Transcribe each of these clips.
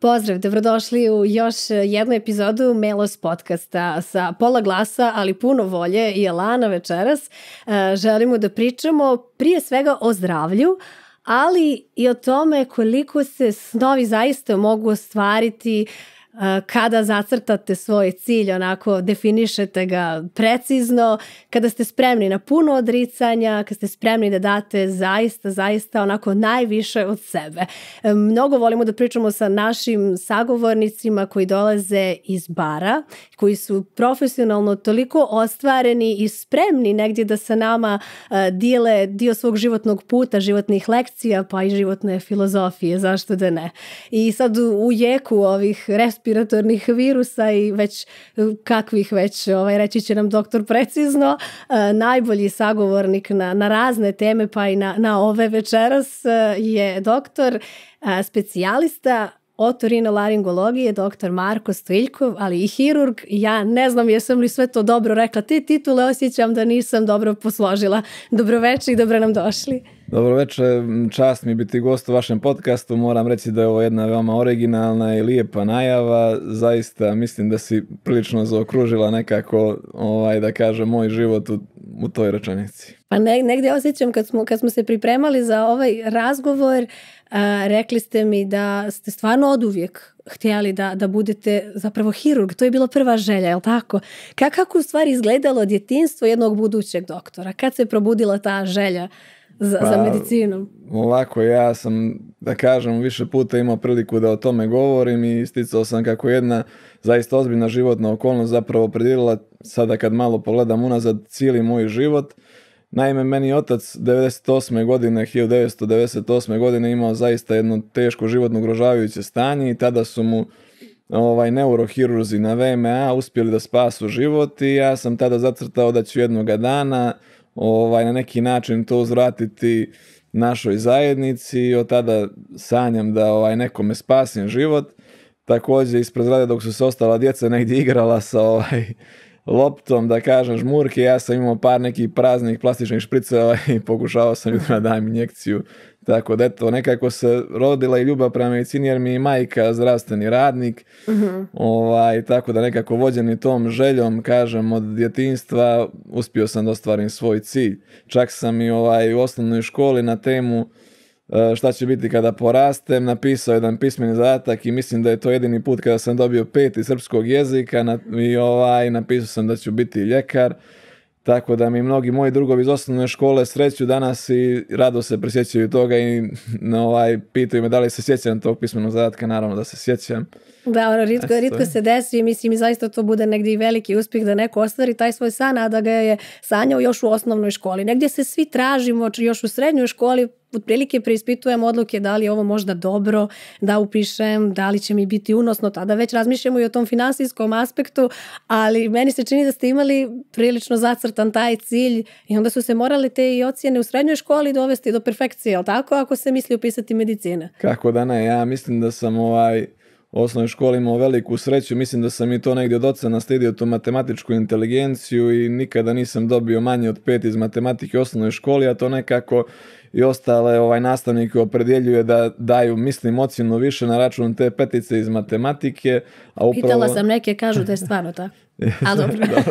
Pozdrav, dobrodošli u još jednu epizodu Melos podcasta sa pola glasa, ali puno volje i elana večeras. E, želimo da pričamo prije svega o zdravlju, ali i o tome koliko se snovi zaista mogu ostvariti kada zacrtate svoj cilj, onako definišete ga precizno, kada ste spremni na puno odricanja, kada ste spremni da date zaista, zaista onako najviše od sebe. Mnogo volimo da pričamo sa našim sagovornicima koji dolaze iz bara, koji su profesionalno toliko ostvareni i spremni negdje da sa nama e, dijele dio svog životnog puta, životnih lekcija, pa i životne filozofije, zašto da ne. I sad u jeku ovih respiratornih virusa i već eh, kakvih već, ovaj, reći će nam doktor precizno, eh, najbolji sagovornik na, na razne teme pa i na, na ove večeras eh, je doktor, specijalista laringologije, doktor Marko Stojljkov, ali i hirurg. Ja ne znam jesam li sve to dobro rekla. Te titule osjećam da nisam dobro posložila. Dobroveče i dobro nam došli. Dobroveče, čast mi biti gost u vašem podcastu. Moram reći da je ovo jedna veoma originalna i lijepa najava. Zaista mislim da si prilično zaokružila nekako, ovaj, da kažem, moj život u, u toj rečenici. Pa ne, negdje osjećam kad smo, kad smo se pripremali za ovaj razgovor, rekli ste mi da ste stvarno oduvijek htjeli da, da budete zapravo hirurg. To je bila prva želja, je li tako? Kako u stvari izgledalo djetinstvo jednog budućeg doktora? Kad se probudila ta želja za, pa, za medicinom? Ovako, ja sam, da kažem, više puta imao priliku da o tome govorim i isticao sam kako jedna zaista ozbiljna životna okolnost zapravo predjelila sada kad malo pogledam unazad cijeli moj život Naime, meni otac 98. godine, 1998. godine imao zaista jedno teško životno ugrožavajuće stanje i tada su mu ovaj, neurohirurzi na VMA uspjeli da spasu život i ja sam tada zacrtao da ću jednog dana ovaj, na neki način to uzvratiti našoj zajednici i od tada sanjam da ovaj, nekome spasim život. Također ispred zrade dok su se ostala djeca negdje igrala sa ovaj, loptom, da kažem, žmurke, ja sam imao par nekih praznih plastičnih špriceva i pokušavao sam ljudima dajem injekciju. Tako da eto, nekako se rodila i ljubav prema medicini jer mi je majka zdravstveni radnik, mhm. ovaj, tako da nekako vođeni tom željom, kažem, od djetinstva uspio sam da ostvarim svoj cilj. Čak sam i ovaj, u osnovnoj školi na temu E, šta će biti kada porastem, napisao jedan pismeni zadatak i mislim da je to jedini put kada sam dobio pet iz srpskog jezika i ovaj, napisao sam da ću biti ljekar. Tako da mi mnogi moji drugovi iz osnovne škole sreću danas i rado se prisjećaju toga i ovaj, pitaju me da li se sjećam tog pismenog zadatka, naravno da se sjećam. Da, ono, ritko, ritko se desi i mislim i zaista to bude negdje i veliki uspjeh da neko ostvari taj svoj san, a da ga je sanjao još u osnovnoj školi. Negdje se svi tražimo, još u srednjoj školi, otprilike preispitujem odluke da li je ovo možda dobro da upišem, da li će mi biti unosno, tada već razmišljamo i o tom finansijskom aspektu, ali meni se čini da ste imali prilično zacrtan taj cilj i onda su se morali te i ocjene u srednjoj školi dovesti do perfekcije, jel tako, ako se misli upisati medicine? Kako dana, ja mislim da sam ovaj u osnovnoj školi imao veliku sreću, mislim da sam i to negdje od oca naslijedio tu matematičku inteligenciju i nikada nisam dobio manje od pet iz matematike u osnovnoj školi, a to nekako i ostale ovaj nastavnike opredjeljuje da daju, mislim, ocjenu više na račun te petice iz matematike. A upravo... Pitala sam neke, kažu da je stvarno tako.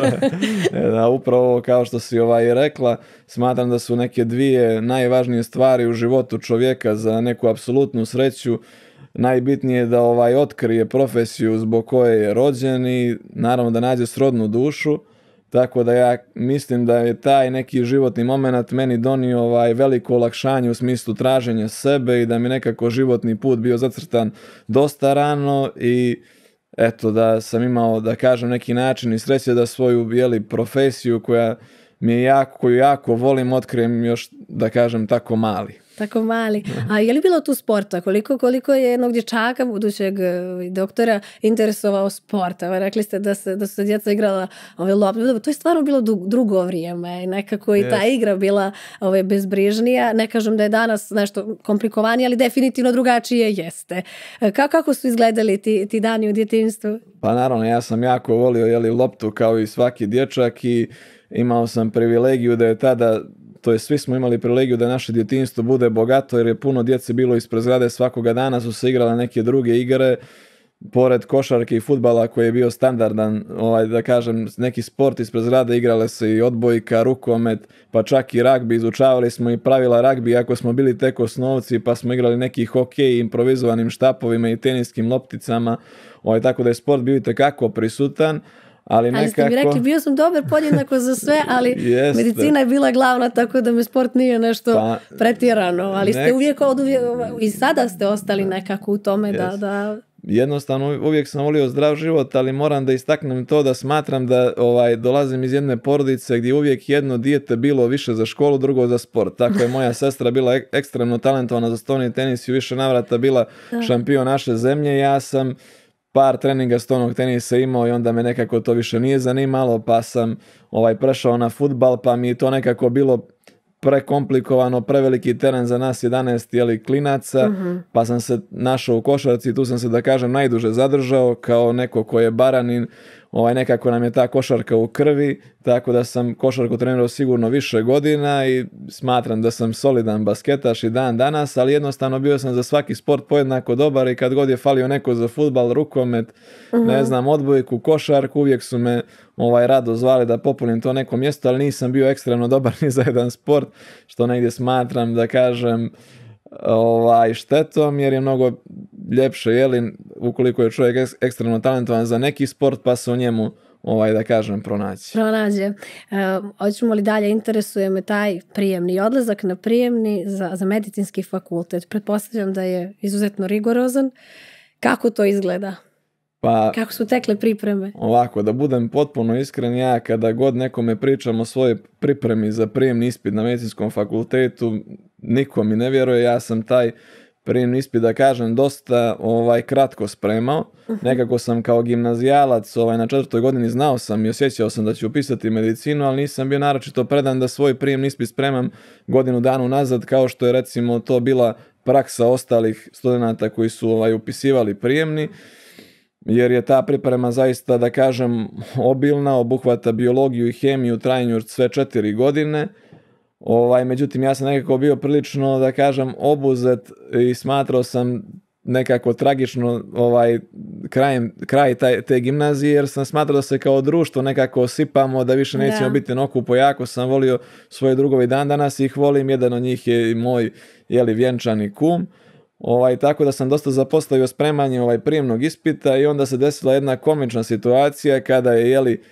E, upravo kao što si ovaj rekla, smatram da su neke dvije najvažnije stvari u životu čovjeka za neku apsolutnu sreću najbitnije je da ovaj otkrije profesiju zbog koje je rođen i naravno da nađe srodnu dušu. Tako da ja mislim da je taj neki životni moment meni donio ovaj veliko olakšanje u smislu traženja sebe i da mi nekako životni put bio zacrtan dosta rano i eto da sam imao da kažem neki način i sreće da svoju bijeli profesiju koja mi je jako, koju jako volim otkrijem još da kažem tako mali. Tako mali. A je li bilo tu sporta? Koliko, koliko je jednog dječaka, budućeg e, ovaj, doktora, interesovao sporta? Rekli ste da, se, da su se djeca igrala ove, ovaj, lopne. To je stvarno bilo drugo vrijeme. Nekako i ta igra bila ove, ovaj, bezbrižnija. Ne kažem da je danas nešto komplikovanije, ali definitivno drugačije jeste. E, kako, kako su izgledali ti, ti dani u djetinstvu? Pa naravno, ja sam jako volio jeli, loptu kao i svaki dječak i imao sam privilegiju da je tada to je svi smo imali privilegiju da naše djetinjstvo bude bogato jer je puno djece bilo ispred zgrade svakoga dana su se igrale neke druge igre pored košarke i futbala koji je bio standardan, ovaj, da kažem, neki sport ispred zgrade igrale se i odbojka, rukomet, pa čak i ragbi, izučavali smo i pravila ragbi, ako smo bili tek osnovci pa smo igrali neki hokej improvizovanim štapovima i teniskim lopticama, ovaj, tako da je sport bio i prisutan, ali, nekako... ste mi rekli, bio sam dobar podjednako za sve, ali medicina je bila glavna, tako da me sport nije nešto pa, pretjerano. Ali ste uvijek od ovaj, i sada ste ostali nekako u tome da, da... Jednostavno, uvijek sam volio zdrav život, ali moram da istaknem to da smatram da ovaj, dolazim iz jedne porodice gdje uvijek jedno dijete bilo više za školu, drugo za sport. Tako je moja sestra bila ekstremno talentovana za stovni tenis i više navrata bila da. šampion naše zemlje. Ja sam par treninga stonog tenisa imao i onda me nekako to više nije zanimalo, pa sam ovaj prešao na futbal, pa mi je to nekako bilo prekomplikovano, preveliki teren za nas 11 jeli, klinaca, mhm. pa sam se našao u košarci, tu sam se da kažem najduže zadržao kao neko ko je baranin, ovaj, nekako nam je ta košarka u krvi, tako da sam košarku trenirao sigurno više godina i smatram da sam solidan basketaš i dan danas, ali jednostavno bio sam za svaki sport pojednako dobar i kad god je falio neko za futbal, rukomet, ne mhm. znam, odbojku, košarku, uvijek su me ovaj, rado zvali da popunim to neko mjesto, ali nisam bio ekstremno dobar ni za jedan sport, što negdje smatram da kažem ovaj, štetom jer je mnogo ljepše jeli ukoliko je čovjek ekstremno talentovan za neki sport pa se u njemu ovaj, da kažem, pronaći. Pronađe. E, hoćemo li dalje, interesuje me taj prijemni odlazak na prijemni za, za medicinski fakultet. Pretpostavljam da je izuzetno rigorozan. Kako to izgleda? Pa, Kako su tekle pripreme? Ovako, da budem potpuno iskren, ja kada god nekome pričam o svojoj pripremi za prijemni ispit na medicinskom fakultetu, niko mi ne vjeruje, ja sam taj prijemni ispit da kažem dosta ovaj kratko spremao. Mhm. Nekako sam kao gimnazijalac ovaj, na četvrtoj godini znao sam i osjećao sam da ću upisati medicinu, ali nisam bio naročito predan da svoj prijemni ispit spremam godinu danu nazad kao što je recimo to bila praksa ostalih studenata koji su ovaj, upisivali prijemni jer je ta priprema zaista da kažem obilna, obuhvata biologiju i hemiju trajenju sve četiri godine Ovaj, međutim, ja sam nekako bio prilično, da kažem, obuzet i smatrao sam nekako tragično ovaj kraj, kraj taj, te gimnazije jer sam smatrao da se kao društvo nekako osipamo da više nećemo da. biti po jako sam volio svoje drugove dan danas ih volim jedan od njih je i moj jeli vjenčani kum ovaj tako da sam dosta zapostavio spremanje ovaj prijemnog ispita i onda se desila jedna komična situacija kada je jeli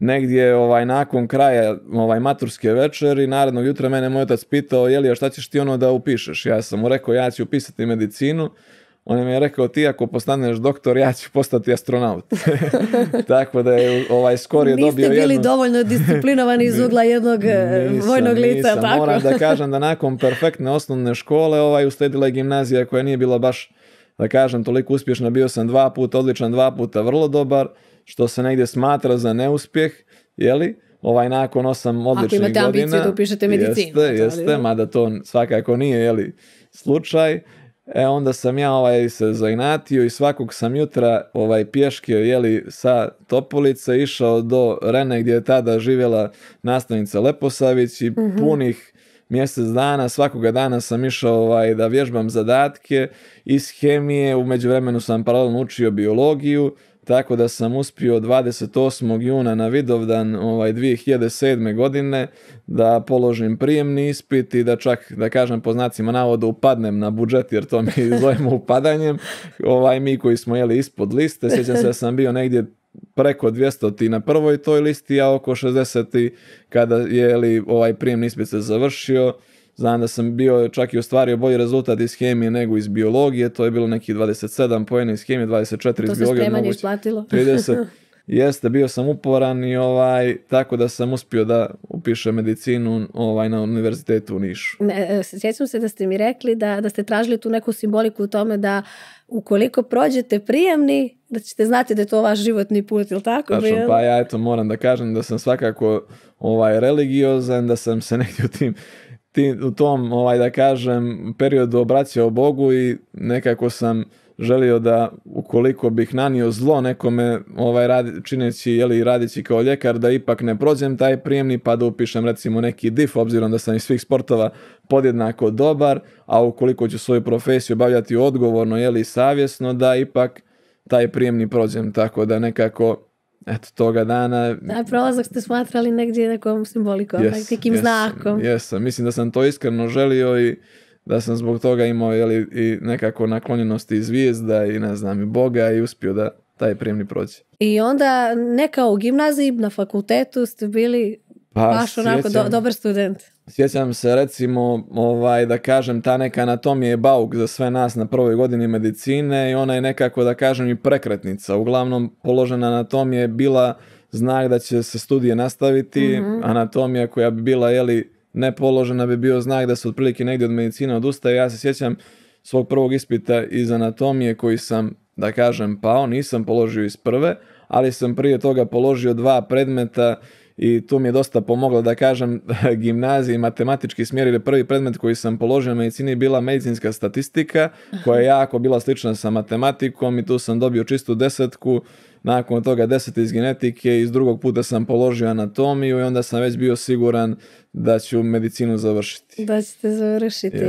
negdje ovaj, nakon kraja ovaj, maturske večeri, narednog jutra mene moj otac pitao, jeli, a šta ćeš ti ono da upišeš? Ja sam mu rekao, ja ću upisati medicinu. On mi je rekao, ti ako postaneš doktor, ja ću postati astronaut. Tako da je ovaj, skor je Niste dobio bili dovoljno disciplinovani iz ugla jednog e, vojnog lica. Nisam. Moram da kažem da nakon perfektne osnovne škole ovaj, usledila je gimnazija koja nije bila baš, da kažem, toliko uspješna. Bio sam dva puta odličan, dva puta vrlo dobar što se negdje smatra za neuspjeh, li Ovaj nakon osam odličnih godina. Ako imate godina, ambiciju da upišete medicinu. Jeste, jeste, mada to svakako nije, li slučaj. E onda sam ja ovaj se zainatio i svakog sam jutra ovaj pješkio jeli sa Topolice išao do Rene gdje je tada živjela nastavnica Leposavić i mhm. punih mjesec dana, svakoga dana sam išao ovaj, da vježbam zadatke iz hemije, u međuvremenu sam paralelno učio biologiju, tako da sam uspio 28. juna na Vidovdan ovaj, 2007. godine da položim prijemni ispit i da čak, da kažem po znacima navoda, upadnem na budžet jer to mi zovemo upadanjem. Ovaj, mi koji smo jeli ispod liste, sjećam se da sam bio negdje preko 200 na prvoj toj listi, a oko 60 kada je ovaj prijemni ispit se završio, Znam da sam bio čak i ostvario bolji rezultat iz hemije nego iz biologije, to je bilo nekih 27 poena iz hemije, 24 iz biologije. To se isplatilo. Jeste, bio sam uporan i ovaj, tako da sam uspio da upišem medicinu ovaj, na univerzitetu u Nišu. E, sjećam se da ste mi rekli da, da ste tražili tu neku simboliku u tome da ukoliko prođete prijemni, da ćete znati da je to vaš životni put, ili tako? pa ja eto moram da kažem da sam svakako ovaj, religiozan, da sam se negdje u tim ti, u tom, ovaj, da kažem, periodu obracio Bogu i nekako sam želio da ukoliko bih nanio zlo nekome ovaj, radi, čineći ili radići kao ljekar da ipak ne prođem taj prijemni pa da upišem recimo neki dif obzirom da sam iz svih sportova podjednako dobar a ukoliko ću svoju profesiju bavljati odgovorno ili savjesno da ipak taj prijemni prođem tako da nekako eto, toga dana... Da, prolazak ste smatrali negdje nekom simbolikom, nekim znakom. Jesam, mislim da sam to iskreno želio i da sam zbog toga imao i nekako naklonjenosti i zvijezda i ne znam i Boga i uspio da taj prijemni prođe. I onda ne u gimnaziji, na fakultetu ste bili pa, baš onako dobar student. Sjećam se recimo, ovaj, da kažem, ta neka anatomija je bauk za sve nas na prvoj godini medicine i ona je nekako, da kažem, i prekretnica. Uglavnom, položena anatomija je bila znak da će se studije nastaviti, mhm. anatomija koja bi bila, jeli, položena bi bio znak da se otprilike negdje od medicine odustaje. Ja se sjećam svog prvog ispita iz anatomije koji sam, da kažem, pao, nisam položio iz prve, ali sam prije toga položio dva predmeta i tu mi je dosta pomogla da kažem gimnaziji matematički smjer ili prvi predmet koji sam položio u medicini bila medicinska statistika koja je jako bila slična sa matematikom i tu sam dobio čistu desetku nakon toga deset iz genetike, iz drugog puta sam položio anatomiju i onda sam već bio siguran da ću medicinu završiti. Da ćete završiti.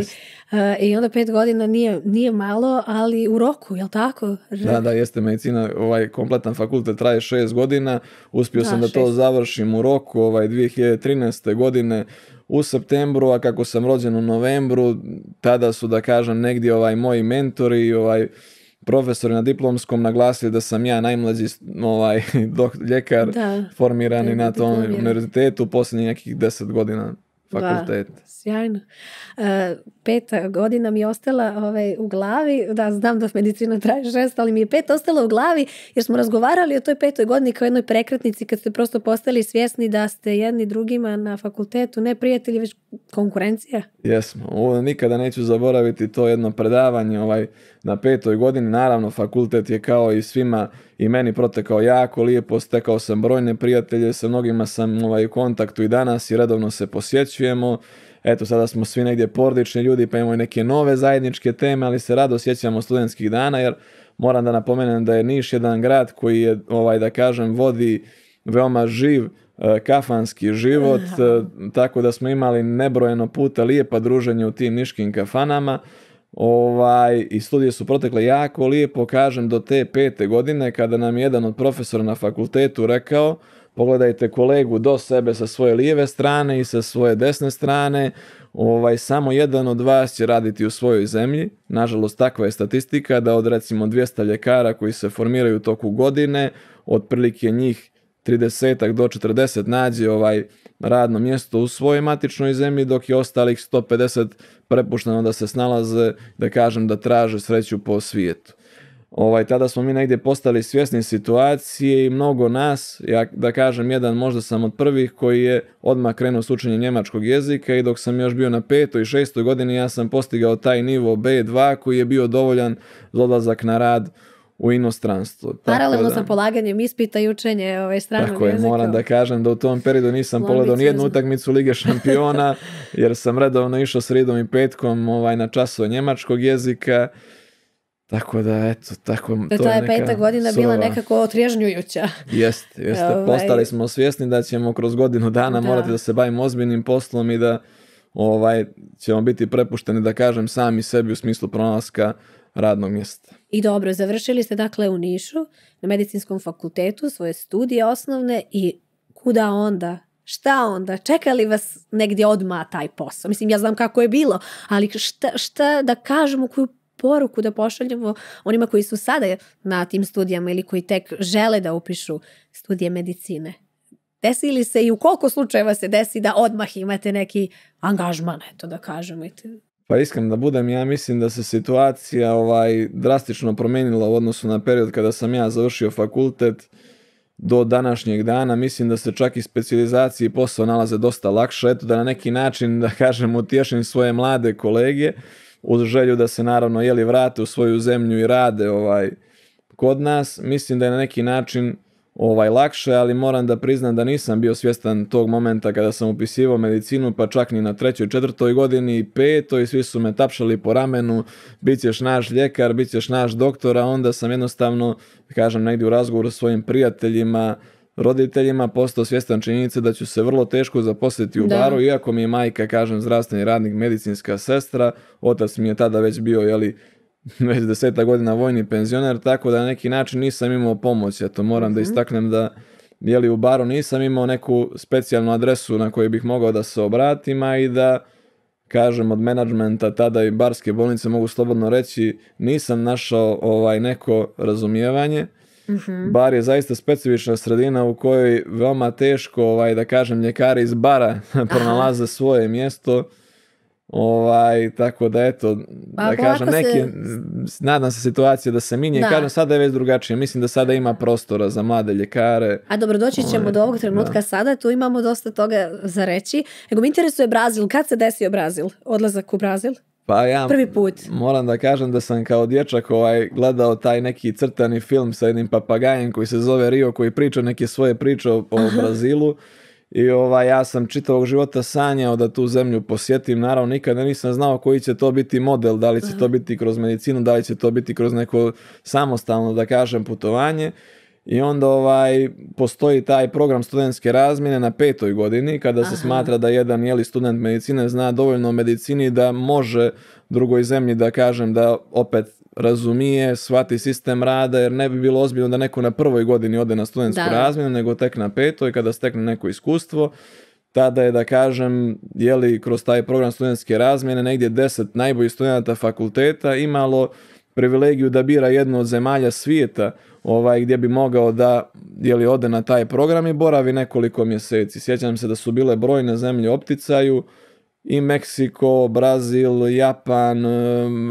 I onda pet godina nije, nije malo, ali u roku, jel tako? Da, da, jeste medicina, ovaj kompletan fakultet traje šest godina, uspio sam da to završim u roku, ovaj 2013. godine u septembru, a kako sam rođen u novembru, tada su da kažem negdje ovaj moji mentori, ovaj profesori na diplomskom naglasili da sam ja najmlađi ovaj, dok, ljekar da. formirani na tom diplomirani. univerzitetu posljednjih nekih deset godina fakultet. sjajno. E, peta godina mi je ostala ovaj, u glavi, da znam da medicina traje šest, ali mi je pet ostala u glavi jer smo razgovarali o toj petoj godini kao jednoj prekretnici kad ste prosto postali svjesni da ste jedni drugima na fakultetu, ne prijatelji, već konkurencija. Jesmo, Ovo, nikada neću zaboraviti to jedno predavanje ovaj, na petoj godini, naravno fakultet je kao i svima i meni protekao jako lijepo, stekao sam brojne prijatelje, sa mnogima sam ovaj, u kontaktu i danas i redovno se posjećujemo eto sada smo svi negdje porodični ljudi pa imamo i neke nove zajedničke teme, ali se rado sjećamo studentskih dana jer moram da napomenem da je Niš jedan grad koji je, ovaj, da kažem, vodi veoma živ e, kafanski život, e, tako da smo imali nebrojeno puta lijepa druženja u tim niškim kafanama. Ovaj, I studije su protekle jako lijepo, kažem, do te pete godine kada nam je jedan od profesora na fakultetu rekao Pogledajte kolegu do sebe sa svoje lijeve strane i sa svoje desne strane. Ovaj, samo jedan od vas će raditi u svojoj zemlji. Nažalost, takva je statistika da od recimo 200 ljekara koji se formiraju u toku godine, otprilike njih 30 do 40 nađe ovaj radno mjesto u svojoj matičnoj zemlji, dok je ostalih 150 prepušteno da se snalaze, da kažem, da traže sreću po svijetu. Ovaj, tada smo mi negdje postali svjesni situacije i mnogo nas, ja da kažem jedan možda sam od prvih koji je odmah krenuo s učenjem njemačkog jezika i dok sam još bio na petoj i šestoj godini ja sam postigao taj nivo B2 koji je bio dovoljan za odlazak na rad u inostranstvu. Paralelno sa polaganjem ispita i učenje strane. Ovaj, stranog Tako je, moram da kažem da u tom periodu nisam pogledao nijednu utakmicu Lige šampiona jer sam redovno išao sredom i petkom ovaj, na časove njemačkog jezika tako da, eto, tako da to je neka peta godina bila nekako otrježnjujuća. Jeste, jeste. Ovaj. Postali smo svjesni da ćemo kroz godinu dana morati da se bavimo ozbiljnim poslom i da ovaj, ćemo biti prepušteni, da kažem, sami sebi u smislu pronalaska radnog mjesta. I dobro, završili ste dakle u Nišu na medicinskom fakultetu svoje studije osnovne i kuda onda? Šta onda? Čeka li vas negdje odma taj posao? Mislim, ja znam kako je bilo, ali šta, šta da kažemo koju poruku da pošaljemo onima koji su sada na tim studijama ili koji tek žele da upišu studije medicine? Desi li se i u koliko slučajeva se desi da odmah imate neki angažman, eto da kažemo? Pa iskreno da budem, ja mislim da se situacija ovaj drastično promijenila u odnosu na period kada sam ja završio fakultet do današnjeg dana. Mislim da se čak i specijalizacije i posao nalaze dosta lakše. Eto da na neki način, da kažem, utješim svoje mlade kolege uz želju da se naravno jeli vrate u svoju zemlju i rade ovaj kod nas. Mislim da je na neki način ovaj lakše, ali moram da priznam da nisam bio svjestan tog momenta kada sam upisivao medicinu, pa čak ni na trećoj, četvrtoj godini i petoj, svi su me tapšali po ramenu, bit ćeš naš ljekar, bit ćeš naš doktor, a onda sam jednostavno, kažem negdje u razgovoru s svojim prijateljima, roditeljima postao svjestan činjenice da ću se vrlo teško zaposliti u baru, iako mi je majka, kažem, zdravstveni radnik, medicinska sestra, otac mi je tada već bio, jeli, već deseta godina vojni penzioner, tako da na neki način nisam imao pomoć. to moram da mhm. istaknem da jeli u baru nisam imao neku specijalnu adresu na koju bih mogao da se obratim, a i da kažem od menadžmenta tada i barske bolnice mogu slobodno reći nisam našao ovaj neko razumijevanje mm Bar je zaista specifična sredina u kojoj veoma teško, ovaj, da kažem, ljekari iz bara pronalaze svoje mjesto. Ovaj, tako da eto, pa, da kažem, nadam se situacija da se minje. Da. Kažem, sada je već drugačije. Mislim da sada ima prostora za mlade ljekare. A dobro, doći ćemo ovaj, do ovog trenutka sada. Tu imamo dosta toga za reći. Ego, mi interesuje Brazil. Kad se desio Brazil? Odlazak u Brazil? Pa ja Prvi put. moram da kažem da sam kao dječak ovaj, gledao taj neki crtani film sa jednim papagajem koji se zove Rio koji priča neke svoje priče o, Brazilu. I ovaj, ja sam čitavog života sanjao da tu zemlju posjetim. Naravno, ne nisam znao koji će to biti model, da li će to biti kroz medicinu, da li će to biti kroz neko samostalno, da kažem, putovanje. I onda ovaj, postoji taj program studentske razmjene na petoj godini kada se smatra da jedan jeli student medicine zna dovoljno o medicini da može drugoj zemlji da kažem da opet razumije, shvati sistem rada jer ne bi bilo ozbiljno da neko na prvoj godini ode na studentsku razmjenu nego tek na petoj kada stekne neko iskustvo tada je da kažem jeli kroz taj program studentske razmjene negdje deset najboljih studenta fakulteta imalo privilegiju da bira jednu od zemalja svijeta ovaj, gdje bi mogao da jeli, ode na taj program i boravi nekoliko mjeseci. Sjećam se da su bile brojne zemlje opticaju, i Meksiko, Brazil, Japan,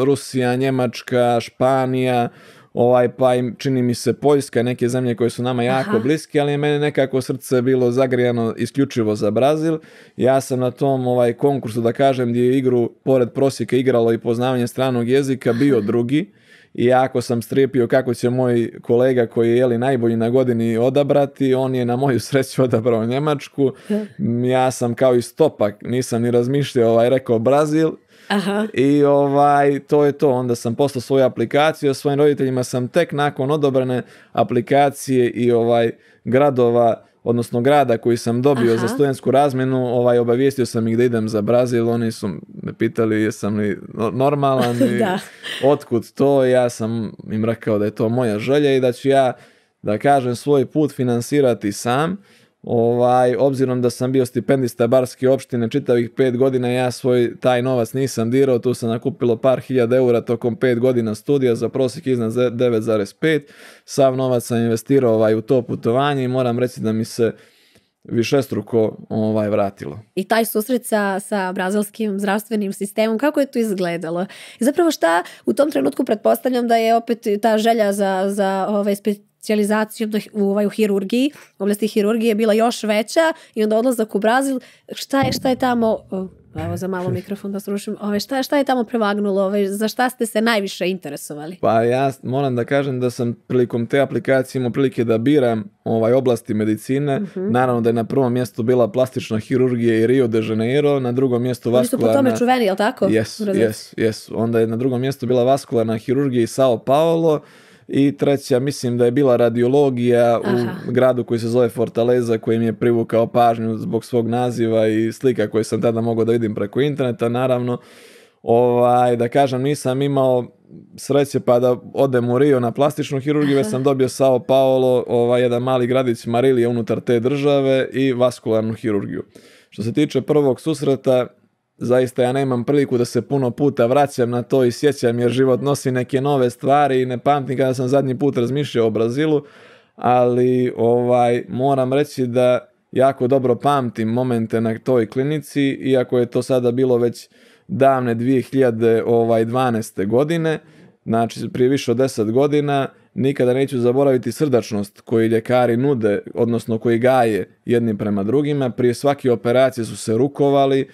Rusija, Njemačka, Španija, ovaj, pa čini mi se Poljska, neke zemlje koje su nama jako Aha. bliske, ali je meni nekako srce bilo zagrijano isključivo za Brazil. Ja sam na tom ovaj konkursu, da kažem, gdje je igru, pored prosjeka igralo i poznavanje stranog jezika, bio drugi i ako sam strepio kako će moj kolega koji je jeli, najbolji na godini odabrati, on je na moju sreću odabrao Njemačku, ja sam kao i stopak, nisam ni razmišljao, ovaj, rekao Brazil, Aha. I ovaj, to je to. Onda sam poslao svoju aplikaciju, svojim roditeljima sam tek nakon odobrene aplikacije i ovaj gradova odnosno grada koji sam dobio za studentsku razmjenu, ovaj, obavijestio sam ih da idem za Brazil, oni su me pitali jesam li normalan i otkud to, ja sam im rekao da je to moja želja i da ću ja, da kažem, svoj put financirati sam Ovaj, obzirom da sam bio stipendista Barske opštine čitavih pet godina, ja svoj taj novac nisam dirao, tu sam nakupilo par hiljada eura tokom pet godina studija za prosjek iznad 9,5. Sav novac sam investirao ovaj, u to putovanje i moram reći da mi se višestruko ovaj, vratilo. I taj susret sa, sa brazilskim zdravstvenim sistemom, kako je to izgledalo? I zapravo šta u tom trenutku pretpostavljam da je opet ta želja za, za ovaj, specijalizacijom u, ovaj, u hirurgiji, u oblasti hirurgije je bila još veća i onda odlazak u Brazil, šta je, šta je tamo, evo za malo mikrofon da srušim, ove, šta, šta je tamo prevagnulo, ove, za šta ste se najviše interesovali? Pa ja moram da kažem da sam prilikom te aplikacije imao prilike da biram ovaj oblasti medicine, uh mhm. -huh. naravno da je na prvom mjestu bila plastična hirurgija i Rio de Janeiro, na drugom mjestu vaskularna... Oni su po tome čuveni, jel tako? jesu jesu yes. Onda je na drugom mjestu bila vaskularna hirurgija i Sao Paulo, i treća mislim da je bila radiologija u gradu koji se zove Fortaleza koji mi je privukao pažnju zbog svog naziva i slika koje sam tada mogao da vidim preko interneta naravno ovaj, da kažem nisam imao sreće pa da odem u Rio na plastičnu hirurgiju već sam dobio Sao Paolo, ovaj, jedan mali gradić Marilije unutar te države i vaskularnu hirurgiju što se tiče prvog susreta Zaista ja nemam priliku da se puno puta vraćam na to i sjećam jer život nosi neke nove stvari i ne pamtim kada sam zadnji put razmišljao o Brazilu, ali ovaj moram reći da jako dobro pamtim momente na toj klinici, iako je to sada bilo već davne 2012. Ovaj, godine, znači prije više od 10 godina, nikada neću zaboraviti srdačnost koju ljekari nude, odnosno koji gaje jedni prema drugima. Prije svake operacije su se rukovali,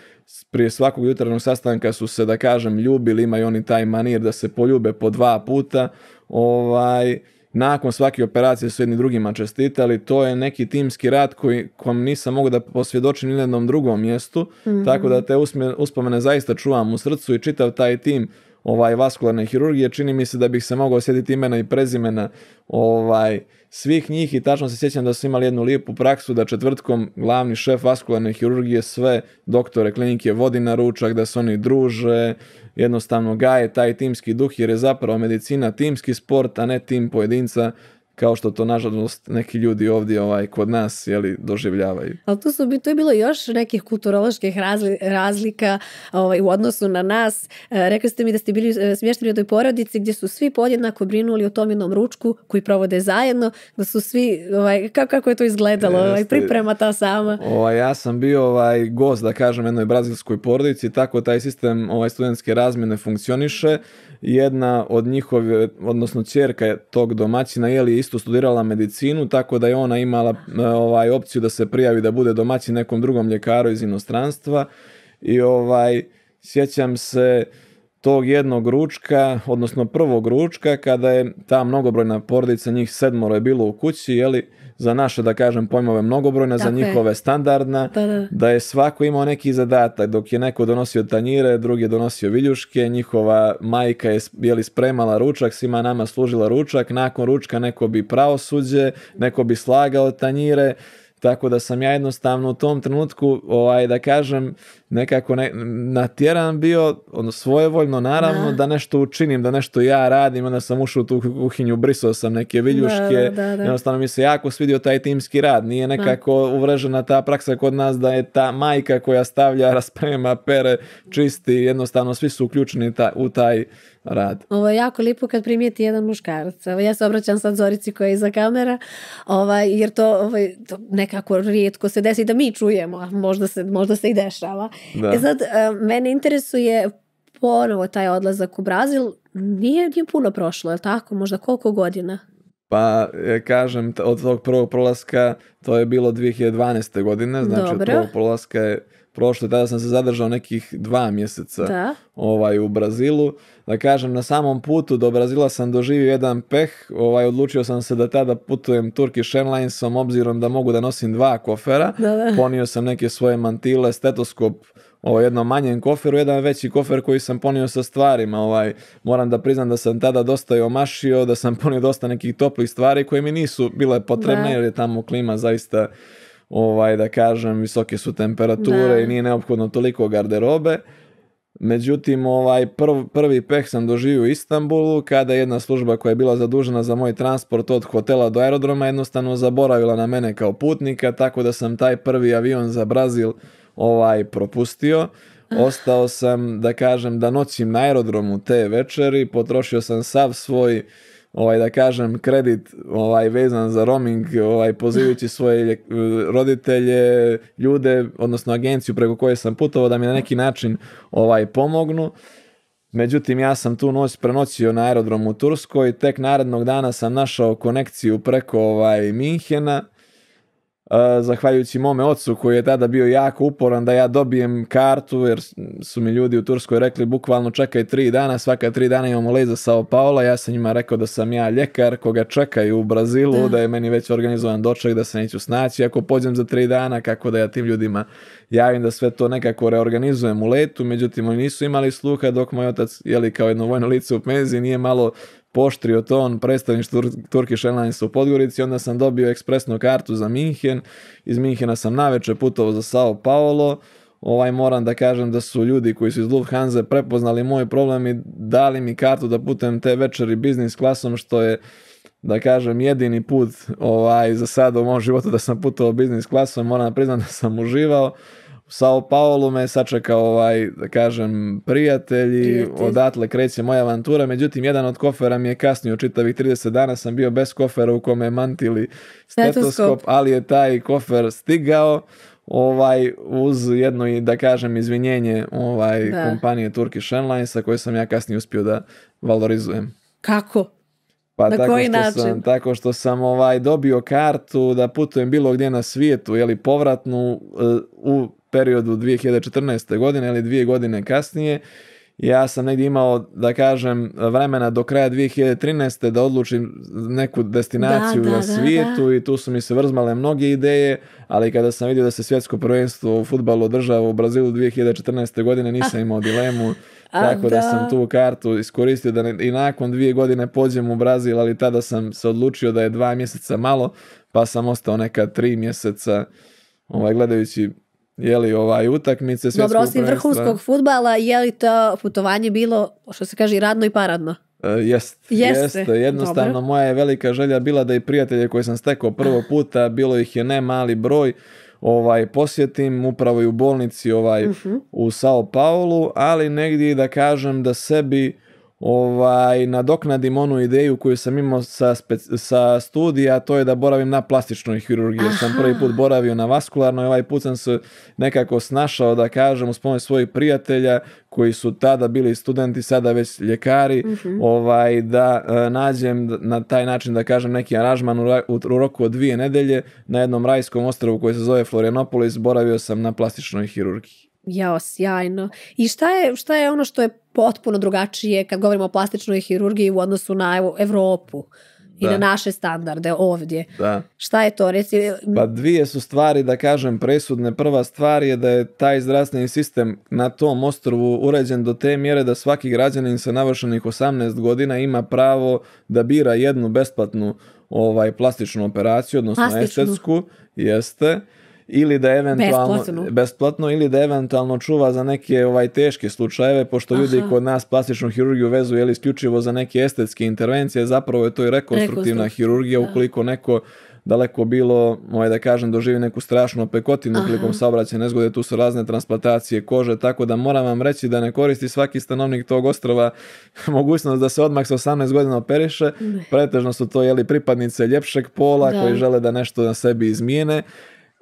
prije svakog jutarnjeg sastanka su se, da kažem, ljubili, imaju oni taj manir da se poljube po dva puta, ovaj, nakon svake operacije su jedni drugima čestitali, to je neki timski rad koji, kojem nisam mogu da posvjedočim ni na jednom drugom mjestu, mhm. tako da te uspomene zaista čuvam u srcu i čitav taj tim ovaj, vaskularne hirurgije, čini mi se da bih se mogao sjetiti imena i prezimena ovaj, svih njih i tačno se sjećam da su imali jednu lijepu praksu da četvrtkom glavni šef vaskularne hirurgije sve doktore klinike vodi na ručak, da se oni druže, jednostavno gaje taj timski duh jer je zapravo medicina timski sport, a ne tim pojedinca kao što to nažalost neki ljudi ovdje ovaj, kod nas jeli, doživljavaju. Ali tu, su, tu je bilo još nekih kulturoloških razlika ovaj, u odnosu na nas. E, rekli ste mi da ste bili e, smješteni u toj porodici gdje su svi podjednako brinuli o tom jednom ručku koji provode zajedno, da su svi, ovaj, kako, je to izgledalo, ovaj, priprema ta sama. Ovaj, ja sam bio ovaj, gost, da kažem, jednoj brazilskoj porodici, tako taj sistem ovaj, studentske razmjene funkcioniše. Jedna od njihove, odnosno čerka tog domaćina, je li isto studirala medicinu, tako da je ona imala e, ovaj, opciju da se prijavi da bude domaći nekom drugom ljekaru iz inostranstva. I ovaj, sjećam se tog jednog ručka, odnosno prvog ručka, kada je ta mnogobrojna porodica, njih sedmoro je bilo u kući, jeli, za naše, da kažem, pojmove mnogobrojna, za njihove standardna, da, je svako imao neki zadatak, dok je neko donosio tanjire, drugi je donosio viljuške, njihova majka je li spremala ručak, svima nama služila ručak, nakon ručka neko bi pravosuđe, neko bi slagao tanjire, tako da sam ja jednostavno u tom trenutku, ovaj, da kažem, nekako ne, natjeran bio, ono svojevoljno naravno, da. nešto učinim, da nešto ja radim, onda sam ušao u tu kuhinju, brisao sam neke viljuške, jednostavno mi se jako svidio taj timski rad, nije nekako uvrežena ta praksa kod nas da je ta majka koja stavlja, rasprema, pere, čisti, jednostavno svi su uključeni u taj rad. Ovo je jako lijepo kad primijeti jedan muškarac. ja se obraćam sad Zorici koja je iza kamera, ovaj, jer to, ovaj, to nekako rijetko se desi da mi čujemo, a možda se, možda se i dešava. Da. E sad, e, mene interesuje ponovo taj odlazak u Brazil. Nije, nije puno prošlo, je tako? Možda koliko godina? Pa, e, kažem, od tog prvog prolaska, to je bilo 2012. godine, znači Dobro. od prvog je prošli, tada sam se zadržao nekih dva mjeseca ovaj u Brazilu. Da kažem, na samom putu do Brazila sam doživio jedan peh, ovaj, odlučio sam se da tada putujem Turkish Airlinesom, obzirom da mogu da nosim dva kofera. Ponio sam neke svoje mantile, stetoskop, o ovaj, jednom manjem koferu, jedan veći kofer koji sam ponio sa stvarima. Ovaj, moram da priznam da sam tada dosta i omašio, da sam ponio dosta nekih toplih stvari koje mi nisu bile potrebne da. jer je tamo klima zaista ovaj, da kažem, visoke su temperature i nije neophodno toliko garderobe. Međutim, ovaj prvi peh sam doživio u Istanbulu kada jedna služba koja je bila zadužena za moj transport od hotela do aerodroma jednostavno zaboravila na mene kao putnika, tako da sam taj prvi avion za Brazil ovaj propustio. Ah. Ostao sam, da kažem, da noćim na aerodromu te večeri, potrošio sam sav svoj ovaj da kažem kredit ovaj vezan za roaming ovaj pozivajući svoje roditelje ljude odnosno agenciju preko koje sam putovao da mi na neki način ovaj pomognu Međutim, ja sam tu noć prenoćio na aerodromu u Turskoj, tek narednog dana sam našao konekciju preko ovaj, Minhena, zahvaljujući mome ocu koji je tada bio jako uporan da ja dobijem kartu jer su mi ljudi u Turskoj rekli bukvalno čekaj tri dana, svaka tri dana imamo lej za Sao Paola, ja sam njima rekao da sam ja ljekar koga čekaju u Brazilu, da, je meni već organizovan doček, da se neću snaći, ako pođem za tri dana kako da ja tim ljudima javim da sve to nekako reorganizujem u letu, međutim oni nisu imali sluha dok moj otac, jeli kao jedno vojno lice u penziji, nije malo poštrio ton predstavništvo Tur Turkish Airlines u Podgorici, onda sam dobio ekspresnu kartu za Minhen, iz Minhena sam naveče putovao za Sao Paulo, ovaj moram da kažem da su ljudi koji su iz Lufthansa prepoznali moj problem i dali mi kartu da putem te večeri biznis klasom što je da kažem jedini put ovaj za sada u mom životu da sam putovao biznis klasom, moram da priznam da sam uživao. Sao Paulo me sačekao ovaj, da kažem, prijatelji, odatle kreće moja avantura, međutim, jedan od kofera mi je kasnio čitavih 30 dana, sam bio bez kofera u kome mantili stetoskop, ali je taj kofer stigao, ovaj uz jedno i da kažem izvinjenje ovaj da. kompanije Turkish sa koje sam ja kasnije uspio da valorizujem. Kako? Pa na tako koji što način? sam tako što sam ovaj dobio kartu da putujem bilo gdje na svijetu, je li povratnu eh, u periodu 2014. godine ili dvije godine kasnije, ja sam negdje imao, da kažem, vremena do kraja 2013. da odlučim neku destinaciju na svijetu i tu su mi se vrzmale mnoge ideje, ali kada sam vidio da se svjetsko prvenstvo u futbalu održava u Brazilu 2014. godine, nisam ah. imao dilemu, tako da. sam tu kartu iskoristio da i nakon dvije godine pođem u Brazil, ali tada sam se odlučio da je dva mjeseca malo, pa sam ostao neka tri mjeseca ovaj, gledajući je li ovaj utakmice svjetskog Dobro, osim vrhunskog futbala, je li to putovanje bilo, što se kaže, radno i paradno? E, Jednostavno, moja je velika želja bila da i prijatelje koje sam stekao prvo puta, bilo ih je ne mali broj, ovaj posjetim upravo i u bolnici ovaj mhm. u Sao Paulu, ali negdje da kažem da sebi ovaj, nadoknadim onu ideju koju sam imao sa, sa studija, to je da boravim na plastičnoj hirurgiji. Sam prvi put boravio na vaskularnoj, ovaj put sam se nekako snašao da kažem uz pomoć svojih prijatelja koji su tada bili studenti, sada već ljekari, mhm. ovaj, da e, nađem na taj način da kažem neki aranžman u, u roku od dvije nedelje na jednom rajskom ostrovu koji se zove Florianopolis, boravio sam na plastičnoj hirurgiji. Jao, sjajno. I šta je, šta je ono što je potpuno drugačije kad govorimo o plastičnoj hirurgiji u odnosu na evo, Evropu? Da. i na naše standarde ovdje. Da. Šta je to? Reci... Eh, pa dvije su stvari, da kažem, presudne. Prva stvar je da je taj zdravstveni sistem na tom ostrvu uređen do te mjere da svaki građanin sa navršenih 18 godina ima pravo da bira jednu besplatnu ovaj plastičnu operaciju, odnosno estetsku. Jeste ili da eventualno besplatno. ili da eventualno čuva za neke ovaj teške slučajeve pošto Aha. ljudi kod nas plastičnu hirurgiju vezuju je isključivo za neke estetske intervencije zapravo je to i rekonstruktivna Rekonstru... hirurgija ukoliko neko daleko bilo, ovaj da kažem, doživi neku strašnu pekotinu prilikom saobraćaja nezgode, tu su razne transplantacije kože, tako da moram vam reći da ne koristi svaki stanovnik tog ostrova mogućnost da se odmah sa 18 godina operiše. Ne. Pretežno su to jeli pripadnice ljepšeg pola koji žele da nešto na sebi izmijene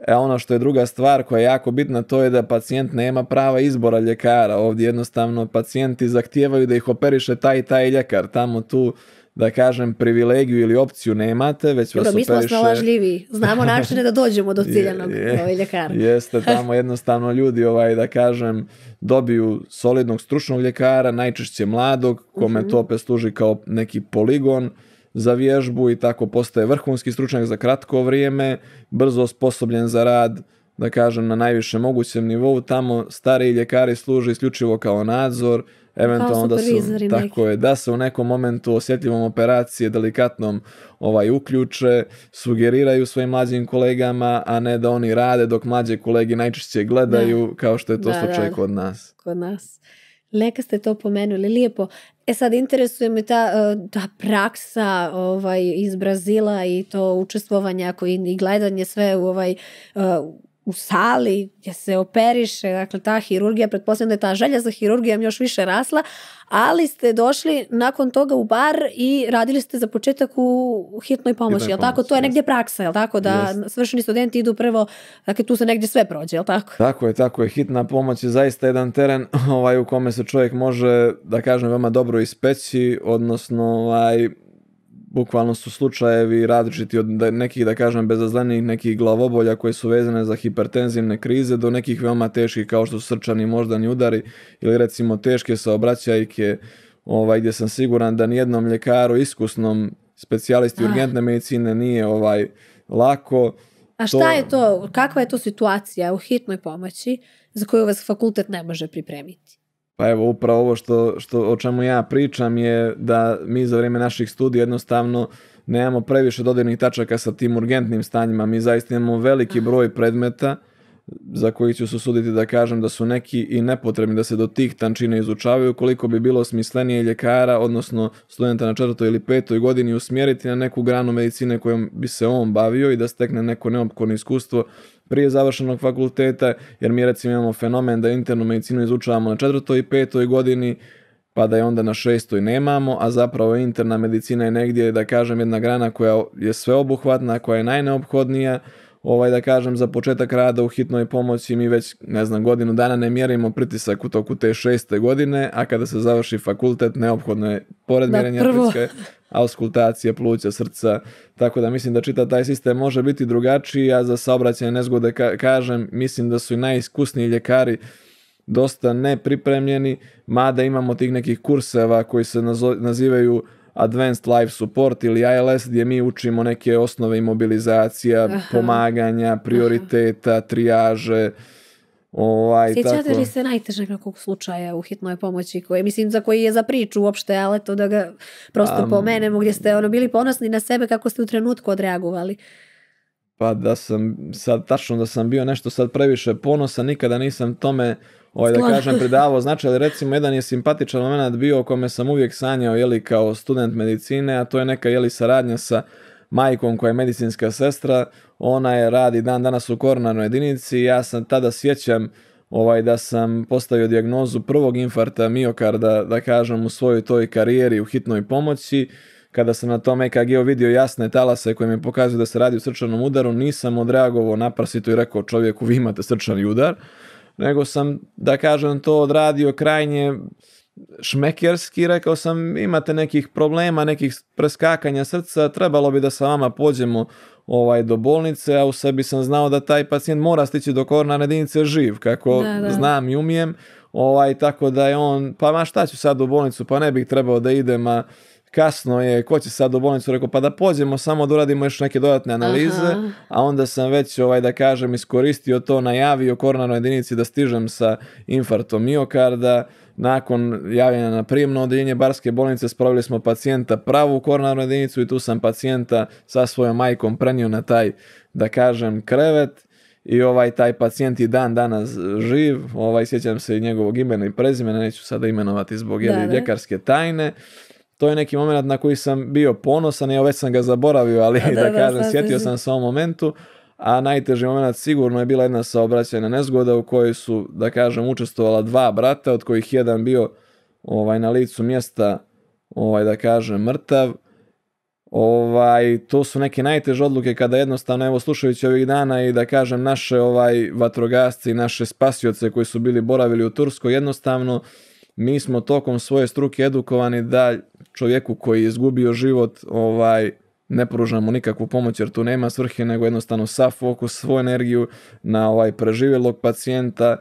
E, ono što je druga stvar koja je jako bitna to je da pacijent nema prava izbora ljekara. Ovdje jednostavno pacijenti zahtijevaju da ih operiše taj i taj ljekar. Tamo tu da kažem privilegiju ili opciju nemate, već vas mi smo snalažljivi, znamo načine da dođemo do ciljanog je, ovaj, ljekara. Jeste, tamo jednostavno ljudi, ovaj, da kažem, dobiju solidnog stručnog ljekara, najčešće mladog, kome uh to opet služi kao neki poligon, za vježbu i tako postaje vrhunski stručnjak za kratko vrijeme, brzo osposobljen za rad, da kažem, na najviše mogućem nivou, tamo stari ljekari služe isključivo kao nadzor, eventualno da su, tako je, da se u nekom momentu osjetljivom operacije delikatnom ovaj uključe, sugeriraju svojim mlađim kolegama, a ne da oni rade dok mlađe kolegi najčešće gledaju, kao što je to slučaj kod nas. Kod nas. ste to pomenuli, lijepo. E sad, interesuje me ta, e, ta praksa ovaj, iz Brazila i to učestvovanje ako i, i gledanje sve u ovaj, e, u sali gdje se operiše, dakle ta hirurgija, pretpostavljam da je ta želja za hirurgijom još više rasla, ali ste došli nakon toga u bar i radili ste za početak u hitnoj pomoći, jel tako? to je negdje praksa, jel tako? Da svršeni studenti idu prvo, dakle tu se negdje sve prođe, jel tako? Tako je, tako je. Hitna pomoć je zaista jedan teren ovaj, u kome se čovjek može, da kažem, veoma dobro ispeći, odnosno ovaj, bukvalno su slučajevi različiti od nekih, da kažem, bezazlenih nekih glavobolja koje su vezane za hipertenzivne krize do nekih veoma teških kao što su srčani moždani udari ili recimo teške saobraćajke ovaj, gdje sam siguran da nijednom ljekaru iskusnom specijalisti ah. urgentne medicine nije ovaj lako. A šta je to, kakva je to situacija u hitnoj pomoći za koju vas fakultet ne može pripremiti? Pa evo, upravo ovo što, što, o čemu ja pričam je da mi za vrijeme naših studija jednostavno nemamo previše dodirnih tačaka sa tim urgentnim stanjima. Mi zaista imamo veliki broj predmeta za koji ću se suditi da kažem da su neki i nepotrebni da se do tih tančina izučavaju koliko bi bilo smislenije ljekara, odnosno studenta na četvrtoj ili petoj godini usmjeriti na neku granu medicine kojom bi se on bavio i da stekne neko neophodno iskustvo prije završenog fakulteta, jer mi recimo imamo fenomen da internu medicinu izučavamo na četvrtoj i petoj godini, pa da je onda na šestoj nemamo, a zapravo interna medicina je negdje, da kažem, jedna grana koja je sveobuhvatna, koja je najneophodnija, ovaj, da kažem, za početak rada u hitnoj pomoći mi već, ne znam, godinu dana ne mjerimo pritisak u toku te šeste godine, a kada se završi fakultet, neophodno je, pored mjerenja prvo. auskultacije, pluća, srca, tako da mislim da čita taj sistem može biti drugačiji, a za saobraćajne nezgode, ka- kažem, mislim da su i najiskusniji ljekari dosta nepripremljeni, mada imamo tih nekih kurseva koji se nazivaju Advanced Life Support ili ILS gdje mi učimo neke osnove imobilizacija, mobilizacija, pomaganja, prioriteta, trijaže. Ovaj, Sjećate li se najtežeg nekog slučaja u hitnoj pomoći, koji, mislim za koji je za priču uopšte, ali to da ga prosto um, pomenemo, gdje ste ono bili ponosni na sebe kako ste u trenutku odreagovali? Pa da sam, sad tačno da sam bio nešto sad previše ponosa, nikada nisam tome ovaj, da kažem, predavao. Znači, ali recimo, jedan je simpatičan moment bio o kome sam uvijek sanjao, jeli, kao student medicine, a to je neka, jeli, saradnja sa majkom koja je medicinska sestra, ona je radi dan danas u koronarnoj jedinici ja sam tada sjećam ovaj, da sam postavio dijagnozu prvog infarta miokarda, da kažem, u svojoj toj karijeri u hitnoj pomoći. Kada sam na tom ekg vidio jasne talase koje mi pokazuju da se radi o srčanom udaru, nisam odreagovao naprasito i rekao čovjeku vi imate srčani udar nego sam, da kažem to, odradio krajnje šmekerski, rekao sam imate nekih problema, nekih preskakanja srca, trebalo bi da sa vama pođemo ovaj do bolnice, a u sebi sam znao da taj pacijent mora stići do korna jedinice živ, kako znam i umijem, ovaj, tako da je on, pa ma šta ću sad u bolnicu, pa ne bih trebao da idem, a kasno je, ko će sad u bolnicu, rekao pa da pođemo samo da uradimo još neke dodatne analize, a onda sam već ovaj da kažem iskoristio to, najavio koronarnoj jedinici da stižem sa infartom miokarda, nakon javljanja na prijemno odjeljenje Barske bolnice spravili smo pacijenta pravu koronarnu jedinicu i tu sam pacijenta sa svojom majkom prenio na taj, da kažem, krevet i ovaj taj pacijent i dan danas živ, ovaj sjećam se i njegovog imena i prezimena, neću sada imenovati zbog je ljekarske tajne to je neki moment na koji sam bio ponosan, ja već sam ga zaboravio, ali da, da, kažem, sjetio sam se u momentu, a najteži moment sigurno je bila jedna saobraćajna nezgoda u kojoj su, da kažem, učestvovala dva brata, od kojih jedan bio ovaj, na licu mjesta, ovaj, da kažem, mrtav, ovaj, to su neke najteže odluke kada jednostavno, evo slušajući ovih dana i da kažem naše ovaj vatrogasci i naše spasioce koji su bili boravili u Turskoj, jednostavno mi smo tokom svoje struke edukovani da čovjeku koji je izgubio život ovaj, ne pružamo nikakvu pomoć jer tu nema svrhe nego jednostavno sav fokus, svoju energiju na ovaj preživjelog pacijenta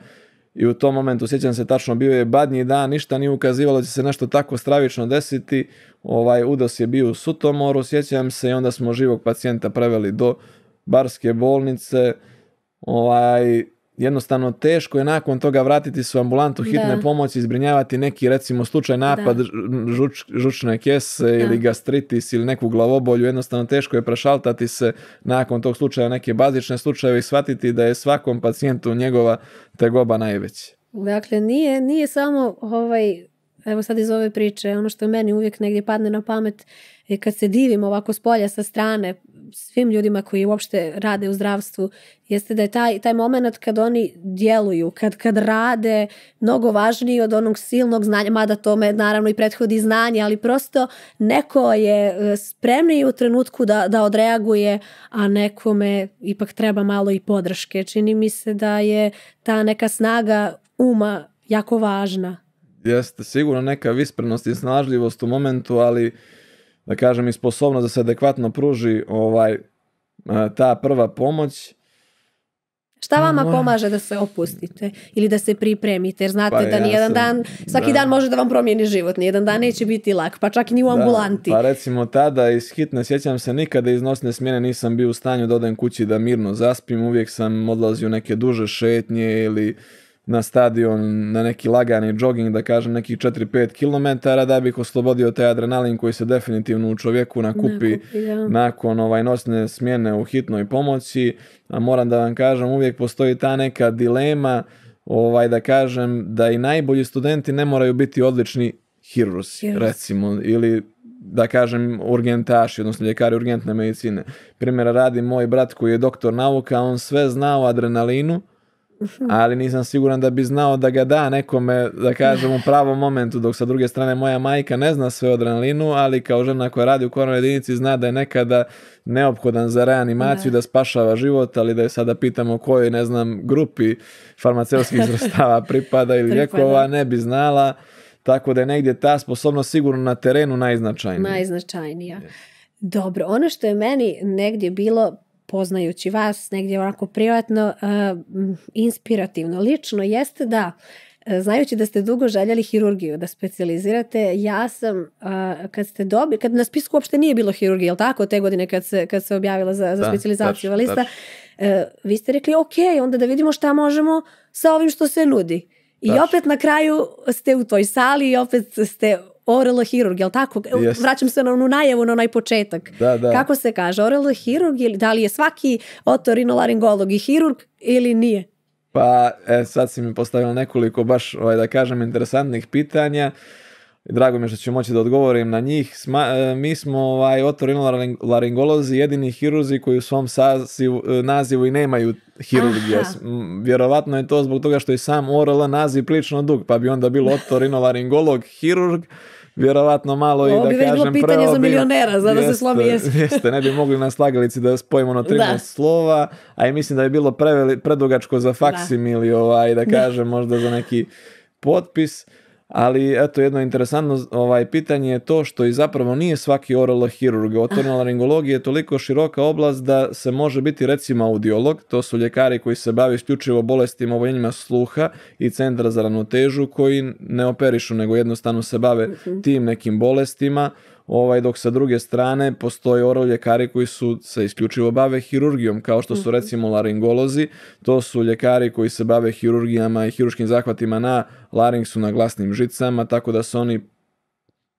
i u tom momentu, sjećam se tačno, bio je badnji dan, ništa nije ukazivalo da će se nešto tako stravično desiti, ovaj udos je bio u Sutomoru, sjećam se i onda smo živog pacijenta preveli do barske bolnice, ovaj, jednostavno teško je nakon toga vratiti se u ambulantu hitne pomoći, izbrinjavati neki recimo slučaj napad žučne kese ili gastritis ili neku glavobolju, jednostavno teško je prašaltati se nakon tog slučaja neke bazične slučajeve i shvatiti da je svakom pacijentu njegova tegoba najveća. Dakle, nije, nije samo ovaj, evo sad iz ove priče, ono što meni uvijek negdje padne na pamet i e, kad se divim ovako s polja sa strane svim ljudima koji uopšte rade u zdravstvu, jeste da je taj, taj moment kad oni djeluju, kad, kad rade mnogo važniji od onog silnog znanja, mada tome naravno i prethodi znanje, ali prosto neko je e, spremniji u trenutku da, da odreaguje, a nekome ipak treba malo i podrške. Čini mi se da je ta neka snaga uma jako važna. Jeste sigurno neka visprenost i snažljivost u momentu, ali da kažem, i sposobnost da se adekvatno pruži ovaj, e, ta prva pomoć. Šta vama pomaže da se opustite ili da se pripremite? Jer znate pa, da nijedan dan, svaki dan može da vam promijeni život, nijedan dan neće biti lak, pa čak i ni u ambulanti. pa recimo tada iz hitne, sjećam se nikada iz nosne smjene nisam bio u stanju da odem kući da mirno zaspim, uvijek sam odlazio neke duže šetnje ili na stadion na neki lagani jogging, da kažem nekih 4-5 km, da bih oslobodio taj adrenalin koji se definitivno u čovjeku nakupi, nakon ovaj, nosne smjene u hitnoj pomoći. A moram da vam kažem, uvijek postoji ta neka dilema, ovaj da kažem, da i najbolji studenti ne moraju biti odlični hirurzi, recimo, ili da kažem, urgentaši, odnosno ljekari urgentne medicine. Primjera radi moj brat koji je doktor nauka, on sve zna o adrenalinu, Mhm. ali nisam siguran da bi znao da ga da nekome, da kažem u pravom momentu, dok sa druge strane moja majka ne zna sve o adrenalinu, ali kao žena koja radi u koronoj jedinici zna da je nekada neophodan za reanimaciju, da, spašava život, ali da je sada pitamo kojoj, ne znam, grupi farmaceutskih sredstava pripada ili lijekova, ne bi znala. Tako da je negdje ta sposobnost sigurno na terenu najznačajnija. Najznačajnija. Dobro, ono što je meni negdje bilo poznajući vas negdje onako privatno, e, inspirativno, lično, jeste da e, znajući da ste dugo željeli hirurgiju da specializirate, ja sam e, kad ste dobili, kad na spisku uopšte nije bilo hirurgije, jel tako, te godine kad se, kad se objavila za, za specijalizaciju lista, vi ste rekli ok, onda da vidimo šta možemo sa ovim što se nudi. I opet na kraju ste u toj sali i opet ste oral hirurg, jel tako? Vraćam se na onu najavu, na onaj početak. Da, da. Kako se kaže, oral hirurg, ili, da li je svaki otorinolaringolog i hirurg ili nije? Pa, e, sad si mi postavila nekoliko baš, ovaj, da kažem, interesantnih pitanja. Drago mi je što ću moći da odgovorim na njih. E, mi smo ovaj, otorinolaringolozi jedini hiruzi koji u svom e, nazivu i nemaju hirurgije. Vjerovatno je to zbog toga što je sam ORL naziv prilično dug, pa bi onda bilo otorinolaringolog, hirurg, vjerovatno malo i da kažem... Ovo bi pitanje za milionera, za da se slomi Jeste, ne bi mogli na slagalici da spojimo na 13 slova, a i mislim da je bilo predugačko za faksim ili ovaj, da kažem, možda za neki potpis ali eto jedno interesantno ovaj, pitanje je to što i zapravo nije svaki orolo Otornolaringologija je toliko široka oblast da se može biti recimo audiolog, to su ljekari koji se bave isključivo bolestima oboljenjima sluha i centra za ranotežu koji ne operišu nego jednostavno se bave mhm. tim nekim bolestima ovaj, dok sa druge strane postoje orov-ljekari koji su se isključivo bave hirurgijom, kao što su mhm. recimo laringolozi, to su ljekari koji se bave hirurgijama i hiruškim zahvatima na laringsu, na glasnim žicama, tako da se oni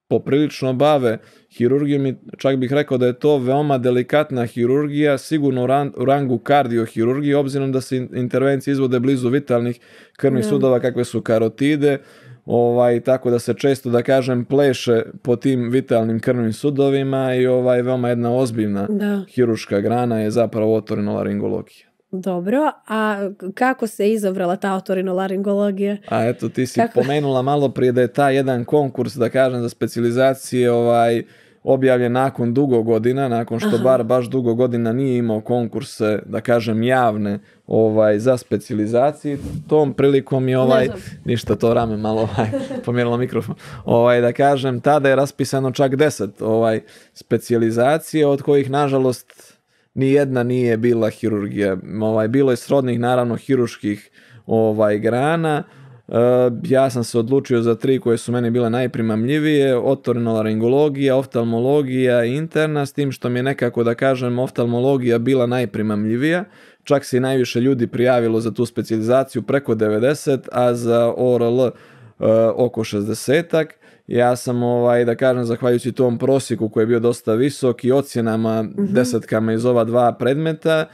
poprilično bave hirurgijom i čak bih rekao da je to veoma delikatna hirurgija, sigurno u, rangu kardiohirurgije, obzirom da se intervencije izvode blizu vitalnih krvnih sudova kakve su karotide, ovaj, tako da se često, da kažem, pleše po tim vitalnim krvnim sudovima i ovaj, veoma jedna ozbiljna da. hiruška grana je zapravo otorinolaringologija. Dobro, a kako se izabrala ta otorinolaringologija? A eto, ti si kako? pomenula malo prije da je ta jedan konkurs, da kažem, za specializacije ovaj, objavljen nakon dugo godina, nakon što bar baš dugo godina nije imao konkurse, da kažem, javne ovaj, za specializaciji. Tom prilikom je ovaj, ništa to rame malo ovaj, pomjerilo mikrofon, ovaj, da kažem, tada je raspisano čak deset ovaj, specializacije, od kojih nažalost ni jedna nije bila hirurgija. Ovaj, bilo je srodnih, naravno, hiruških ovaj, grana, Eh, ja sam se odlučio za tri koje su meni bile najprimamljivije, otorinolaringologija, oftalmologija i interna, s tim što mi je nekako da kažem oftalmologija bila najprimamljivija, čak se i najviše ljudi prijavilo za tu specializaciju, preko 90, a za ORL eh, oko 60-ak. Ja sam, ovaj, da kažem, zahvaljujući tom prosjeku koji je bio dosta visok i ocjenama mhm. desetkama iz ova dva predmeta,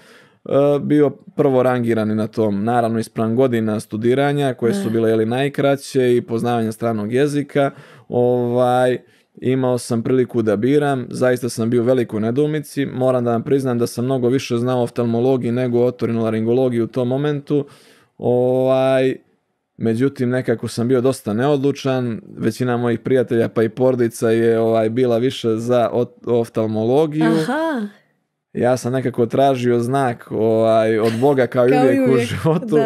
E, bio prvo rangirani na tom. Naravno, ispran godina studiranja koje su bile jeli, najkraće i poznavanje stranog jezika, ovaj, imao sam priliku da biram, zaista sam bio u velikoj nedoumici, moram da vam priznam da sam mnogo više znao oftalmologiji nego otorinolaringologiji u tom momentu, ovaj, međutim nekako sam bio dosta neodlučan, većina mojih prijatelja pa i porodica je ovaj, bila više za oftalmologiju. Aha, ja sam nekako tražio znak ovaj, od Boga kao, kao uvijek, u životu.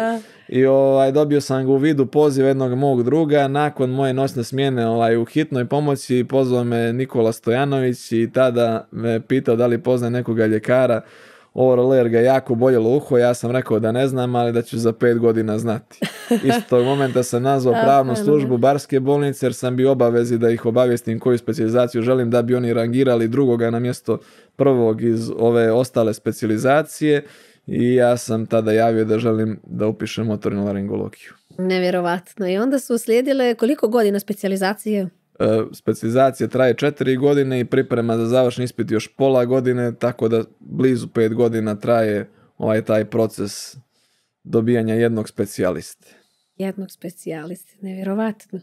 I ovaj, dobio sam ga u vidu poziv jednog mog druga. Nakon moje noćne smjene ovaj, u hitnoj pomoći pozvao me Nikola Stojanović i tada me pitao da li poznaje nekoga ljekara. Orler ga jako boljelo uho, ja sam rekao da ne znam, ali da ću za pet godina znati. Istog momenta sam nazvao pravnu službu Barske bolnice jer sam bio obavezi da ih obavijestim koju specijalizaciju želim da bi oni rangirali drugoga na mjesto prvog iz ove ostale specijalizacije i ja sam tada javio da želim da upišem motornu laringologiju. Nevjerovatno. I onda su uslijedile koliko godina specijalizacije? E, specijalizacija traje četiri godine i priprema za završni ispit još pola godine, tako da blizu pet godina traje ovaj taj proces dobijanja jednog specijaliste. Jednog specijaliste, nevjerovatno.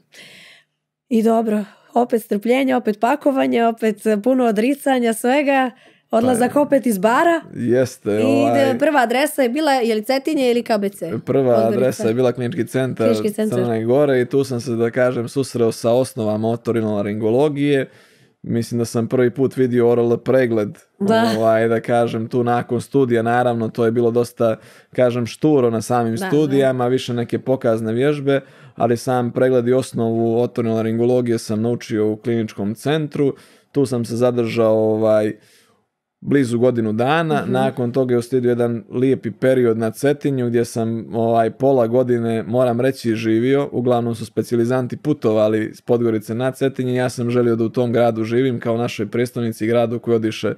I dobro, opet strpljenje, opet pakovanje, opet e, puno odricanja, svega. Odlazak pa, opet iz bara. Jeste. I ovaj, prva adresa je bila, je li Cetinje ili KBC? Prva adresa je bila klinički centar, Crne Gore i tu sam se, da kažem, susreo sa osnovama otorinolaringologije. laringologije mislim da sam prvi put vidio oral pregled, da. Ovaj, da kažem, tu nakon studija, naravno, to je bilo dosta, kažem, šturo na samim da, studijama, više neke pokazne vježbe, ali sam pregled i osnovu otorinolaringologije sam naučio u kliničkom centru, tu sam se zadržao ovaj, blizu godinu dana. Mhm. Nakon toga je uslijedio jedan lijepi period na Cetinju gdje sam ovaj, pola godine, moram reći, živio. Uglavnom su specijalizanti putovali s Podgorice na Cetinje. Ja sam želio da u tom gradu živim kao našoj predstavnici gradu koji odiše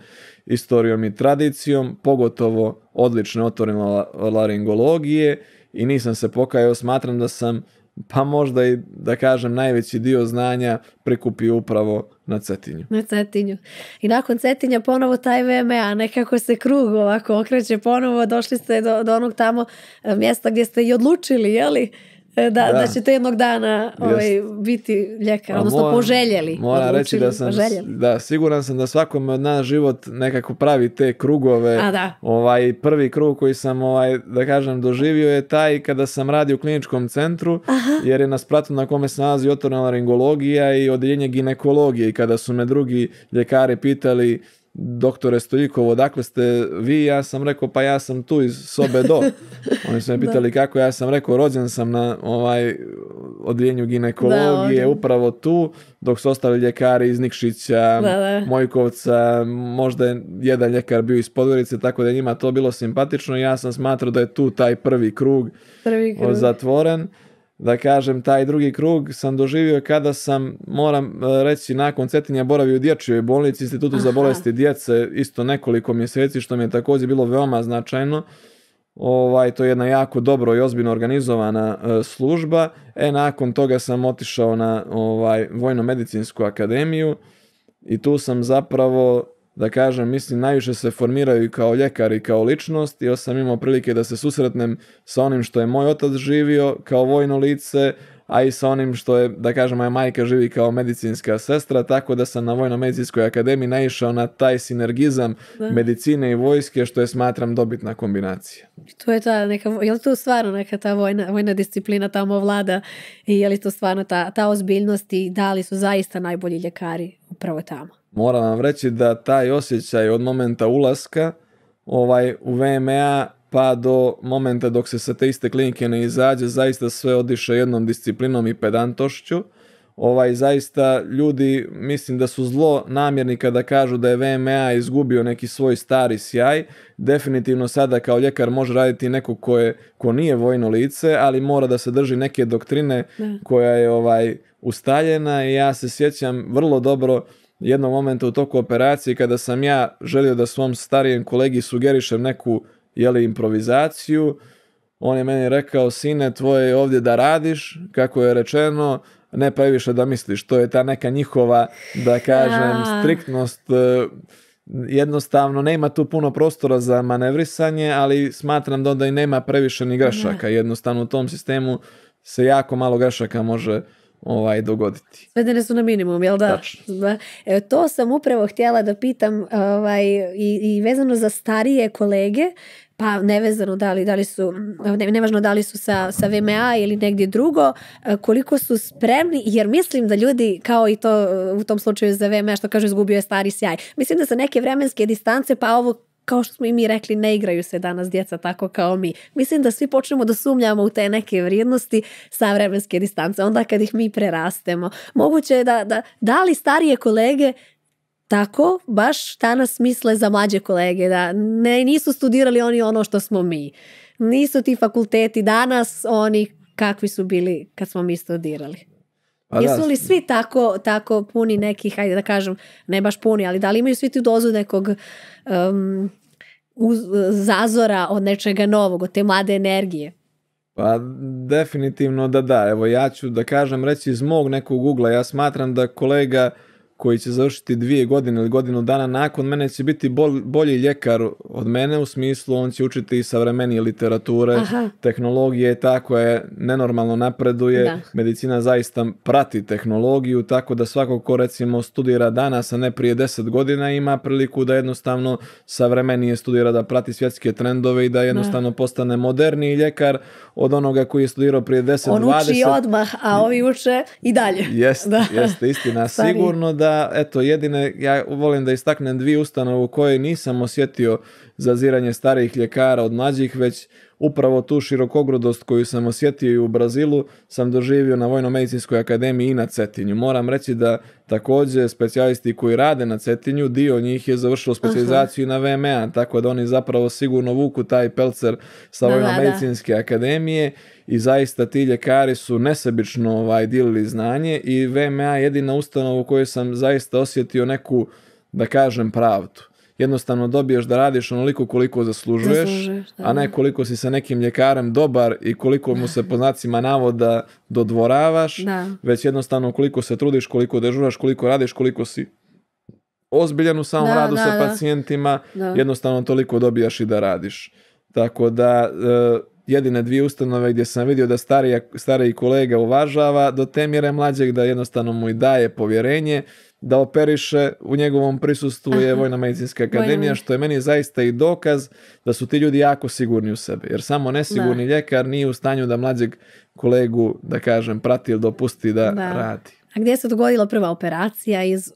istorijom i tradicijom, pogotovo odlične otvorene laringologije i nisam se pokajao. Smatram da sam pa možda i da kažem najveći dio znanja prikupio upravo na Cetinju. Na Cetinju. I nakon Cetinja ponovo taj VMA, nekako se krug ovako okreće ponovo, došli ste do, do onog tamo e, mjesta gdje ste i odlučili, jeli? E, da, da. da ćete jednog dana ovaj, biti ljekar, odnosno moram, poželjeli. Moram reći da sam, poželjeli. da, siguran sam da svakom od nas život nekako pravi te krugove. Ovaj, prvi krug koji sam, ovaj, da kažem, doživio je taj kada sam radio u kliničkom centru, jer je nas spratu na kome se nalazi laringologija i odjeljenje ginekologije. I kada su me drugi ljekari pitali doktore Stojikovo, dakle ste vi? Ja sam rekao, pa ja sam tu iz sobe do. Oni su me pitali kako, ja sam rekao, rođen sam na ovaj odjeljenju ginekologije, da, upravo tu, dok su ostali ljekari iz Nikšića, Mojkovca, možda je jedan ljekar bio iz Podgorice, tako da je njima to bilo simpatično i ja sam smatrao da je tu taj prvi krug, prvi krug. zatvoren da kažem, taj drugi krug sam doživio kada sam, moram e, reći, nakon Cetinja boravio u dječjoj bolnici, institutu za bolesti djece, isto nekoliko mjeseci, što mi je također bilo veoma značajno. Ovaj, to je jedna jako dobro i ozbiljno organizovana e, služba. E, nakon toga sam otišao na ovaj, Vojno-medicinsku akademiju i tu sam zapravo da kažem, mislim, najviše se formiraju i kao ljekar i kao ličnost. Ja sam imao prilike da se susretnem sa onim što je moj otac živio kao vojno lice, a i sa onim što je, da kažem, moja majka živi kao medicinska sestra, tako da sam na Vojno-medicinskoj akademiji naišao na taj sinergizam medicine i vojske, što je smatram dobitna kombinacija. To je neka, je to stvarno neka ta vojna, vojna disciplina tamo vlada i je li to stvarno ta, ta ozbiljnost i da li su zaista najbolji ljekari upravo tamo? Moram vam reći da taj osjećaj od momenta ulaska ovaj, u VMA pa do momenta dok se sa te iste klinike ne izađe, zaista sve odiše jednom disciplinom i pedantošću. Ovaj, zaista ljudi mislim da su zlo namjerni kada kažu da je VMA izgubio neki svoj stari sjaj. Definitivno sada kao ljekar može raditi neko ko, je, ko nije vojno lice, ali mora da se drži neke doktrine koja je ovaj ustaljena i ja se sjećam vrlo dobro jednom momentu u toku operacije kada sam ja želio da svom starijem kolegi sugerišem neku jeli, improvizaciju, on je meni rekao, sine, tvoje je ovdje da radiš, kako je rečeno, ne previše da misliš, to je ta neka njihova, da kažem, striktnost, e, jednostavno nema tu puno prostora za manevrisanje, ali smatram da onda i nema previše ni grešaka, jednostavno u tom sistemu se jako malo grešaka može ovaj, dogoditi. Svedene su na minimum, jel da? to sam upravo htjela da pitam ovaj, i, vezano za starije kolege, pa nevezano da li, da li su, nevažno da li su sa, sa VMA ili negdje drugo, e, koliko su spremni, jer mislim da ljudi, kao i to u tom slučaju za VMA, što kažu izgubio je stari sjaj, mislim da sa neke vremenske distance, pa ovo kao što smo i mi rekli, ne igraju se danas djeca tako kao mi. Mislim da svi počnemo da sumnjamo u te neke vrijednosti sa vremenske distance, onda kad ih mi prerastemo. Moguće je da, da, li starije kolege tako baš danas misle za mlađe kolege, da ne, nisu studirali oni ono što smo mi. Nisu ti fakulteti danas oni kakvi su bili kad smo mi studirali. A Jesu li svi tako, tako puni nekih, ajde da kažem, ne baš puni, ali da li imaju svi tu dozu nekog um, zazora od nečega novog, od te mlade energije? Pa definitivno da da. Evo ja ću da kažem reći iz mog nekog ugla. Ja smatram da kolega koji će završiti dvije godine ili godinu dana nakon mene će biti bol, bolji ljekar od mene u smislu on će učiti i savremenije literature, tehnologije tako je nenormalno napreduje. Medicina zaista prati tehnologiju tako da svako ko recimo studira danas, a ne prije deset godina ima priliku da jednostavno savremenije studira, da prati svjetske trendove i da jednostavno postane moderniji ljekar od onoga koji je studirao prije 10-20. On uči odmah, a ovi uče i dalje. Jeste, da. jeste istina. Sigurno da eto, jedine, ja volim da istaknem dvije ustanove u kojoj nisam osjetio zaziranje starijih ljekara od mlađih, već Upravo tu širokogrudost koju sam osjetio i u Brazilu sam doživio na Vojno-medicinskoj akademiji i na Cetinju. Moram reći da također specijalisti koji rade na Cetinju, dio njih je završilo specijalizaciju na VMA, tako da oni zapravo sigurno vuku taj pelcer sa Vojno-medicinske akademije i zaista ti ljekari su nesebično ovaj, dilili znanje i VMA je jedina ustanova u kojoj sam zaista osjetio neku, da kažem, pravdu jednostavno dobiješ da radiš onoliko koliko zaslužuješ, a ne koliko si sa nekim ljekarem dobar i koliko mu se po znacima navoda dodvoravaš, već jednostavno koliko se trudiš, koliko dežuraš, koliko radiš, koliko si ozbiljan u samom radu sa pacijentima, jednostavno toliko dobijaš i da radiš. Tako da e, jedine dvije ustanove gdje sam vidio da stariji kolega uvažava do te mjere mlađeg da jednostavno mu i daje povjerenje da operiše u njegovom prisustvu je Vojna medicinska akademija, što je meni zaista i dokaz da su ti ljudi jako sigurni u sebi. Jer samo nesigurni da. ljekar nije u stanju da mlađeg kolegu, da kažem, prati ili dopusti da, radi. A gdje se dogodila prva operacija iz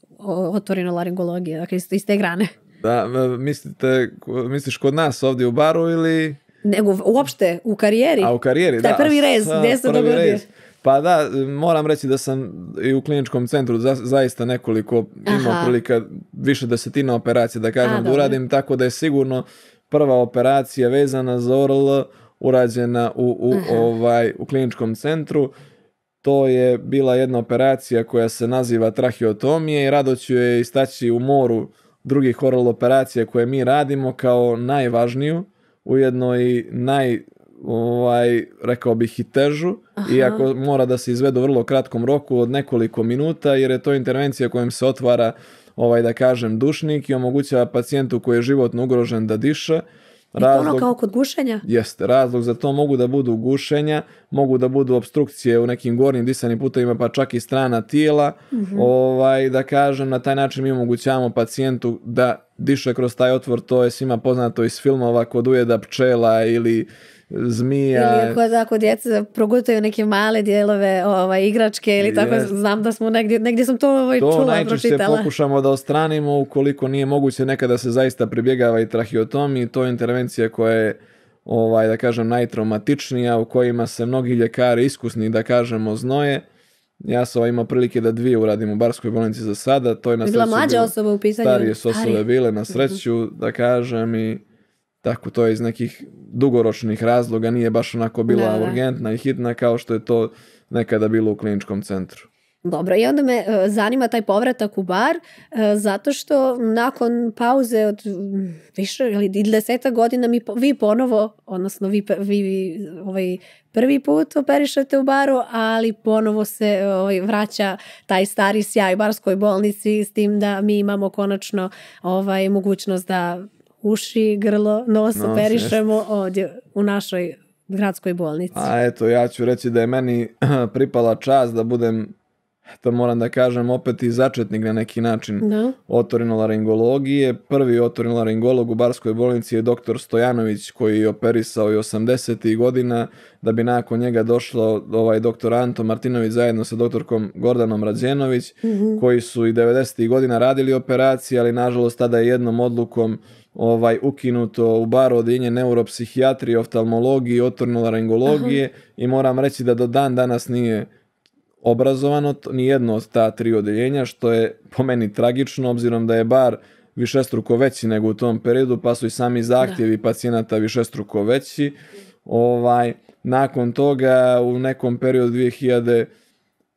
otorinolaringologije, dakle iz te grane? Da, mislite, misliš kod nas ovdje u baru ili... Nego uopšte u karijeri. A u karijeri, da. Taj prvi rez, gdje se dogodio. Pa da, moram reći da sam i u kliničkom centru zaista nekoliko imao Aha. prilika više desetina operacija da kažem da uradim, tako da je sigurno prva operacija vezana za ORL urađena u, u, ovaj, u kliničkom centru. To je bila jedna operacija koja se naziva trahiotomije i rado ću je istaći u moru drugih orl operacija koje mi radimo kao najvažniju, ujedno i naj ovaj, rekao bih i težu, iako mora da se izvedu u vrlo kratkom roku od nekoliko minuta, jer je to intervencija kojom se otvara, ovaj, da kažem, dušnik i omogućava pacijentu koji je životno ugrožen da diše. Ono razlog, je ono kao kod gušenja? Jeste, razlog za to mogu da budu gušenja, mogu da budu obstrukcije u nekim gornjim disanim putevima, pa čak i strana tijela. Mhm. Ovaj, da kažem, na taj način mi omogućavamo pacijentu da diše kroz taj otvor, to je svima poznato iz filmova kod ujeda pčela ili zmija. Ili ako tako djeca progutaju neke male dijelove ovaj, igračke ili tako, znam da smo negdje, negdje sam to ovaj, to čula, najčešće pročitala. pokušamo da ostranimo ukoliko nije moguće nekada se zaista pribjegava i trahiotomi. to je intervencija koja je ovaj, da kažem, najtraumatičnija u kojima se mnogi ljekari iskusni, da kažemo, znoje. Ja sam ovaj imao prilike da dvije uradim u Barskoj bolnici za sada. To je na Bila mlađa osoba u Starije su osobe bile, na mhm. sreću, da kažem, i tako to je iz nekih dugoročnih razloga nije baš onako bila urgentna i hitna kao što je to nekada bilo u kliničkom centru. Dobro, i onda me e, zanima taj povratak u bar, e, zato što nakon pauze od više ili deseta godina mi, vi ponovo, odnosno vi, vi ovaj, prvi put operišete u baru, ali ponovo se ovaj, vraća taj stari sjaj barskoj bolnici s tim da mi imamo konačno ovaj, mogućnost da uši, grlo, nos, nos operišemo ovdje u našoj gradskoj bolnici. A eto, ja ću reći da je meni pripala čast da budem, to moram da kažem, opet i začetnik na neki način da. otorinolaringologije. Prvi otorinolaringolog u Barskoj bolnici je doktor Stojanović koji je operisao i 80. godina da bi nakon njega došlo ovaj doktor Anto Martinović zajedno sa doktorkom Gordanom Rađenović mhm. koji su i 90. godina radili operacije, ali nažalost tada je jednom odlukom ovaj ukinuto u bar odinje neuropsihijatrije, oftalmologije, otornolaringologije i moram reći da do dan danas nije obrazovano ni jedno od ta tri odjeljenja, što je po meni tragično, obzirom da je bar višestruko veći nego u tom periodu, pa su i sami zahtjevi da. pacijenata višestruko veći. Ovaj, nakon toga u nekom periodu 2000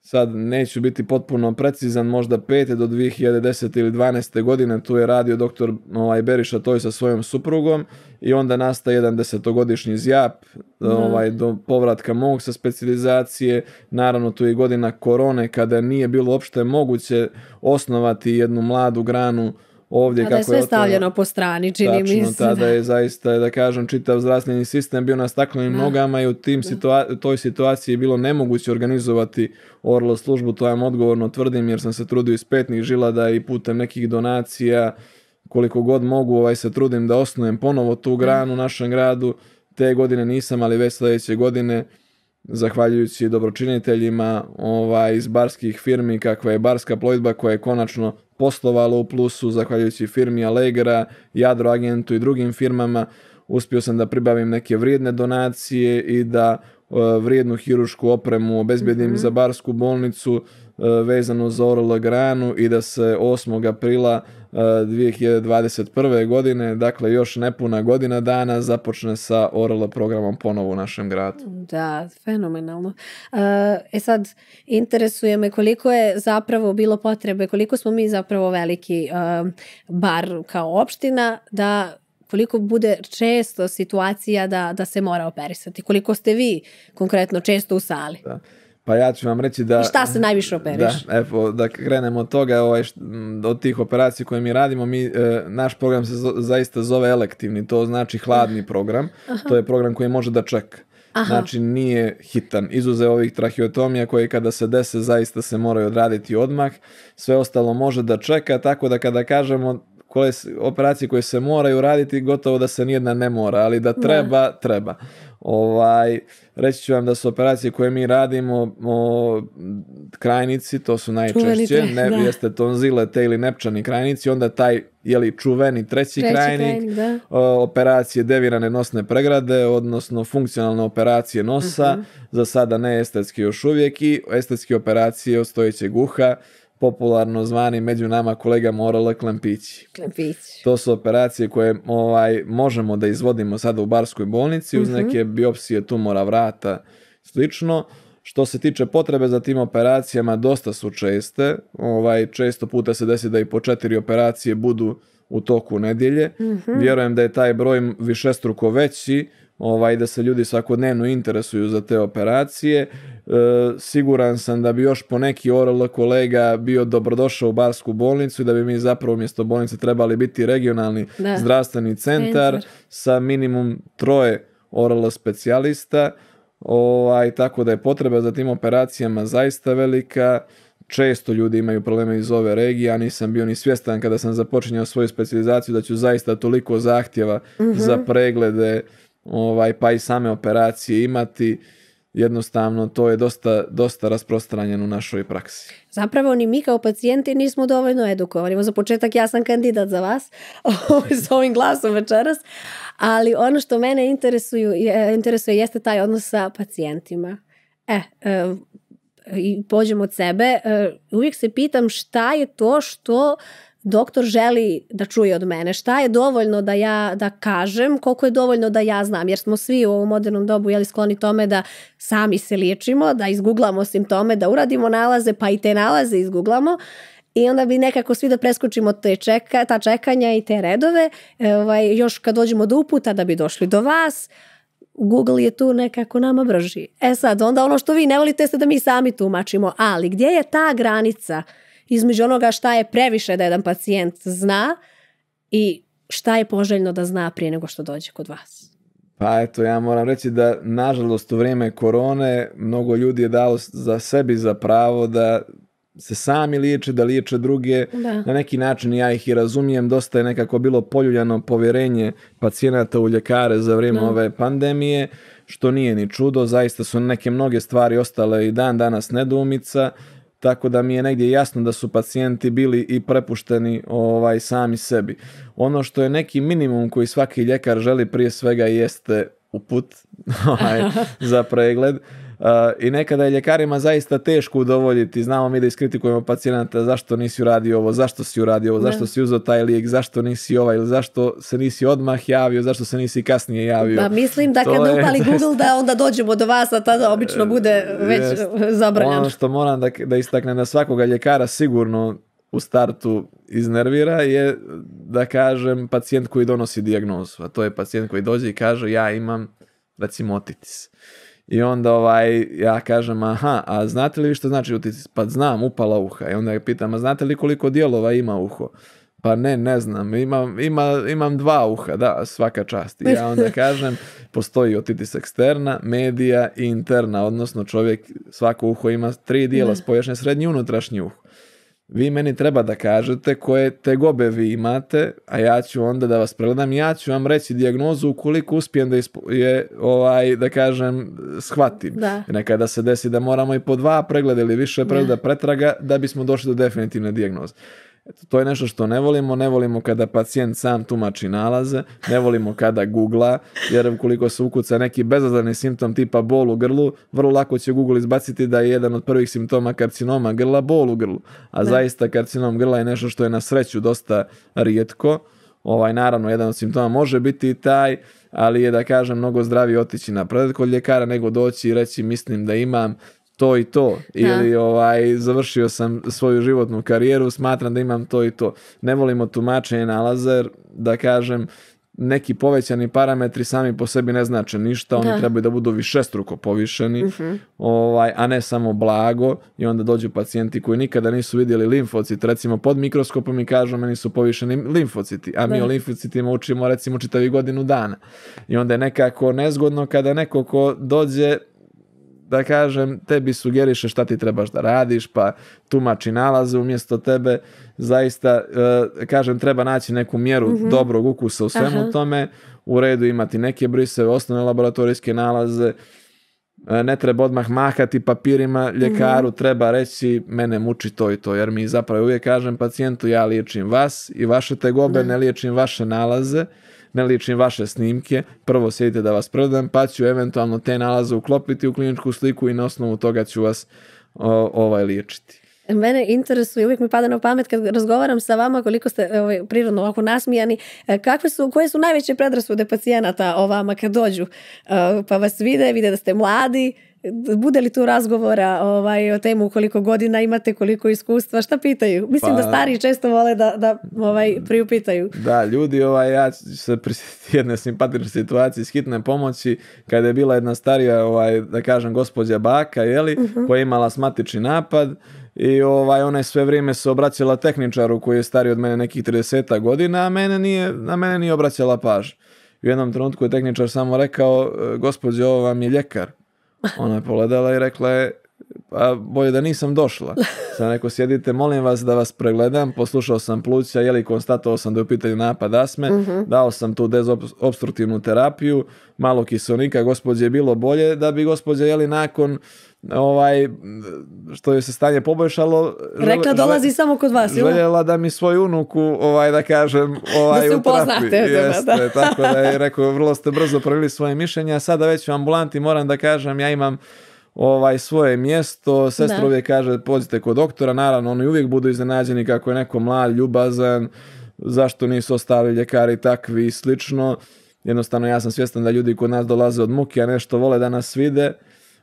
sad neću biti potpuno precizan, možda 5. do 2010. ili 12. godine tu je radio doktor ovaj, Beriša Toj sa svojom suprugom i onda nastaje jedan desetogodišnji zjap ovaj, do povratka mog sa specializacije. Naravno tu je godina korone kada nije bilo opšte moguće osnovati jednu mladu granu ovdje kako je sve stavljeno po strani, čini mi se. Tada je zaista, da kažem, čitav zdravstveni sistem bio na staklenim nogama i u tim toj situaciji je bilo nemoguće organizovati Orlo službu, to vam odgovorno tvrdim jer sam se trudio iz petnih žilada i putem nekih donacija koliko god mogu ovaj, se trudim da osnujem ponovo tu granu u našem gradu. Te godine nisam, ali već sljedeće godine zahvaljujući dobročiniteljima ovaj, iz barskih firmi kakva je Barska plojdba koja je konačno poslovala u plusu, zahvaljujući firmi Allegra, Jadro agentu i drugim firmama, uspio sam da pribavim neke vrijedne donacije i da e, vrijednu hirušku opremu obezbijedim mhm. za Barsku bolnicu e, vezanu vezano za Orla Granu i da se 8. aprila 2021. godine, dakle još nepuna godina dana, započne sa ORL programom ponovo u našem gradu. Da, fenomenalno. E sad, interesuje me koliko je zapravo bilo potrebe, koliko smo mi zapravo veliki bar kao opština da koliko bude često situacija da, da se mora operisati, koliko ste vi konkretno često u sali. Da. Pa ja ću vam reći da... I šta se najviše operiš? Da, evo, da krenemo od toga, ovaj, od tih operacija koje mi radimo, mi, e, naš program se zaista zove elektivni, to znači hladni program, to je program koji može da čeka. Znači nije hitan, izuze ovih traheotomija koje kada se dese zaista se moraju odraditi odmah, sve ostalo može da čeka, tako da kada kažemo koje, operacije koje se moraju raditi, gotovo da se nijedna ne mora, ali da treba, treba. Ovaj, reći ću vam da su operacije koje mi radimo o, krajnici, to su najčešće, ne, jeste tonzile, te ili nepčani krajnici, onda taj jeli, čuveni treći, krajnik, operacije devirane nosne pregrade, odnosno funkcionalne operacije nosa, mhm. za sada ne estetski još uvijek i estetski operacije ostojećeg uha, popularno zvani među nama kolega Morale klempići. To su operacije koje ovaj, možemo da izvodimo sada u Barskoj bolnici uz mhm. neke biopsije tumora vrata, slično. Što se tiče potrebe za tim operacijama, dosta su česte. Ovaj, često puta se desi da i po četiri operacije budu u toku nedjelje. Mhm. Vjerujem da je taj broj višestruko veći ovaj, da se ljudi svakodnevno interesuju za te operacije. E, siguran sam da bi još po neki oral kolega bio dobrodošao u Barsku bolnicu i da bi mi zapravo umjesto bolnice trebali biti regionalni zdravstveni centar, sa minimum troje oral specijalista. Ovaj, tako da je potreba za tim operacijama zaista velika. Često ljudi imaju probleme iz ove regije, a nisam bio ni svjestan kada sam započinjao svoju specijalizaciju da ću zaista toliko zahtjeva mhm. za preglede ovaj, pa i same operacije imati jednostavno to je dosta, dosta rasprostranjeno u našoj praksi. Zapravo ni mi kao pacijenti nismo dovoljno edukovani. Za početak ja sam kandidat za vas ovaj, s ovim glasom večeras, ali ono što mene interesuju, interesuje jeste taj odnos sa pacijentima. E, e i pođem od sebe, e, uvijek se pitam šta je to što doktor želi da čuje od mene šta je dovoljno da ja da kažem, koliko je dovoljno da ja znam, jer smo svi u ovom modernom dobu jeli skloni tome da sami se liječimo, da izguglamo simptome, da uradimo nalaze, pa i te nalaze izguglamo. I onda bi nekako svi da preskočimo te čeka, ta čekanja i te redove, e, ovaj, još kad dođemo do uputa da bi došli do vas, Google je tu nekako nama brži. E sad, onda ono što vi ne volite jeste da mi sami tumačimo, ali gdje je ta granica? između onoga šta je previše da jedan pacijent zna i šta je poželjno da zna prije nego što dođe kod vas? Pa eto, ja moram reći da nažalost u vrijeme korone mnogo ljudi je dalo za sebi za pravo da se sami liječe, da liječe druge. Na neki način ja ih i razumijem, dosta je nekako bilo poljuljano povjerenje pacijenata u ljekare za vrijeme ove pandemije, što nije ni čudo, zaista su neke mnoge stvari ostale i dan danas nedumica, tako da mi je negdje jasno da su pacijenti bili i prepušteni ovaj sami sebi. Ono što je neki minimum koji svaki ljekar želi prije svega jeste uput ovaj, za pregled i nekada je ljekarima zaista teško udovoljiti. Znamo mi da iskritikujemo pacijenta zašto nisi uradio ovo, zašto si uradio ovo, zašto si uzeo taj lijek, zašto nisi ovaj ili zašto se nisi odmah javio, zašto se nisi kasnije javio. Pa mislim da upali Google da onda dođemo do vas, a tada obično bude već zabranjeno. Ono što moram da, da istaknem da svakoga ljekara sigurno u startu iznervira je da kažem pacijent koji donosi dijagnozu, a to je pacijent koji dođe i kaže ja imam recimo otitis. I onda ovaj, ja kažem, aha, a znate li vi što znači otitis? Pa znam, upala uha. I onda ga pitam, a znate li koliko dijelova ima uho? Pa ne, ne znam, imam, ima, imam dva uha, da, svaka čast. I ja onda kažem, postoji otitis eksterna, medija i interna, odnosno čovjek, svako uho ima tri dijela, spoješne srednji i unutrašnje uho vi meni treba da kažete koje tegobe vi imate, a ja ću onda da vas pregledam, ja ću vam reći dijagnozu ukoliko uspijem da je, ovaj, da kažem, shvatim. Da. Nekada se desi da moramo i po dva pregleda ili više pregleda pretraga da bismo došli do definitivne dijagnoze. Eto, to je nešto što ne volimo, ne volimo kada pacijent sam tumači nalaze, ne volimo kada googla, jer ukoliko se ukuca neki bezazleni simptom tipa bol u grlu, vrlo lako će Google izbaciti da je jedan od prvih simptoma karcinoma grla bol u grlu. A zaista karcinom grla je nešto što je na sreću dosta rijetko. Ovaj, naravno, jedan od simptoma može biti i taj, ali je da kažem mnogo zdravije otići na kod ljekara nego doći i reći mislim da imam, to i to ili ovaj završio sam svoju životnu karijeru, smatram da imam to i to. Ne volimo tumačenje nalaza jer da kažem neki povećani parametri sami po sebi ne znače ništa, oni da. trebaju da budu višestruko povišeni, mhm. ovaj, a ne samo blago i onda dođu pacijenti koji nikada nisu vidjeli limfocit, recimo pod mikroskopom i kažu meni su povišeni limfociti, a mi o limfocitima učimo recimo čitavi godinu dana. I onda je nekako nezgodno kada neko ko dođe da kažem, tebi sugeriše šta ti trebaš da radiš, pa tumači nalaze umjesto tebe. Zaista, e, kažem, treba naći neku mjeru mhm. dobrog ukusa u svemu tome, u redu imati neke briseve, osnovne laboratorijske nalaze, e, ne treba odmah mahati papirima mhm. ljekaru, treba reći mene muči to i to, jer mi zapravo uvijek kažem pacijentu ja liječim vas i vaše tegobe, ne liječim vaše nalaze. Ne ličim vaše snimke, prvo sjedite da vas prodam, pa ću eventualno te nalaze uklopiti u kliničku sliku i na osnovu toga ću vas o, ovaj liječiti. Mene interesuje, uvijek mi pada na pamet kad razgovaram sa vama koliko ste ovaj, prirodno ovako nasmijani, e, kakve su, koje su najveće predrasude pacijenata o vama kad dođu, e, pa vas vide, vide da ste mladi, bude li tu razgovora ovaj, o temu koliko godina imate, koliko iskustva, šta pitaju? Mislim da pa- stari često vole da, da ovaj, priupitaju. Da, ljudi, ovaj, ja se jedne simpatične situacije iz hitne pomoći, kada je bila jedna starija, ovaj, da kažem, gospođa baka, jeli, uh mhm. koja je imala smatični napad, i ovaj, ona je sve vrijeme se obraćala tehničaru koji je stariji od mene nekih 30 godina, a mene nije, na mene nije obraćala paž. U jednom trenutku je tehničar samo rekao, e, gospođo, ovo vam je ljekar. Ona je pogledala i rekla je, pa bolje da nisam došla. Sam neko sjedite, molim vas da vas pregledam, poslušao sam pluća, jeli konstatovao sam da je u pitanju napad asme, mhm. dao sam tu dezobstruktivnu terapiju, malo kisonika, gospođe je bilo bolje, da bi gospođa jeli nakon ovaj, što je se stanje poboljšalo. Rekla dolazi samo kod vas. Željela da mi svoju unuku, ovaj, da kažem, ovaj, da se ovaj, upoznate. da. tako da je rekao, vrlo ste brzo provili svoje mišljenja, sada već u ambulanti moram da kažem, ja imam ovaj svoje mjesto, sestra uvijek kaže pođite kod doktora, naravno oni uvijek budu iznenađeni kako je neko mlad, ljubazan, zašto nisu ostali ljekari takvi i slično. Jednostavno ja sam svjestan da ljudi kod nas dolaze od muke, a nešto vole da nas vide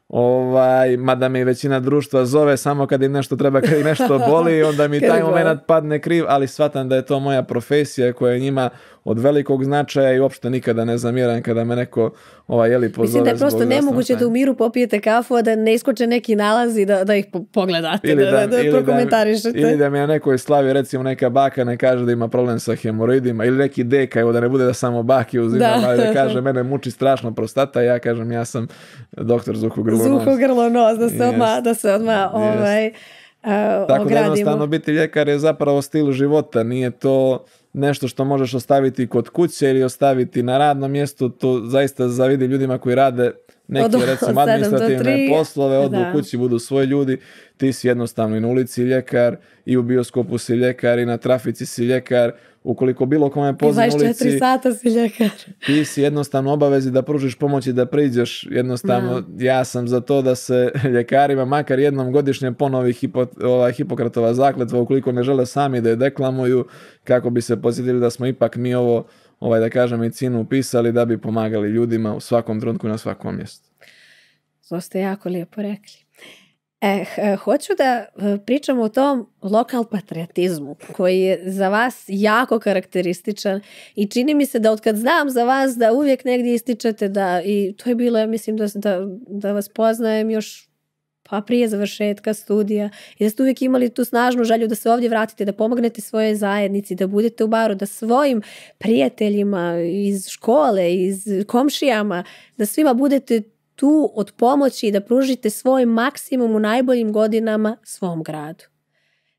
Ovaj, mada mi većina društva zove samo kad im nešto treba, kad im nešto boli, onda mi taj moment padne kriv, ali shvatam da je to moja profesija koja je njima od velikog značaja i uopšte nikada ne zamjeram kada me neko ovaj, jeli pozove. Mislim da je prosto nemoguće da u miru popijete kafu, a da ne iskoče neki nalazi da, da ih pogledate, ili da, da, da prokomentarišete. ili da mi na nekoj slavi recimo neka baka ne kaže da ima problem sa hemoroidima ili neki deka, evo da ne bude da samo baki uzimam, da. ali da kaže mene muči strašno prostata, ja kažem ja sam doktor Zuhu nos. da se odmah, da se odmah ovaj, e, Tako ogradimo. da jednostavno biti ljekar je zapravo stil života, nije to nešto što možeš ostaviti kod kuće ili ostaviti na radnom mjestu, to zaista zavidi ljudima koji rade neke recimo administrativne poslove, odu u kući, budu svoji ljudi, ti si jednostavno na ulici ljekar i u bioskopu si ljekar i na trafici si ljekar, ukoliko bilo kome pozna ulici. sata si ljekar. Ti si jednostavno obavezi da pružiš pomoć i da priđeš jednostavno. Ja sam za to da se ljekarima makar jednom godišnje ponovi Hipokratova zakletva ukoliko ne žele sami da je deklamuju kako bi se posjetili da smo ipak mi ovo ovaj, da kažem, medicinu upisali da bi pomagali ljudima u svakom trenutku na svakom mjestu. To ste jako lijepo rekli. E, hoću da eh, pričamo o tom lokal patriotizmu koji je za vas jako karakterističan i čini mi se da odkad znam za vas da uvijek negdje ističete da i to je bilo, ja mislim da, da vas poznajem još pa prije završetka studija i da ste uvijek imali tu snažnu želju da se ovdje vratite, da pomognete svojoj zajednici, da budete u baru, da svojim prijateljima iz škole, iz komšijama, da svima budete tu od pomoći i da pružite svoj maksimum u najboljim godinama svom gradu.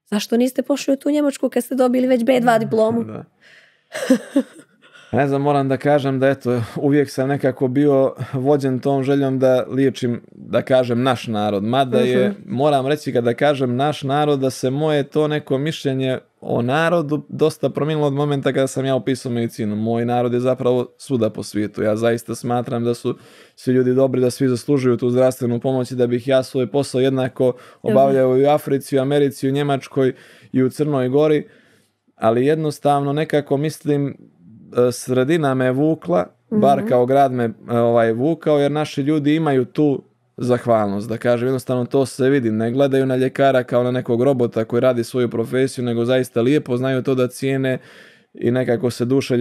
Zašto niste pošli u tu Njemačku kad ste dobili već B2 diplomu? Ne znam, moram da kažem da eto, uvijek sam nekako bio vođen tom željom da liječim, da kažem naš narod. Mada je, mhm. moram reći kada kažem naš narod, da se moje to neko mišljenje o narodu dosta promijenilo od momenta kada sam ja opisao medicinu. Moj narod je zapravo svuda po svijetu. Ja zaista smatram da su svi ljudi dobri, da svi zaslužuju tu zdravstvenu pomoć i da bih ja svoj posao jednako mhm. obavljao i u Africi, u Americi, u Njemačkoj i u Crnoj Gori. Ali jednostavno nekako mislim E, sredina me vukla, bar mhm. kao grad me e, ovaj, vukao, jer naši ljudi imaju tu zahvalnost, da kažem, jednostavno to se vidi, ne gledaju na ljekara kao na nekog robota koji radi svoju profesiju, nego zaista lijepo znaju to da cijene i nekako se duše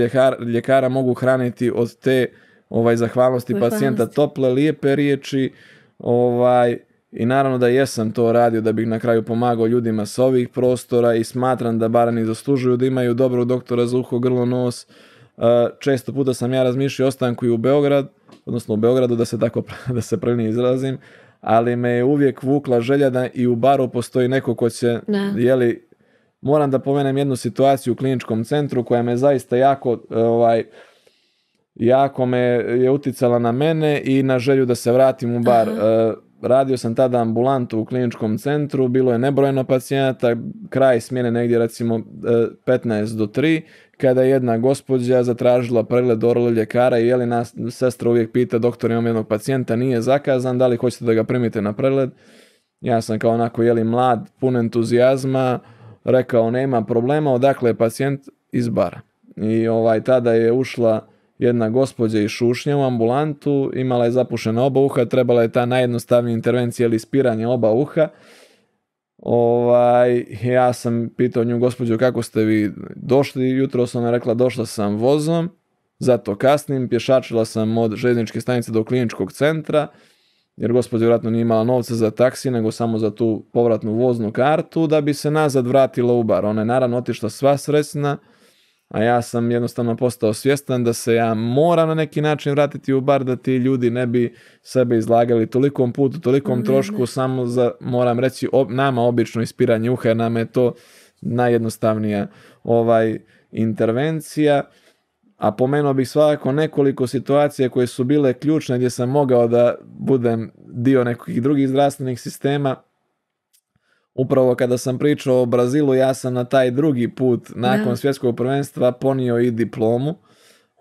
ljekara, mogu hraniti od te ovaj zahvalnosti, pacijenta, tople, lijepe riječi, ovaj, i naravno da jesam to radio da bih na kraju pomagao ljudima s ovih prostora i smatram da barem i zaslužuju da imaju dobro doktora za uho, grlo, nos, često puta sam ja razmišljao ostanku i u Beograd, odnosno u Beogradu da se tako da se izrazim, ali me je uvijek vukla želja da i u baru postoji neko ko će, jeli, moram da pomenem jednu situaciju u kliničkom centru koja me zaista jako, e, ovaj, jako me je uticala na mene i na želju da se vratim u bar. E, radio sam tada ambulantu u kliničkom centru, bilo je nebrojeno pacijenata, kraj smjene negdje recimo 15 e, do 3 kada je jedna gospođa zatražila pregled orla ljekara i je li nas sestra uvijek pita doktor imam jednog pacijenta, nije zakazan, da li hoćete da ga primite na pregled? Ja sam kao onako je li mlad, pun entuzijazma, rekao nema problema, odakle je pacijent iz bara. I ovaj tada je ušla jedna gospođa iz šušnje u ambulantu, imala je zapušena oba uha, trebala je ta najjednostavnija intervencija ili ispiranje oba uha. Ovaj, ja sam pitao nju, gospođo, kako ste vi došli? Jutro sam rekla, došla sam vozom, zato kasnim, pješačila sam od željezničke stanice do kliničkog centra, jer gospođa vratno nije imala novca za taksi, nego samo za tu povratnu voznu kartu, da bi se nazad vratila u bar. Ona je naravno otišla sva sresna, a ja sam jednostavno postao svjestan da se ja moram na neki način vratiti u bar da ti ljudi ne bi sebe izlagali tolikom putu, tolikom trošku, samo za, moram reći, nama obično ispiranje uha, nama je to najjednostavnija ovaj intervencija. A pomenuo bih svakako nekoliko situacija koje su bile ključne gdje sam mogao da budem dio nekih drugih zdravstvenih sistema Upravo kada sam pričao o Brazilu, ja sam na taj drugi put nakon svjetskog prvenstva ponio i diplomu.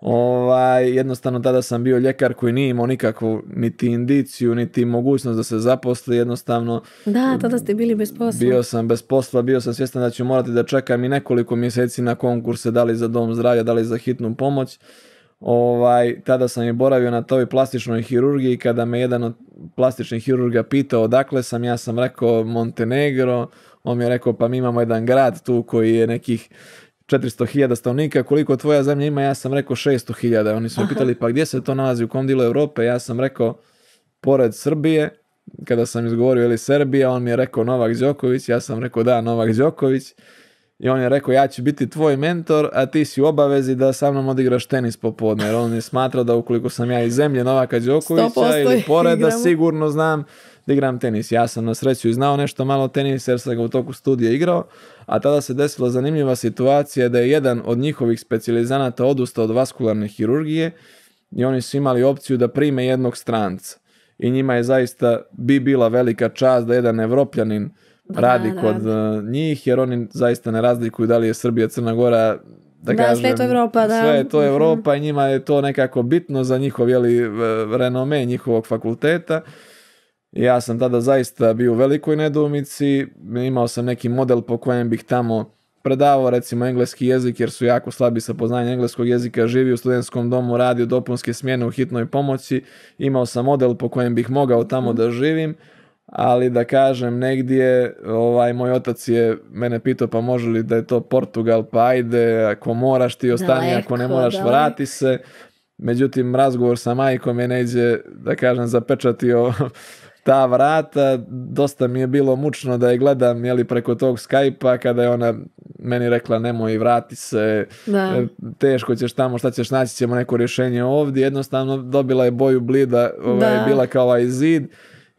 Ovaj, jednostavno tada sam bio ljekar koji nije imao nikakvu niti indiciju, niti mogućnost da se zaposli, jednostavno... Da, tada ste bili bez posla. Bio sam bez posla, bio sam svjestan da ću morati da čekam i nekoliko mjeseci na konkurse, da li za dom zdravlja, da li za hitnu pomoć. Ovaj, tada sam je boravio na toj plastičnoj hirurgiji kada me jedan od plastičnih hirurga pitao odakle sam, ja sam rekao Montenegro, on mi je rekao pa mi imamo jedan grad tu koji je nekih 400.000 stanovnika, koliko tvoja zemlja ima, ja sam rekao 600.000. Oni su me pitali pa gdje se to nalazi, u kom dijelu Europe, ja sam rekao pored Srbije, kada sam izgovorio ili Srbija, on mi je rekao Novak Đoković, ja sam rekao da Novak Đoković i on je rekao, ja ću biti tvoj mentor, a ti si u obavezi da sa mnom odigraš tenis popodne. Jer on je smatrao da ukoliko sam ja iz zemlje Novaka Đokovića ili pored, da sigurno znam da igram tenis. Ja sam na sreću i znao nešto malo tenis jer sam ga u toku studije igrao, a tada se desila zanimljiva situacija da je jedan od njihovih specijalizanata odustao od vaskularne hirurgije i oni su imali opciju da prime jednog stranca. I njima je zaista bi bila velika čast da jedan evropljanin radi kod e, njih, jer oni zaista ne razlikuju da li je Srbija, Crna Gora, da, da kažem, sve je to Evropa, da. Sve je to mhm. Evropa i njima je to nekako bitno za njihov jeli, e, renome njihovog fakulteta. Ja sam tada zaista bio u velikoj nedumici, imao sam neki model po kojem bih tamo predavao recimo engleski jezik jer su jako slabi sa poznanjem engleskog jezika, živi u studentskom domu, u dopunske smjene u hitnoj pomoći, imao sam model po kojem bih mogao tamo mhm. da živim, ali da kažem negdje, ovaj, moj otac je mene pitao pa može li da je to Portugal, pa ajde, ako moraš ti ostani, ako ne moraš daleko. vrati se. Međutim, razgovor sa majkom je neđe da kažem, zapečatio ta vrata. Dosta mi je bilo mučno da je gledam jeli, preko tog skype kada je ona meni rekla nemoj vrati se, da. E, teško ćeš tamo, šta ćeš naći ćemo neko rješenje ovdje. Jednostavno dobila je boju blida, ovaj, bila kao ovaj zid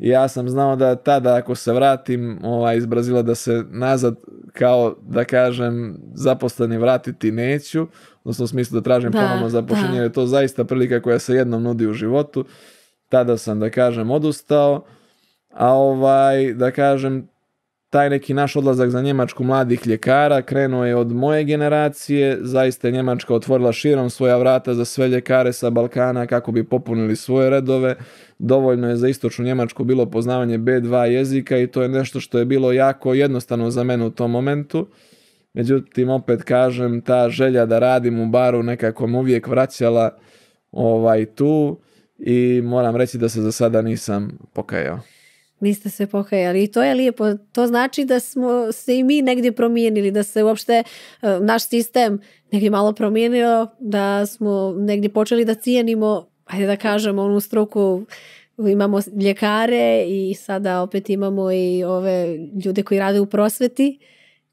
ja sam znao da tada ako se vratim ovaj, iz Brazila da se nazad kao da kažem zaposleni vratiti neću, odnosno u smislu da tražim da, ponovno jer je to zaista prilika koja se jednom nudi u životu. Tada sam da kažem odustao, a ovaj da kažem taj neki naš odlazak za Njemačku mladih ljekara krenuo je od moje generacije, zaista je Njemačka otvorila širom svoja vrata za sve ljekare sa Balkana kako bi popunili svoje redove, dovoljno je za istočnu Njemačku bilo poznavanje B2 jezika i to je nešto što je bilo jako jednostavno za mene u tom momentu. Međutim, opet kažem, ta želja da radim u baru nekako me uvijek vraćala ovaj, tu i moram reći da se za sada nisam pokajao. Niste se pokajali i to je lijepo. To znači da smo se i mi negdje promijenili, da se uopšte e, naš sistem negdje malo promijenio, da smo negdje počeli da cijenimo, ajde da kažemo, onu struku imamo ljekare i sada opet imamo i ove ljude koji rade u prosveti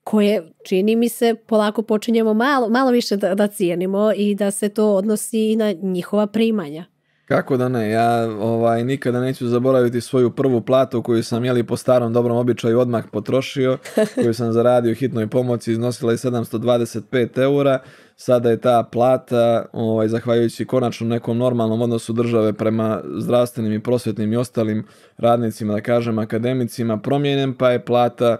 koje čini mi se polako počinjemo malo, više da, da cijenimo i da se to odnosi i na njihova primanja. Kako da ne, ja ovaj, nikada neću zaboraviti svoju prvu platu koju sam jeli po starom dobrom običaju odmah potrošio, koju sam zaradio u hitnoj pomoci, iznosila je 725 eura, sada je ta plata, ovaj, zahvaljujući konačno nekom normalnom odnosu države prema zdravstvenim i prosvjetnim i ostalim radnicima, da kažem akademicima, promijenjen pa je plata,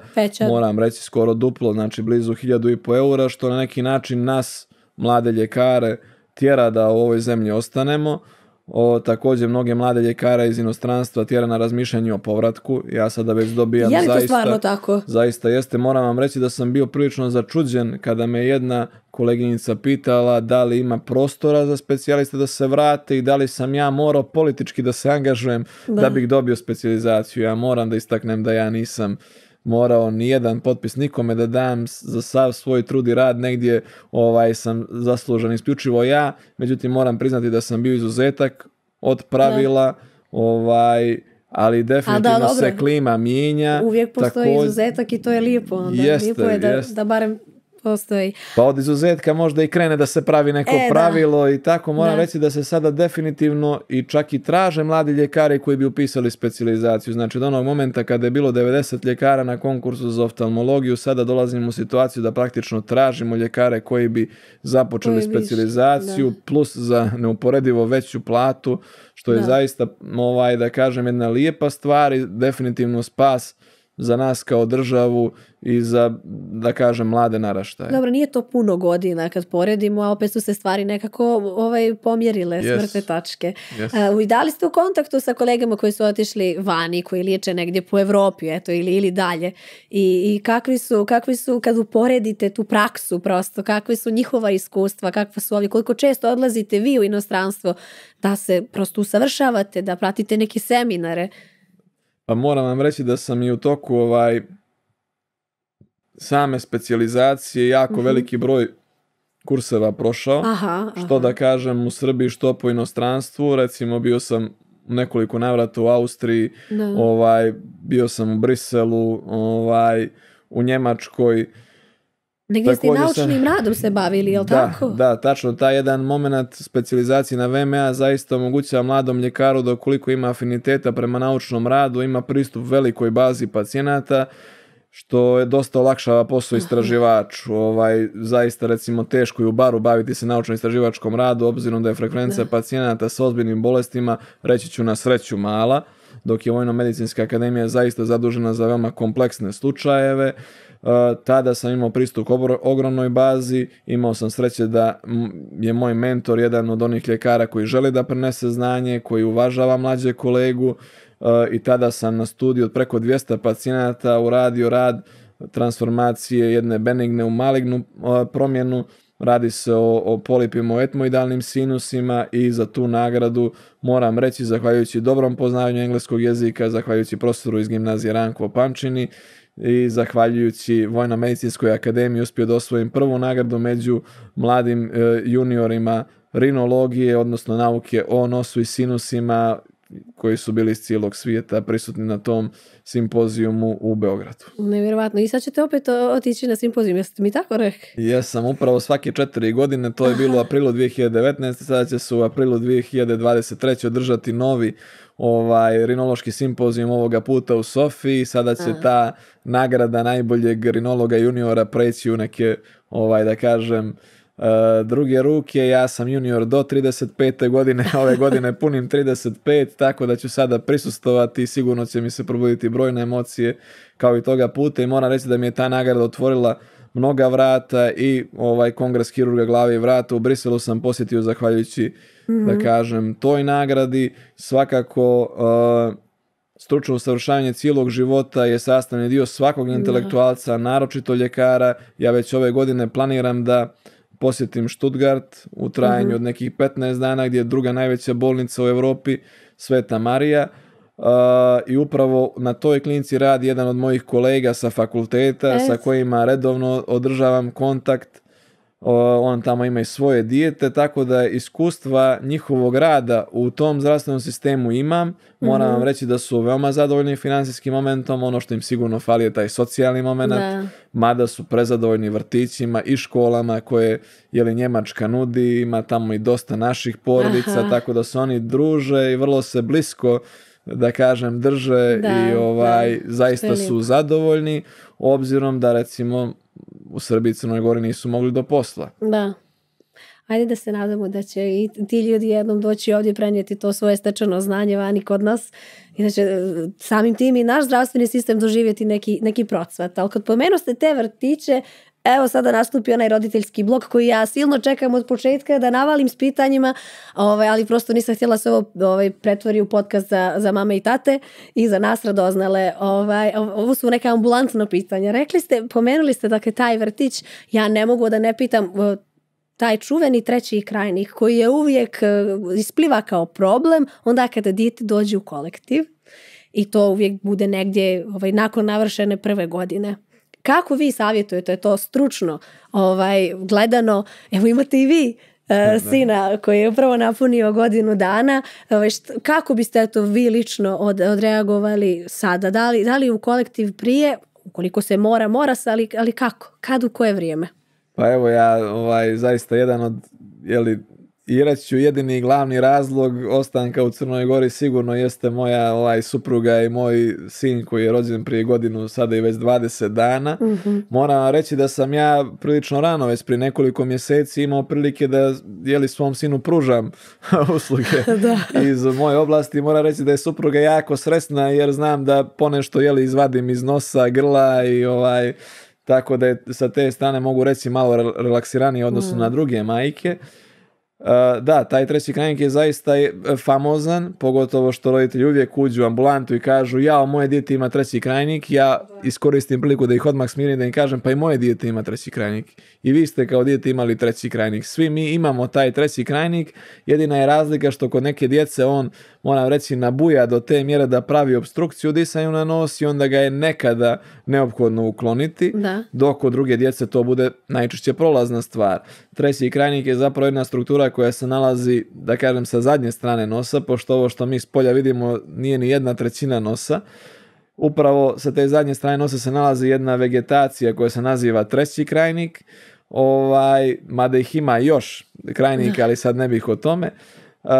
moram reći, skoro duplo, znači blizu 1500 eura, što na neki način nas, mlade ljekare, tjera da u ovoj zemlji ostanemo, o, također mnoge mlade ljekara iz inostranstva tjera na razmišljanje o povratku. Ja sada već dobijam je zaista, stvarno tako? Zaista jeste. Moram vam reći da sam bio prilično začuđen kada me jedna koleginica pitala da li ima prostora za specijaliste da se vrate i da li sam ja morao politički da se angažujem da, da bih dobio specijalizaciju. Ja moram da istaknem da ja nisam morao nijedan potpis nikome da dam za sav svoj trud i rad negdje ovaj sam zaslužan isključivo ja međutim moram priznati da sam bio izuzetak od pravila ovaj ali definitivno se klima mijenja uvijek postoji izuzetak i to je lijepo lijepo je da, da barem pa od izuzetka možda i krene da se pravi neko e, pravilo i tako. Moram da. reći da se sada definitivno i čak i traže mladi ljekari koji bi upisali specijalizaciju. Znači od onog momenta kada je bilo 90 ljekara na konkursu za oftalmologiju, sada dolazimo u situaciju da praktično tražimo ljekare koji bi započeli specijalizaciju plus za neuporedivo veću platu, što je zaista ovaj da kažem jedna lijepa stvar i definitivno spas za nas kao državu i za, da kažem, mlade naraštaje. Dobro, nije to puno godina kad poredimo, a opet su se stvari nekako ovaj, pomjerile yes. tačke. E, I da li ste u kontaktu sa kolegama koji su otišli vani, koji liječe negdje po Evropi, eto, ili, ili dalje? I, i kakvi, su, kakvi su, kad uporedite tu praksu prosto, kakvi su njihova iskustva, kakva su ovi koliko često odlazite vi u inostranstvo da se prosto usavršavate, da pratite neke seminare? Pa moram vam reći da sam i u toku ovaj same specijalizacije jako mhm. veliki broj kurseva prošao. Što da kažem u Srbiji, što po inostranstvu. Recimo bio sam nekoliko navrata u Austriji, ovaj bio sam u Briselu, ovaj u Njemačkoj Negdje ste naučnim radom se bavili, li da, tako? Da, tačno. Taj jedan moment specijalizacije na VMA zaista omogućava mladom ljekaru da ukoliko ima afiniteta prema naučnom radu, ima pristup velikoj bazi pacijenata, što je dosta olakšava posao istraživaču. Ovaj, zaista, recimo, teško je u baru baviti se naučno-istraživačkom radu, obzirom da je frekvencija pacijenata s ozbiljnim bolestima, reći ću na sreću, mala, dok je Vojno-medicinska akademija zaista zadužena za veoma kompleksne slučajeve E, tada sam imao pristup ogromnoj bazi, imao sam sreće da je moj mentor jedan od onih ljekara koji želi da prenese znanje, koji uvažava mlađe kolegu e, i tada sam na studiju od preko 200 pacijenata uradio rad transformacije jedne benigne u malignu e, promjenu, Radi se o, polipima u etmoidalnim sinusima i za tu nagradu moram reći, zahvaljujući dobrom poznavanju engleskog jezika, zahvaljujući profesoru iz gimnazije Ranko Pančini i zahvaljujući Vojno-medicinskoj akademiji uspio da osvojim prvu nagradu među mladim e, juniorima rinologije, odnosno nauke o nosu i sinusima koji su bili iz cijelog svijeta prisutni na tom simpozijumu u Beogradu. Nevjerovatno. I sad ćete opet otići na simpozijum. Jeste mi tako rekli? Jesam, upravo svake četiri godine. To je bilo u aprilu 2019. Sada će se u aprilu 2023. održati novi ovaj rinološki simpozijum ovoga puta u Sofiji. Sada će ta nagrada najboljeg rinologa juniora preći u neke, ovaj, da kažem, Eh, druge ruke, ja sam junior do 35. godine, ove godine punim 35, tako da ću sada prisustovati, sigurno će mi se probuditi brojne emocije kao i toga puta i moram reći da mi je ta nagrada otvorila mnoga vrata i ovaj kongres kirurga glave i vrata u Briselu sam posjetio zahvaljujući da mhm. kažem toj nagradi svakako eh, stručno usavršavanje cijelog života je sastavni dio svakog intelektualca, naročito ljekara. Ja već ove godine planiram da posjetim Stuttgart u trajanju mhm. od nekih 15 dana gdje je druga najveća bolnica u Europi, Sveta Marija. Uh, I upravo na toj klinici radi jedan od mojih kolega sa fakulteta yes. sa kojima redovno održavam kontakt on tamo ima i svoje dijete, tako da iskustva njihovog rada u tom zdravstvenom sistemu imam. Moram mhm. vam reći da su veoma zadovoljni financijskim momentom, ono što im sigurno fali je taj socijalni moment, da. mada su prezadovoljni vrtićima i školama koje je li Njemačka nudi, ima tamo i dosta naših porodica, tako da se oni druže i vrlo se blisko da kažem drže i ovaj zaista su zadovoljni obzirom da recimo u Srbiji i Crnoj Gori nisu mogli do posla. Da. Ajde da se nadamo da će i ti ljudi jednom doći ovdje prenijeti to svoje stečeno znanje vani kod nas i da će samim tim i naš zdravstveni sistem doživjeti neki, neki procvat. Ali kad pomenu ste te vrtiće, evo sada nastupi onaj roditeljski blok koji ja silno čekam od početka da navalim s pitanjima, ovaj, ali prosto nisam htjela se ovo ovaj, pretvori u podcast za, za mame i tate i za nas radoznale. Ovaj, ovo su neka ambulantna pitanja. Rekli ste, pomenuli ste dakle taj vrtić, ja ne mogu da ne pitam taj čuveni treći krajnik koji je uvijek e, ispliva kao problem onda kada dijete dođe u kolektiv i to uvijek bude negdje ovaj, nakon navršene prve godine. Kako vi savjetujete to stručno ovaj, gledano? Evo imate i vi e, sina koji je upravo napunio godinu dana. Ovaj, kako biste to vi lično od, odreagovali sada? Da li, u kolektiv prije, ukoliko se mora, mora se, ali, ali kako? Kad, u koje vrijeme? Pa evo ja, ovaj, zaista jedan od i reći ću jedini glavni razlog ostanka u Crnoj Gori sigurno jeste moja ovaj, supruga i moj sin koji je rođen prije godinu, sada i već 20 dana. mm Moram reći da sam ja prilično rano, već prije nekoliko mjeseci imao prilike da jeli svom sinu pružam usluge iz moje oblasti. Moram reći da je supruga jako sresna jer znam da ponešto jeli izvadim iz nosa, grla i ovaj tako da je, sa te strane mogu reći malo relaksiranije odnosno mm. na druge majke. E, da, taj treći krajnik je zaista e, famozan, pogotovo što roditelji uvijek uđu u ambulantu i kažu ja moje dijete ima treći krajnik, ja iskoristim priliku da ih odmah smirim, da im kažem pa i moje dijete ima treći krajnik. I vi ste kao dijete imali treći krajnik. Svi mi imamo taj treći krajnik, jedina je razlika što kod neke djece on, moram reći, nabuja do te mjere da pravi obstrukciju disanju na nos i onda ga je nekada neophodno ukloniti, dok kod druge djece to bude najčešće prolazna stvar. Treći krajnik je zapravo jedna struktura koja se nalazi, da kažem, sa zadnje strane nosa, pošto ovo što mi s polja vidimo nije ni jedna trećina nosa. Upravo sa te zadnje strane nosa se nalazi jedna vegetacija koja se naziva treći krajnik, ovaj, mada ih ima još krajnika, ali sad ne bih o tome. Uh,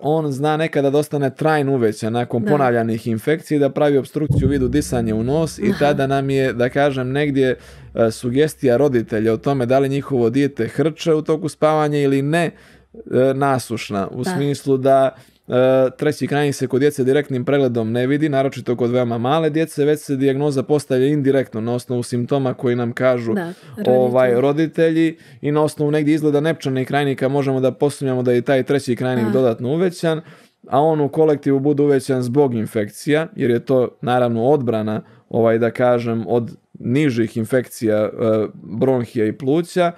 on zna nekada da ostane trajno uveća nakon ponavljanih infekcija da pravi obstrukciju u vidu disanje u nos i tada nam je, da kažem, negdje uh, sugestija roditelja o tome da li njihovo dijete hrče u toku spavanja ili ne uh, nasušna u smislu da E, treći krajnik se kod djece direktnim pregledom ne vidi, naročito kod veoma male djece, već se dijagnoza postavlja indirektno na osnovu simptoma koji nam kažu roditelji. ovaj roditelji i na osnovu negdje izgleda nepčanih krajnika možemo da posumnjamo da je taj treći krajnik dodatno uvećan, a on u kolektivu bude uvećan zbog infekcija, jer je to naravno odbrana, ovaj da kažem, od nižih infekcija e, bronhija i pluća,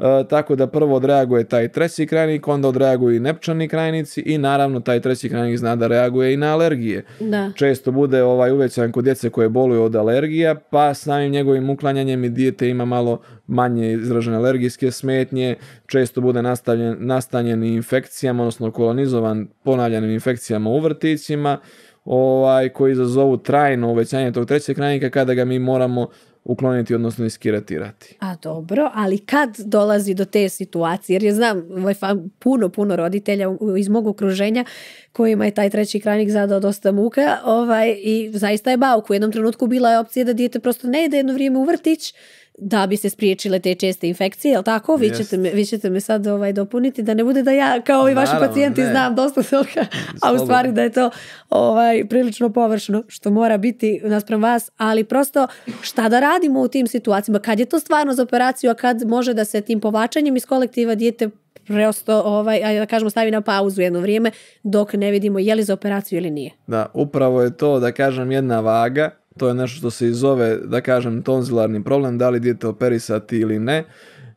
E, tako da prvo odreaguje taj treći krajnik, onda odreaguju i nepčani krajnici i naravno taj treći krajnik zna da reaguje i na alergije. Da. Često bude ovaj uvećan kod djece koje boluju od alergija, pa samim njegovim uklanjanjem i dijete ima malo manje izražene alergijske smetnje, često bude nastavljen, nastanjen infekcijama, odnosno kolonizovan ponavljanim infekcijama u vrtićima, ovaj, koji izazovu trajno uvećanje tog trećeg krajnika kada ga mi moramo ukloniti, odnosno iskiratirati. A dobro, ali kad dolazi do te situacije, jer ja znam ovaj puno, puno roditelja iz mog okruženja kojima je taj treći krajnik zadao dosta muka ovaj, i zaista je bauk. U jednom trenutku bila je opcija da dijete prosto ne ide jedno vrijeme u vrtić da bi se spriječile te česte infekcije, jel tako? Vi, ćete me, vi me sad ovaj, dopuniti da ne bude da ja kao i vaši pacijenti znam dosta toga, a u stvari da je to ovaj, prilično površno što mora biti naspram vas, ali prosto šta da radimo u tim situacijama? Kad je to stvarno za operaciju, a kad može da se tim povačanjem iz kolektiva dijete prosto, ovaj, ajde da kažemo, stavi na pauzu jedno vrijeme dok ne vidimo je li za operaciju ili nije. Da, upravo je to, da kažem, jedna vaga. To je nešto što se i zove, da kažem, tonzilarni problem, da li dijete operisati ili ne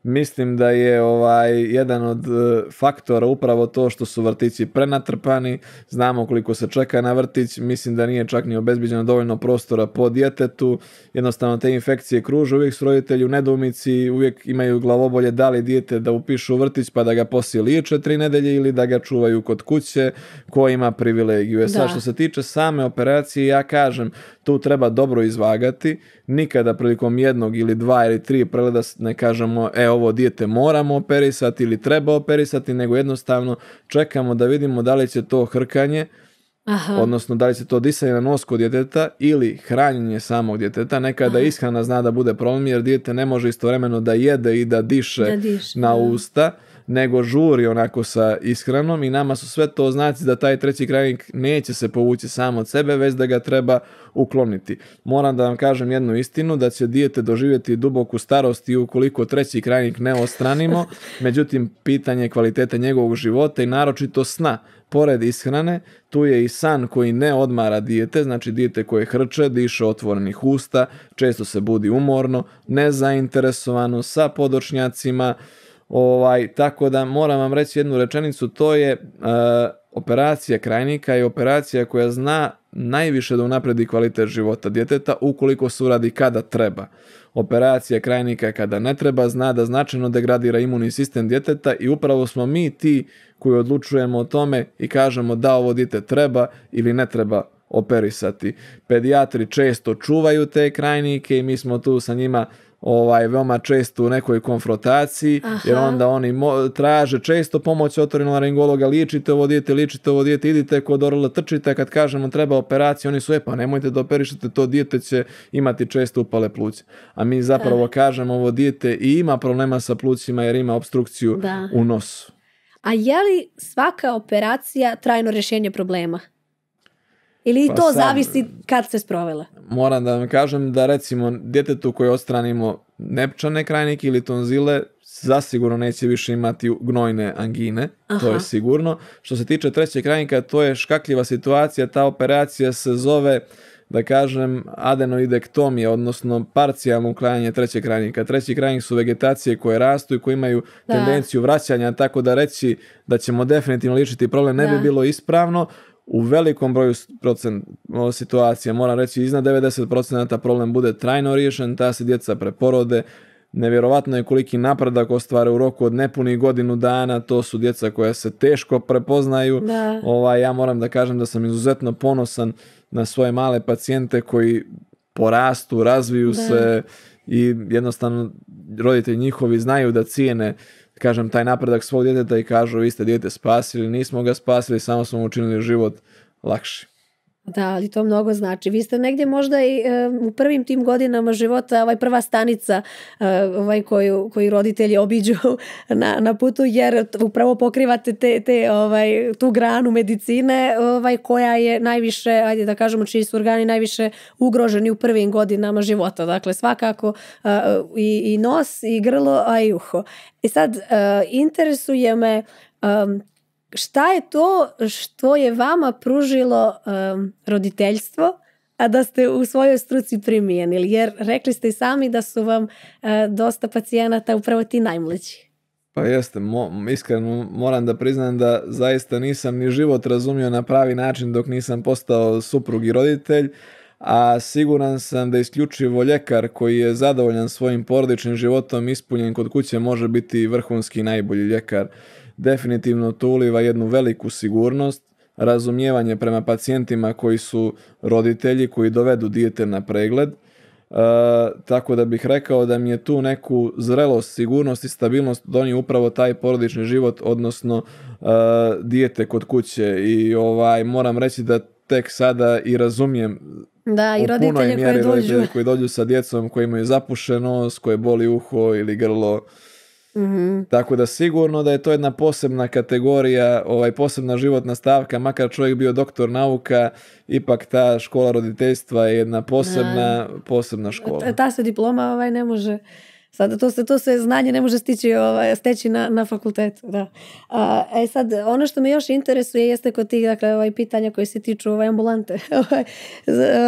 mislim da je ovaj jedan od e, faktora upravo to što su vrtići prenatrpani, znamo koliko se čeka na vrtić, mislim da nije čak ni obezbiđeno dovoljno prostora po djetetu, jednostavno te infekcije kruže, uvijek su roditelji u nedumici, uvijek imaju glavobolje da li dijete da upišu vrtić pa da ga poslije liječe tri nedelje ili da ga čuvaju kod kuće, ko ima privilegiju. E sad, što se tiče same operacije, ja kažem, tu treba dobro izvagati, nikada prilikom jednog ili dva ili tri pregleda ne kažemo, e ovo dijete moramo operisati ili treba operisati, nego jednostavno čekamo da vidimo da li će to hrkanje, odnosno da li će to disanje na nos kod djeteta ili hranjenje samog djeteta. Nekada Aha. ishrana zna da bude problem jer dijete ne može istovremeno da jede i da diše, na usta nego žuri onako sa ishranom i nama su sve to znaci da taj treći krajnik neće se povući sam od sebe, već da ga treba ukloniti. Moram da vam kažem jednu istinu, da će dijete doživjeti duboku starost i ukoliko treći krajnik ne ostranimo, međutim pitanje kvalitete njegovog života i naročito sna, pored ishrane, tu je i san koji ne odmara dijete, znači dijete koje hrče, diše otvorenih usta, često se budi umorno, nezainteresovano, sa podočnjacima, Ovaj, tako da moram vam reći jednu rečenicu, to je e, operacija krajnika je operacija koja zna najviše da unapredi kvalitet života djeteta ukoliko se uradi kada treba. Operacija krajnika kada ne treba zna da značajno degradira imunni sistem djeteta i upravo smo mi ti koji odlučujemo o tome i kažemo da ovo dijete treba ili ne treba operisati. Pedijatri često čuvaju te krajnike i mi smo tu sa njima ovaj veoma često u nekoj konfrontaciji jer onda oni traže često pomoć otorinolaringologa ličite ovo dijete ličite ovo dijete idite kod orla trčite kad kažemo treba operacija oni su e pa nemojte da operišete to dijete će imati često upale pluće a mi zapravo e. kažemo ovo dijete i ima problema sa plućima jer ima obstrukciju u nosu a je li svaka operacija trajno rješenje problema ili pa to zavisi kad se sprovela? Moram da vam kažem da recimo djetetu koje ostranimo nepčane krajnike ili tonzile zasigurno neće više imati gnojne angine, to je sigurno. Što se tiče trećeg krajnika, to je škakljiva situacija, ta operacija se zove da kažem, adenoidektomija, odnosno parcijalno uklanjanje trećeg krajnika. Treći krajnik su vegetacije koje rastu i koje imaju tendenciju vraćanja, tako da reći da ćemo definitivno ličiti problem ne bi bilo ispravno, u velikom broju procent, situacija, moram reći iznad 90% problem bude trajno riješen, ta se djeca preporode, nevjerovatno je koliki napredak ostvare u roku od nepunih godinu dana, to su djeca koja se teško prepoznaju, da. Ovaj, ja moram da kažem da sam izuzetno ponosan na svoje male pacijente koji porastu, razviju se i jednostavno roditelji njihovi znaju da cijene kažem, taj napredak svog djeteta i kažu vi ste djete spasili, nismo ga spasili, samo smo mu učinili život lakši. Da, ali to mnogo znači. Vi ste negdje možda i e, u prvim tim godinama života ovaj prva stanica e, ovaj koju, roditelji obiđu na, na putu jer upravo pokrivate te, te, ovaj, tu granu medicine ovaj, koja je najviše, ajde da kažemo čiji su organi najviše ugroženi u prvim godinama života. Dakle, svakako e, i, i nos i grlo, a i uho. I sad interesuje me šta je to što je vama pružilo roditeljstvo a da ste u svojoj struci primijenili jer rekli ste i sami da su vam e, dosta pacijenata upravo ti najmlađi pa jeste, iskreno moram da priznam da zaista nisam ni život razumio na pravi način dok nisam postao suprug i roditelj, a siguran sam da isključivo ljekar koji je zadovoljan svojim porodičnim životom ispunjen kod kuće može biti vrhunski najbolji ljekar definitivno to uliva jednu veliku sigurnost, razumijevanje prema pacijentima koji su roditelji koji dovedu dijete na pregled, e, tako da bih rekao da mi je tu neku zrelost, sigurnost i stabilnost donio upravo taj porodični život, odnosno e, dijete kod kuće i ovaj moram reći da tek sada i razumijem da, i u punoj mjeri koji dođu. koji dođu sa djecom koji imaju zapušenost, koje boli uho ili grlo Mhm. Tako da sigurno da je to jedna posebna kategorija, ovaj posebna životna stavka, makar čovjek bio doktor nauka, ipak ta škola roditeljstva je jedna posebna, posebna škola. Ta se diploma ovaj ne može Sada to se, to se znanje ne može stići, ovaj, steći na, na fakultetu. Da. A, e sad, ono što me još interesuje jeste kod tih dakle, ovaj, pitanja koje se tiču ovaj, ambulante. Ovaj,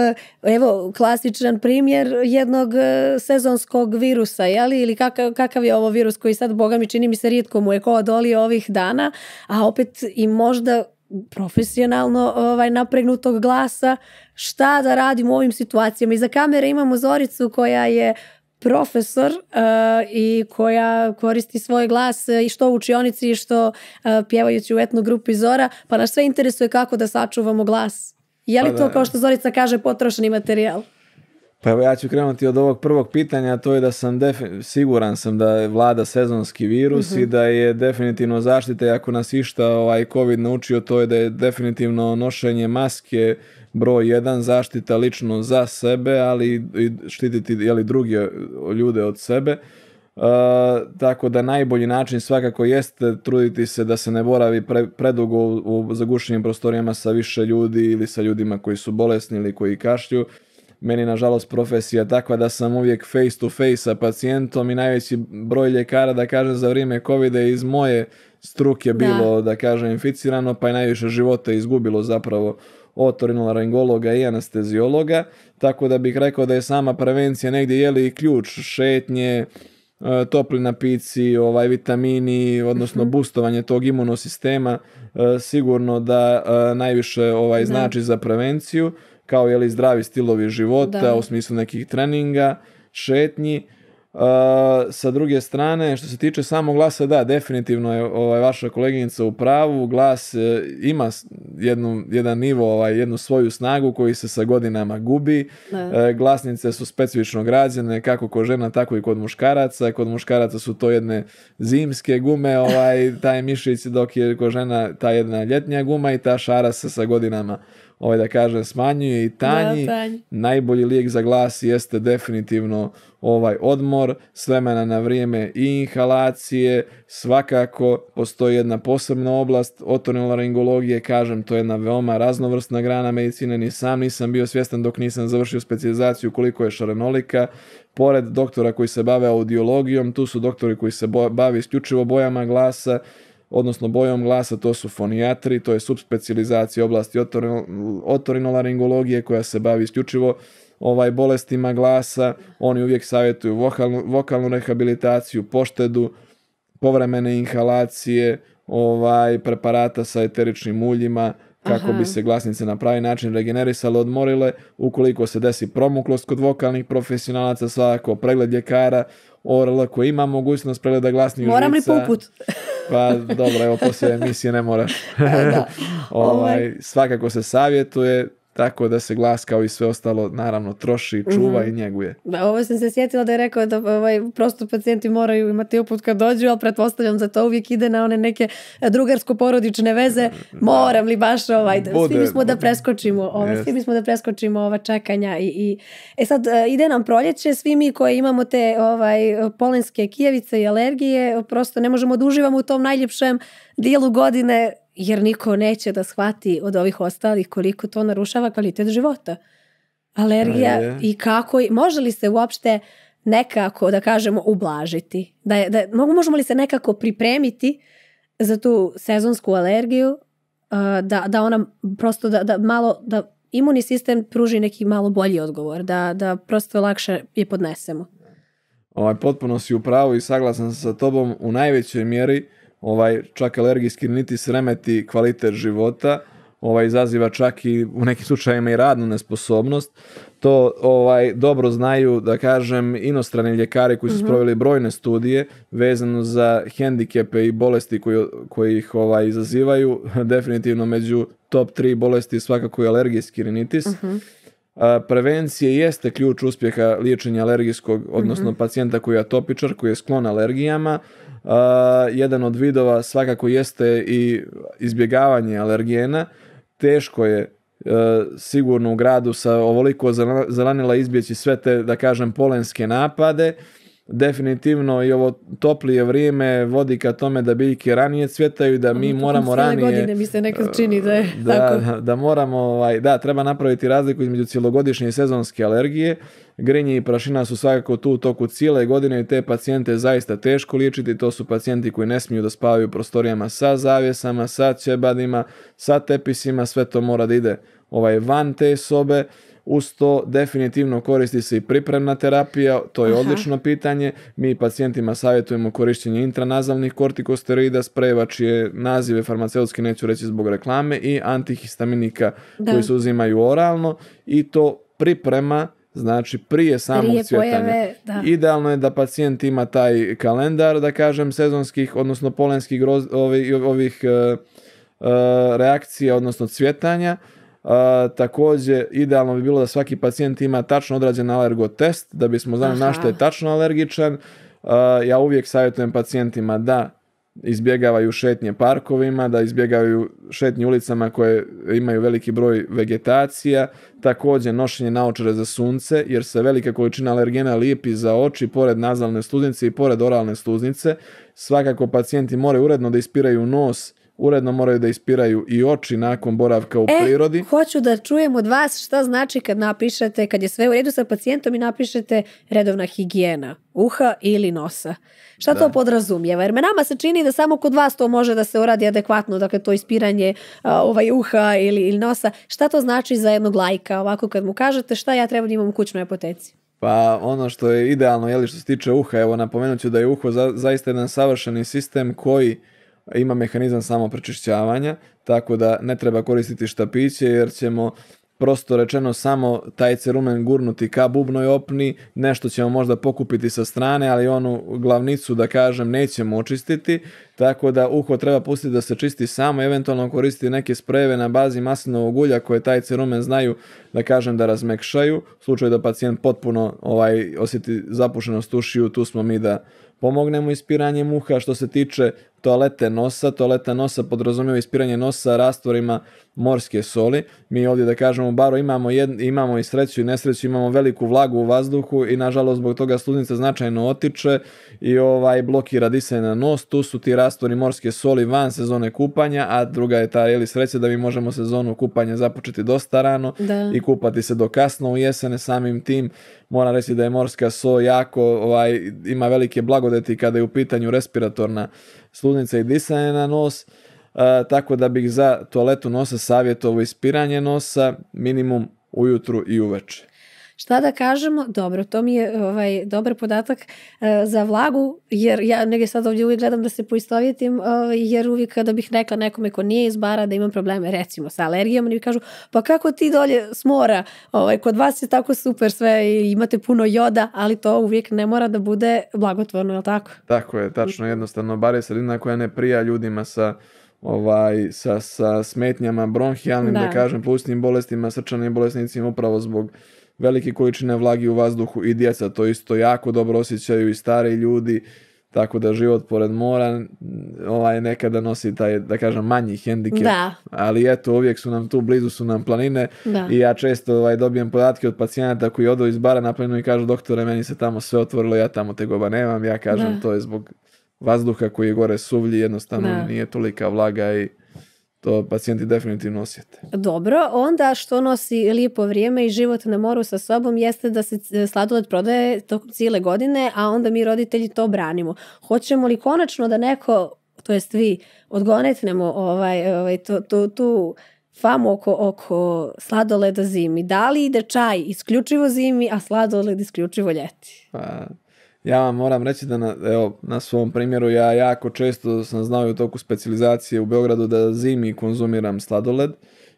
e, evo, klasičan primjer jednog e, sezonskog virusa, jeli? ili kakav, kakav je ovo virus koji sad, boga mi čini mi se, rijetko mu je ko odolio ovih dana, a opet i možda profesionalno ovaj, napregnutog glasa šta da radimo u ovim situacijama. Iza kamere imamo Zoricu koja je profesor eh, i koja koristi svoj glas eh, i što u učionici i što uh, pjevajući u etno grupi Zora, pa nas sve interesuje kako da sačuvamo glas. Je li pa to, kao što Zorica kaže, potrošeni materijal? Pa evo ja ću krenuti od ovog prvog pitanja, to je da sam siguran sam da je vlada sezonski virus i mhm. da je definitivno zaštite, ako nas išta ovaj COVID naučio, to je da je definitivno nošenje maske, broj jedan zaštita lično za sebe, ali i štititi jeli, druge ljude od sebe. E, tako da najbolji način svakako jeste truditi se da se ne boravi predugo u, zagušenim prostorijama sa više ljudi ili sa ljudima koji su bolesni ili koji kašlju. Meni nažalost profesija takva da sam uvijek face to face sa pacijentom i najveći broj ljekara da kažem za vrijeme je iz moje struke bilo da, da kažem inficirano pa je najviše života izgubilo zapravo otorinolaringologa i anesteziologa, tako da bih rekao da je sama prevencija negdje jeli i ključ šetnje, e, topli napici, ovaj, vitamini, odnosno mhm. boostovanje tog imunosistema e, sigurno da e, najviše ovaj znači za prevenciju, kao jeli zdravi stilovi života u smislu nekih treninga, šetnji, sa druge strane, što se tiče samog glasa, da, definitivno je ovaj, vaša koleginica u pravu, glas e, ima jednu, jedan nivo, ovaj, jednu svoju snagu koji se sa godinama gubi. E, glasnice su specifično građene kako kod žena, tako i kod muškaraca. Kod muškaraca su to jedne zimske gume, ovaj, taj mišić, dok je kod žena ta jedna ljetnja guma i ta šara se sa godinama ovaj da kažem smanjuje i tanji. Najbolji lijek za glas jeste definitivno ovaj odmor, s na vrijeme i inhalacije. Svakako postoji jedna posebna oblast otorinolaringologije, kažem, to je jedna veoma raznovrsna grana medicine, ni sam nisam bio svjestan dok nisam završio specijalizaciju koliko je šarenolika. Pored doktora koji se bave audiologijom, tu su doktori koji se bave isključivo bojama glasa, odnosno bojom glasa, to su fonijatri, to je subspecializacija oblasti otorinolaringologije koja se bavi isključivo ovaj bolestima glasa, oni uvijek savjetuju vokalnu, vokalnu rehabilitaciju, poštedu, povremene inhalacije, ovaj preparata sa eteričnim uljima, kako bi se glasnice na pravi način regenerisale, odmorile, ukoliko se desi promuklost kod vokalnih profesionalaca, svakako pregled ljekara, ORL koji ima mogućnost pregleda glasnih Moram žlica. Moram li poput? Pa dobro, evo poslije emisije ne moraš. E, ovaj, ovaj, svakako se savjetuje, tako da se glas kao i sve ostalo naravno troši, čuva mhm. i njeguje. Da, ovo sam se sjetila da je rekao da ovaj, prosto pacijenti moraju imati uput kad dođu, ali pretpostavljam za to uvijek ide na one neke e, drugarsko-porodične veze. Moram li baš ovaj, da, svi bismo da preskočimo ovo, svi bismo da preskočimo ova čekanja. I, i, E sad, e, ide nam proljeće, svi mi koji imamo te ovaj, polenske kijevice i alergije, prosto ne možemo da uživamo u tom najljepšem dijelu godine jer niko neće da shvati od ovih ostalih koliko to narušava kvalitet života. Alergija i kako, može li se uopšte nekako, da kažemo, ublažiti? Da, da, možemo li se nekako pripremiti za tu sezonsku alergiju, da, da ona prosto, da, da malo, da imunni sistem pruži neki malo bolji odgovor, da, da prosto lakše je podnesemo. Ovaj, potpuno si u pravu i saglasan sa tobom u najvećoj mjeri ovaj, čak alergijski rinitis remeti kvalitet života, ovaj, izaziva čak i u nekim slučajevima i radnu nesposobnost. To ovaj dobro znaju, da kažem, inostrani ljekari koji su mhm. sproveli brojne studije vezano za hendikepe i bolesti koji, ih ovaj, izazivaju. Definitivno među top 3 bolesti svakako je alergijski rinitis. Prevencija mhm. Prevencije jeste ključ uspjeha liječenja alergijskog, odnosno mhm. pacijenta koji je atopičar, koji je sklon alergijama. Eh, jedan od vidova svakako jeste i izbjegavanje alergena. Teško je eh, sigurno u gradu sa ovoliko zranila izbjeći sve te, da kažem, polenske napade. Definitivno i ovo toplije vrijeme vodi ka tome da biljke ranije cvjetaju, da ono, mi moramo ranije... godine mi se nekad čini da je moramo, ovaj, da, treba napraviti razliku između cjelogodišnje i sezonske alergije. Grinji i prašina su svakako tu u toku cijele godine i te pacijente zaista teško ličiti. To su pacijenti koji ne smiju da spavaju u prostorijama sa zavjesama, sa ćebadima, sa tepisima, sve to mora da ide ovaj, van te sobe. Uz to definitivno koristi se i pripremna terapija, to je odlično pitanje. Mi pacijentima savjetujemo korištenje intranazalnih kortikosteroida, sprejeva čije nazive farmaceutski neću reći zbog reklame i antihistaminika koji se uzimaju oralno i to priprema znači prije samog prije cvjetanja. Idealno je da pacijent ima taj kalendar, da kažem, sezonskih, odnosno polenskih ovih, ovih e, e, reakcija, odnosno cvjetanja. E, također, idealno bi bilo da svaki pacijent ima tačno odrađen alergo test, da bismo znali na što je tačno alergičan. ja uvijek savjetujem pacijentima da izbjegavaju šetnje parkovima, da izbjegavaju šetnje ulicama koje imaju veliki broj vegetacija, također nošenje naočare za sunce jer se velika količina alergena lijepi za oči pored nazalne sluznice i pored oralne sluznice. Svakako pacijenti moraju uredno da ispiraju nos uredno moraju da ispiraju i oči nakon boravka u e, prirodi. Hoću da čujem od vas šta znači kad napišete, kad je sve u redu sa pacijentom i napišete redovna higijena uha ili nosa. Šta to podrazumijeva? Jer me nama se čini da samo kod vas to može da se uradi adekvatno, dakle to ispiranje ovaj uha ili, nosa. Šta to znači za jednog lajka ovako kad mu kažete šta ja trebam da imam u kućnoj apoteci? Pa ono što je idealno, jeli što se tiče uha, evo napomenut ću da je uho zaista jedan savršeni sistem koji ima mehanizam samoprečišćavanja, tako da ne treba koristiti štapiće jer ćemo prosto rečeno samo taj cerumen gurnuti ka bubnoj opni, nešto ćemo možda pokupiti sa strane, ali onu glavnicu da kažem nećemo očistiti, tako da uho treba pustiti da se čisti samo, eventualno koristiti neke sprejeve na bazi maslinovog ulja koje taj cerumen znaju da kažem da razmekšaju, u slučaju da pacijent potpuno ovaj, osjeti zapušenost ušiju, tu smo mi da pomognemo ispiranjem uha. Što se tiče toalete nosa. Toaleta nosa podrazumijeva ispiranje nosa rastvorima morske soli. Mi ovdje da kažemo baro imamo, imamo i sreću i nesreću, imamo veliku vlagu u vazduhu i nažalost zbog toga sluznica značajno otiče i ovaj blokira disaj na nos. Tu su ti rastvori morske soli van sezone kupanja, a druga je ta jeli sreća da mi možemo sezonu kupanja započeti dosta rano i kupati se do kasno u jesene samim tim. Moram reći da je morska so jako, ovaj, ima velike blagodeti kada je u pitanju respiratorna sludnica i disanje na nos, e, tako da bih za toaletu nosa savjetovao ispiranje nosa minimum ujutru i uveče. Šta da kažemo? Dobro, to mi je ovaj, dobar podatak e, za vlagu, jer ja negdje sad ovdje uvijek gledam da se poistovjetim, ovaj, jer uvijek kada bih rekla nekome ko nije iz bara da imam probleme, recimo sa alergijom, oni mi kažu, pa kako ti dolje s mora, ovaj, kod vas je tako super sve, imate puno joda, ali to uvijek ne mora da bude blagotvorno, je li tako? Tako je, tačno, jednostavno, bar je sredina koja ne prija ljudima sa ovaj, sa, sa smetnjama bronhijalnim, da. kažem, plusnim bolestima, srčanim bolesnicima, upravo zbog velike količine vlagi u vazduhu i djeca to isto jako dobro osjećaju i stari ljudi, tako da život pored mora ovaj, nekada nosi taj, da kažem, manji hendikep. Ali eto, uvijek su nam tu, blizu su nam planine i ja često ovaj, dobijem podatke od pacijenata koji odu iz bara na planinu i kažu doktore, meni se tamo sve otvorilo, ja tamo tegoba nemam. Ja kažem, to je zbog vazduha koji je gore suvlji, jednostavno nije tolika vlaga i to pacijenti definitivno osjete. Dobro, onda što nosi lijepo vrijeme i život na moru sa sobom jeste da se sladoled prodaje tokom cijele godine, a onda mi roditelji to branimo. Hoćemo li konačno da neko, to jest vi, odgonetnemo ovaj, ovaj, tu, tu, tu famu oko, oko sladoleda zimi? Da li ide čaj isključivo zimi, a sladoled isključivo ljeti? Pa ja vam moram reći da na, evo, na svom primjeru ja jako često sam znao i u toku specijalizacije u Beogradu da zimi konzumiram sladoled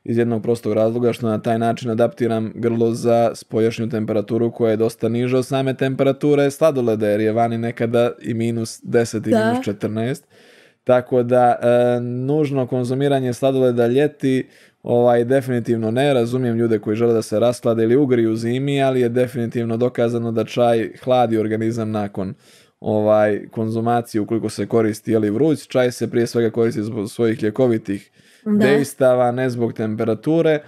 iz jednog prostog razloga što na taj način adaptiram grlo za spojašnju temperaturu koja je dosta niža od same temperature sladoleda jer je vani nekada i minus 10 i minus 14. Tako da e, nužno konzumiranje sladoleda ljeti ovaj definitivno ne razumijem ljude koji žele da se rasklade ili ugriju zimi, ali je definitivno dokazano da čaj hladi organizam nakon ovaj konzumacije ukoliko se koristi ili vruć, čaj se prije svega koristi zbog svojih ljekovitih da. dejstava, ne zbog temperature. E,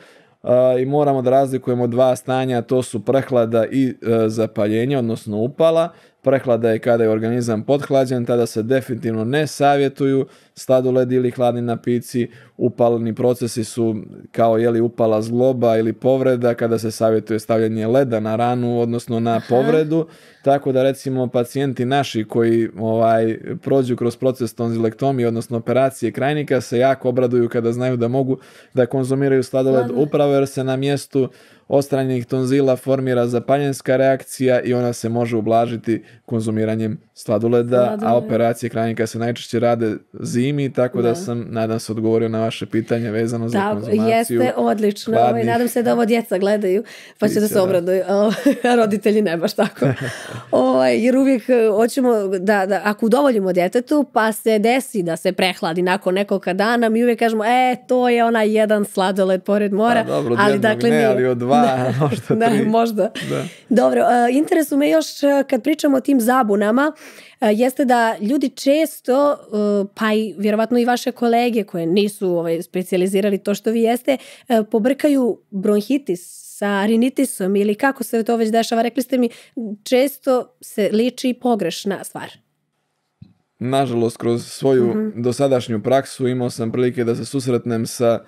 i moramo da razlikujemo dva stanja, to su prehlada i e, zapaljenje, odnosno upala prehlada je kada je organizam podhlađen, tada se definitivno ne savjetuju sladoled ili hladni napici, upalni procesi su kao je li upala zloba ili povreda kada se savjetuje stavljanje leda na ranu, odnosno na povredu, tako da recimo pacijenti naši koji ovaj, prođu kroz proces tonzilektomije, odnosno operacije krajnika se jako obraduju kada znaju da mogu da konzumiraju sladoled upravo jer se na mjestu ostranjenih tonzila formira zapaljenska reakcija i ona se može ublažiti konzumiranjem sladoleda, a operacije krajnika se najčešće rade zimi, tako da, sam, nadam se, odgovorio na vaše pitanje vezano za konzumaciju. Jeste, odlično. Ovaj, i Nadam se da ovo djeca gledaju, pa će da se obraduju. Ovaj, roditelji ne baš tako. Ovaj, jer uvijek e, hoćemo da, ako udovoljimo djetetu, pa se desi da se prehladi nakon nekoliko dana, mi uvijek kažemo, e, to je onaj jedan sladoled pored mora. Pa dobro, ali, dakle, ne, možda da, Možda. Da. Dobro, e, interesu me još e, kad pričamo o tim zabunama, e, jeste da ljudi često, pa i vjerovatno i vaše kolege koje nisu ovaj, specijalizirali to što vi jeste, pobrkaju bronhitis sa rinitisom ili kako se to već dešava. Rekli ste mi, često se liči pogrešna stvar. Nažalost, kroz svoju mm dosadašnju praksu imao sam prilike da se susretnem sa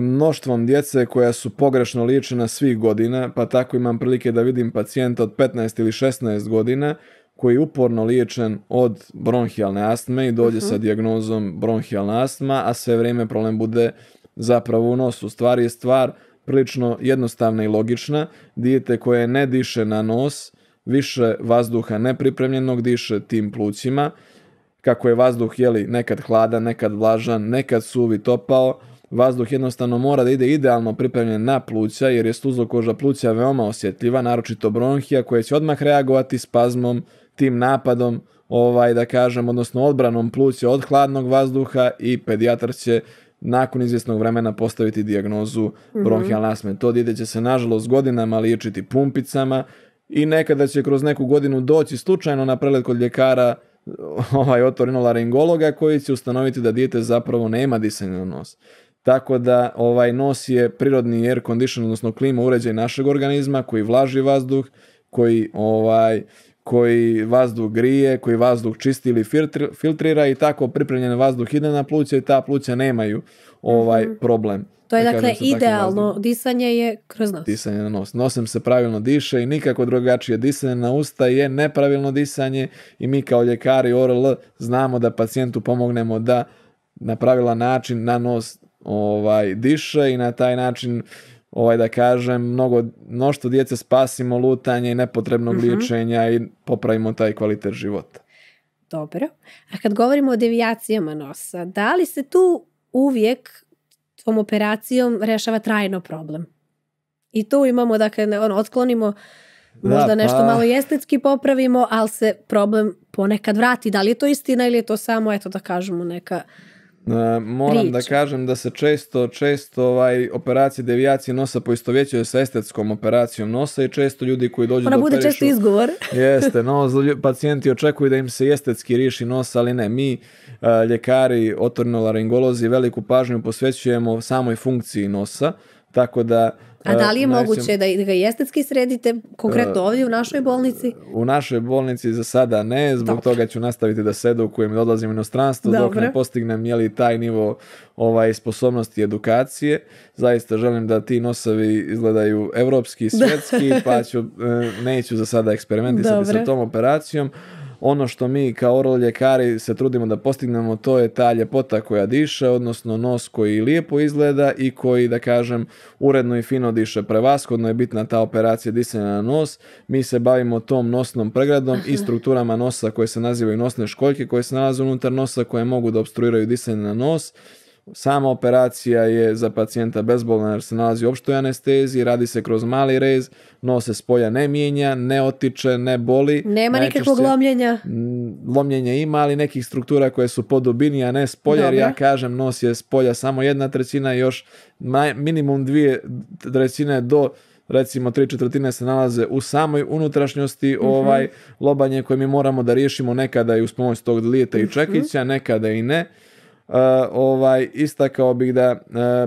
mnoštvom djece koja su pogrešno liječena svih godina, pa tako imam prilike da vidim pacijenta od 15 ili 16 godina koji je uporno liječen od bronhijalne astme i dođe sa mhm. dijagnozom bronhijalna astma, a sve vrijeme problem bude zapravo u nosu. Stvar je stvar prilično jednostavna i logična. Dijete koje ne diše na nos, više vazduha nepripremljenog diše tim plućima. Kako je vazduh jeli nekad hladan, nekad vlažan, nekad suvi topao, Vazduh jednostavno mora da ide idealno pripremljen na pluća jer je koža pluća veoma osjetljiva, naročito bronhija koja će odmah reagovati spazmom, tim napadom, ovaj da kažem, odnosno odbranom pluća od hladnog vazduha i pedijatar će nakon izvjesnog vremena postaviti dijagnozu mhm. bronhijalna mm To dite će se nažalost godinama liječiti pumpicama i nekada će kroz neku godinu doći slučajno na prelet kod ljekara ovaj otorinolaringologa koji će ustanoviti da dijete zapravo nema na nos tako da ovaj nos je prirodni air condition, odnosno klima uređaj našeg organizma koji vlaži vazduh, koji ovaj koji vazduh grije, koji vazduh čisti ili filtrira i tako pripremljen vazduh ide na pluća i ta pluća nemaju ovaj mhm. problem. To je dakle idealno, disanje je kroz nos. Disanje na nos. nosem se pravilno diše i nikako drugačije. Disanje na usta je nepravilno disanje i mi kao ljekari ORL znamo da pacijentu pomognemo da na pravilan način na nos ovaj, diše i na taj način ovaj da kažem mnogo mnoštvo djece spasimo lutanje i nepotrebnog uh liječenja i popravimo taj kvalitet života. Dobro. A kad govorimo o devijacijama nosa, da li se tu uvijek tom operacijom rešava trajno problem? I tu imamo da dakle, kad ono, otklonimo možda nešto pa- malo estetski popravimo, ali se problem ponekad vrati. Da li je to istina ili je to samo, eto da kažemo, neka E, moram da kažem da se često, često ovaj, operacije devijacije nosa poistovjećuje sa estetskom operacijom nosa i često ljudi koji dođu Ona do bude često izgovor. jeste, no, pacijenti očekuju da im se estetski riši nos, ali ne, mi e, ljekari, otornolaringolozi veliku pažnju posvećujemo samoj funkciji nosa, tako da a da li je e, moguće da ga i estetski sredite, konkretno e, ovdje u našoj bolnici? U našoj bolnici za sada ne, zbog toga ću nastaviti da sedu U kojem odlazim u inostranstvo, dok ne postignem jeli, taj nivo ovaj, sposobnosti edukacije. Zaista želim da ti nosavi izgledaju evropski, svjetski, pa e, neću za sada eksperimentisati sa tom operacijom, ono što mi kao oral ljekari se trudimo da postignemo to je ta ljepota koja diše, odnosno nos koji lijepo izgleda i koji da kažem uredno i fino diše. prevaskodno je bitna ta operacija disanja na nos. Mi se bavimo tom nosnom pregradom i strukturama nosa koje se nazivaju nosne školjke koje se nalaze unutar nosa koje mogu da obstruiraju disanje na nos Sama operacija je za pacijenta bezbolna jer se nalazi u opštoj anesteziji, radi se kroz mali rez, no se spolja ne mijenja, ne otiče, ne boli. Nema nikakvog lomljenja. Mm, lomljenje ima, ali nekih struktura koje su po dubini, a ne spoja jer ja kažem nos je spolja samo jedna trećina, još minimum dvije trećine do recimo tri četvrtine se nalaze u samoj unutrašnjosti mhm. ovaj lobanje koje mi moramo da riješimo nekada i uz pomoć tog lijeta i mhm. čekića, nekada i ne. E, ovaj, istakao bih da e,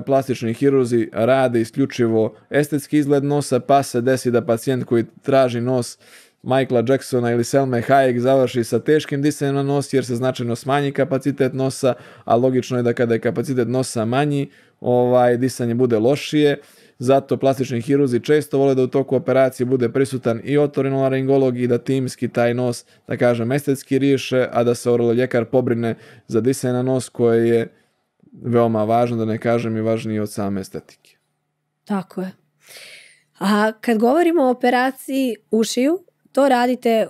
plastični hiruzi rade isključivo estetski izgled nosa, pa se desi da pacijent koji traži nos Michaela Jacksona ili Selme Hayek završi sa teškim disanjem na nos jer se značajno smanji kapacitet nosa, a logično je da kada je kapacitet nosa manji, ovaj, disanje bude lošije zato plastični hiruzi često vole da u toku operacije bude prisutan i otorinolaringolog i da timski taj nos, da kažem, estetski riješe, a da se ljekar pobrine za disaj na nos koje je veoma važno, da ne kažem i važnije od same estetike. Tako je. A kad govorimo o operaciji ušiju, to radite,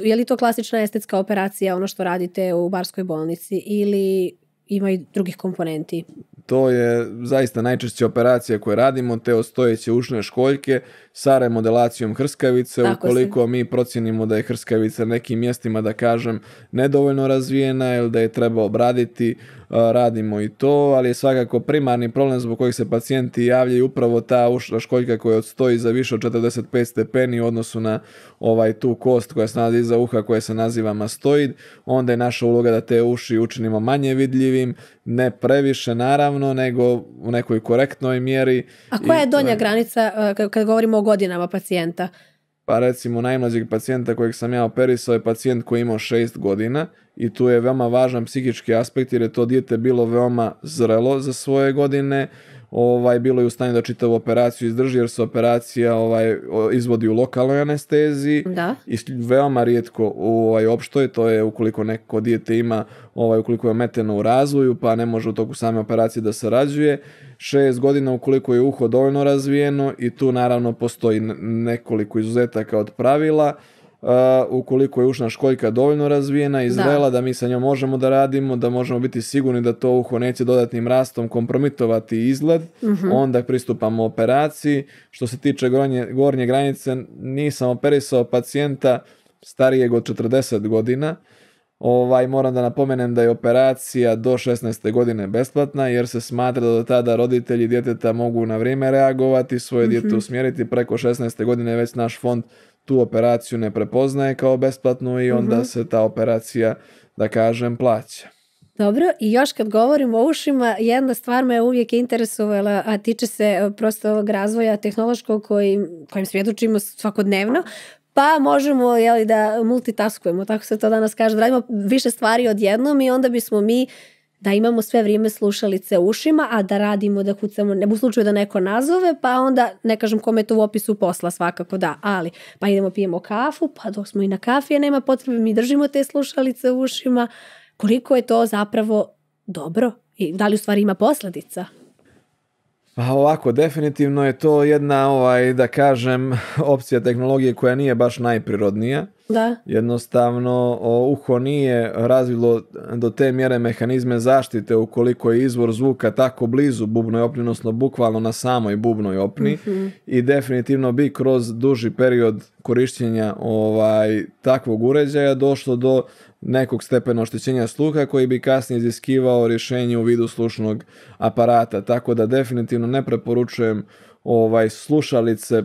je li to klasična estetska operacija, ono što radite u Barskoj bolnici ili ima i drugih komponenti? To je zaista najčešća operacija koju radimo, te ostojeće ušne školjke sa remodelacijom hrskavice. Ukoliko mi procjenimo da je hrskavica nekim mjestima, da kažem, nedovoljno razvijena ili da je treba obraditi, radimo i to, ali je svakako primarni problem zbog kojeg se pacijenti javljaju upravo ta ušla školjka koja odstoji za više od 45 stepeni u odnosu na ovaj tu kost koja se nalazi iza uha koja se naziva mastoid, onda je naša uloga da te uši učinimo manje vidljivim, ne previše naravno, nego u nekoj korektnoj mjeri. A koja je donja granica e, kad govorimo o godinama pacijenta? Pa recimo najmlađeg pacijenta kojeg sam ja operisao je pacijent koji je imao 6 godina i tu je veoma važan psihički aspekt jer je to dijete bilo veoma zrelo za svoje godine, ovaj bilo je u stanju da čitavu operaciju izdrži jer se operacija ovaj izvodi u lokalnoj anesteziji da. i veoma rijetko u ovaj opštoj to je ukoliko neko dijete ima ovaj ukoliko je ometeno u razvoju pa ne može u toku same operacije da sarađuje šest godina ukoliko je uho dovoljno razvijeno i tu naravno postoji nekoliko izuzetaka od pravila ukoliko je ušna školjka dovoljno razvijena i zrela, da. mi sa njom možemo da radimo, da možemo biti sigurni da to uho neće dodatnim rastom kompromitovati izgled, mhm. onda pristupamo operaciji. Što se tiče gornje, granice, nisam operisao pacijenta starijeg od 40 godina. Ovaj, moram da napomenem da je operacija do 16. godine besplatna jer se smatra da do tada roditelji djeteta mogu na vrijeme reagovati, svoje mm dijete mhm. usmjeriti preko 16. godine već naš fond tu operaciju ne prepoznaje kao besplatnu i onda mhm. se ta operacija, da kažem, plaća. Dobro, i još kad govorimo o ušima, jedna stvar me uvijek interesovala, a tiče se e, prosto ovog razvoja tehnološkog kojim, kojim svjedočimo svakodnevno, pa možemo jeli, da multitaskujemo, tako se to danas kaže, da radimo više stvari odjednom i onda bismo mi da imamo sve vrijeme slušalice u ušima, a da radimo, da kucamo, ne u slučaju da neko nazove, pa onda ne kažem kome je to u opisu posla svakako da, ali pa idemo pijemo kafu, pa dok smo i na kafi, nema potrebe, mi držimo te slušalice u ušima, koliko je to zapravo dobro i da li u stvari ima posljedica? Pa ovako, definitivno je to jedna, ovaj, da kažem, opcija tehnologije koja nije baš najprirodnija. Da. Jednostavno, uho nije razvilo do te mjere mehanizme zaštite ukoliko je izvor zvuka tako blizu bubnoj opni, odnosno bukvalno na samoj bubnoj opni. Mhm. I definitivno bi kroz duži period korištenja ovaj, takvog uređaja došlo do nekog stepena oštećenja sluha koji bi kasnije iziskivao rješenje u vidu slušnog aparata. Tako da definitivno ne preporučujem ovaj slušalice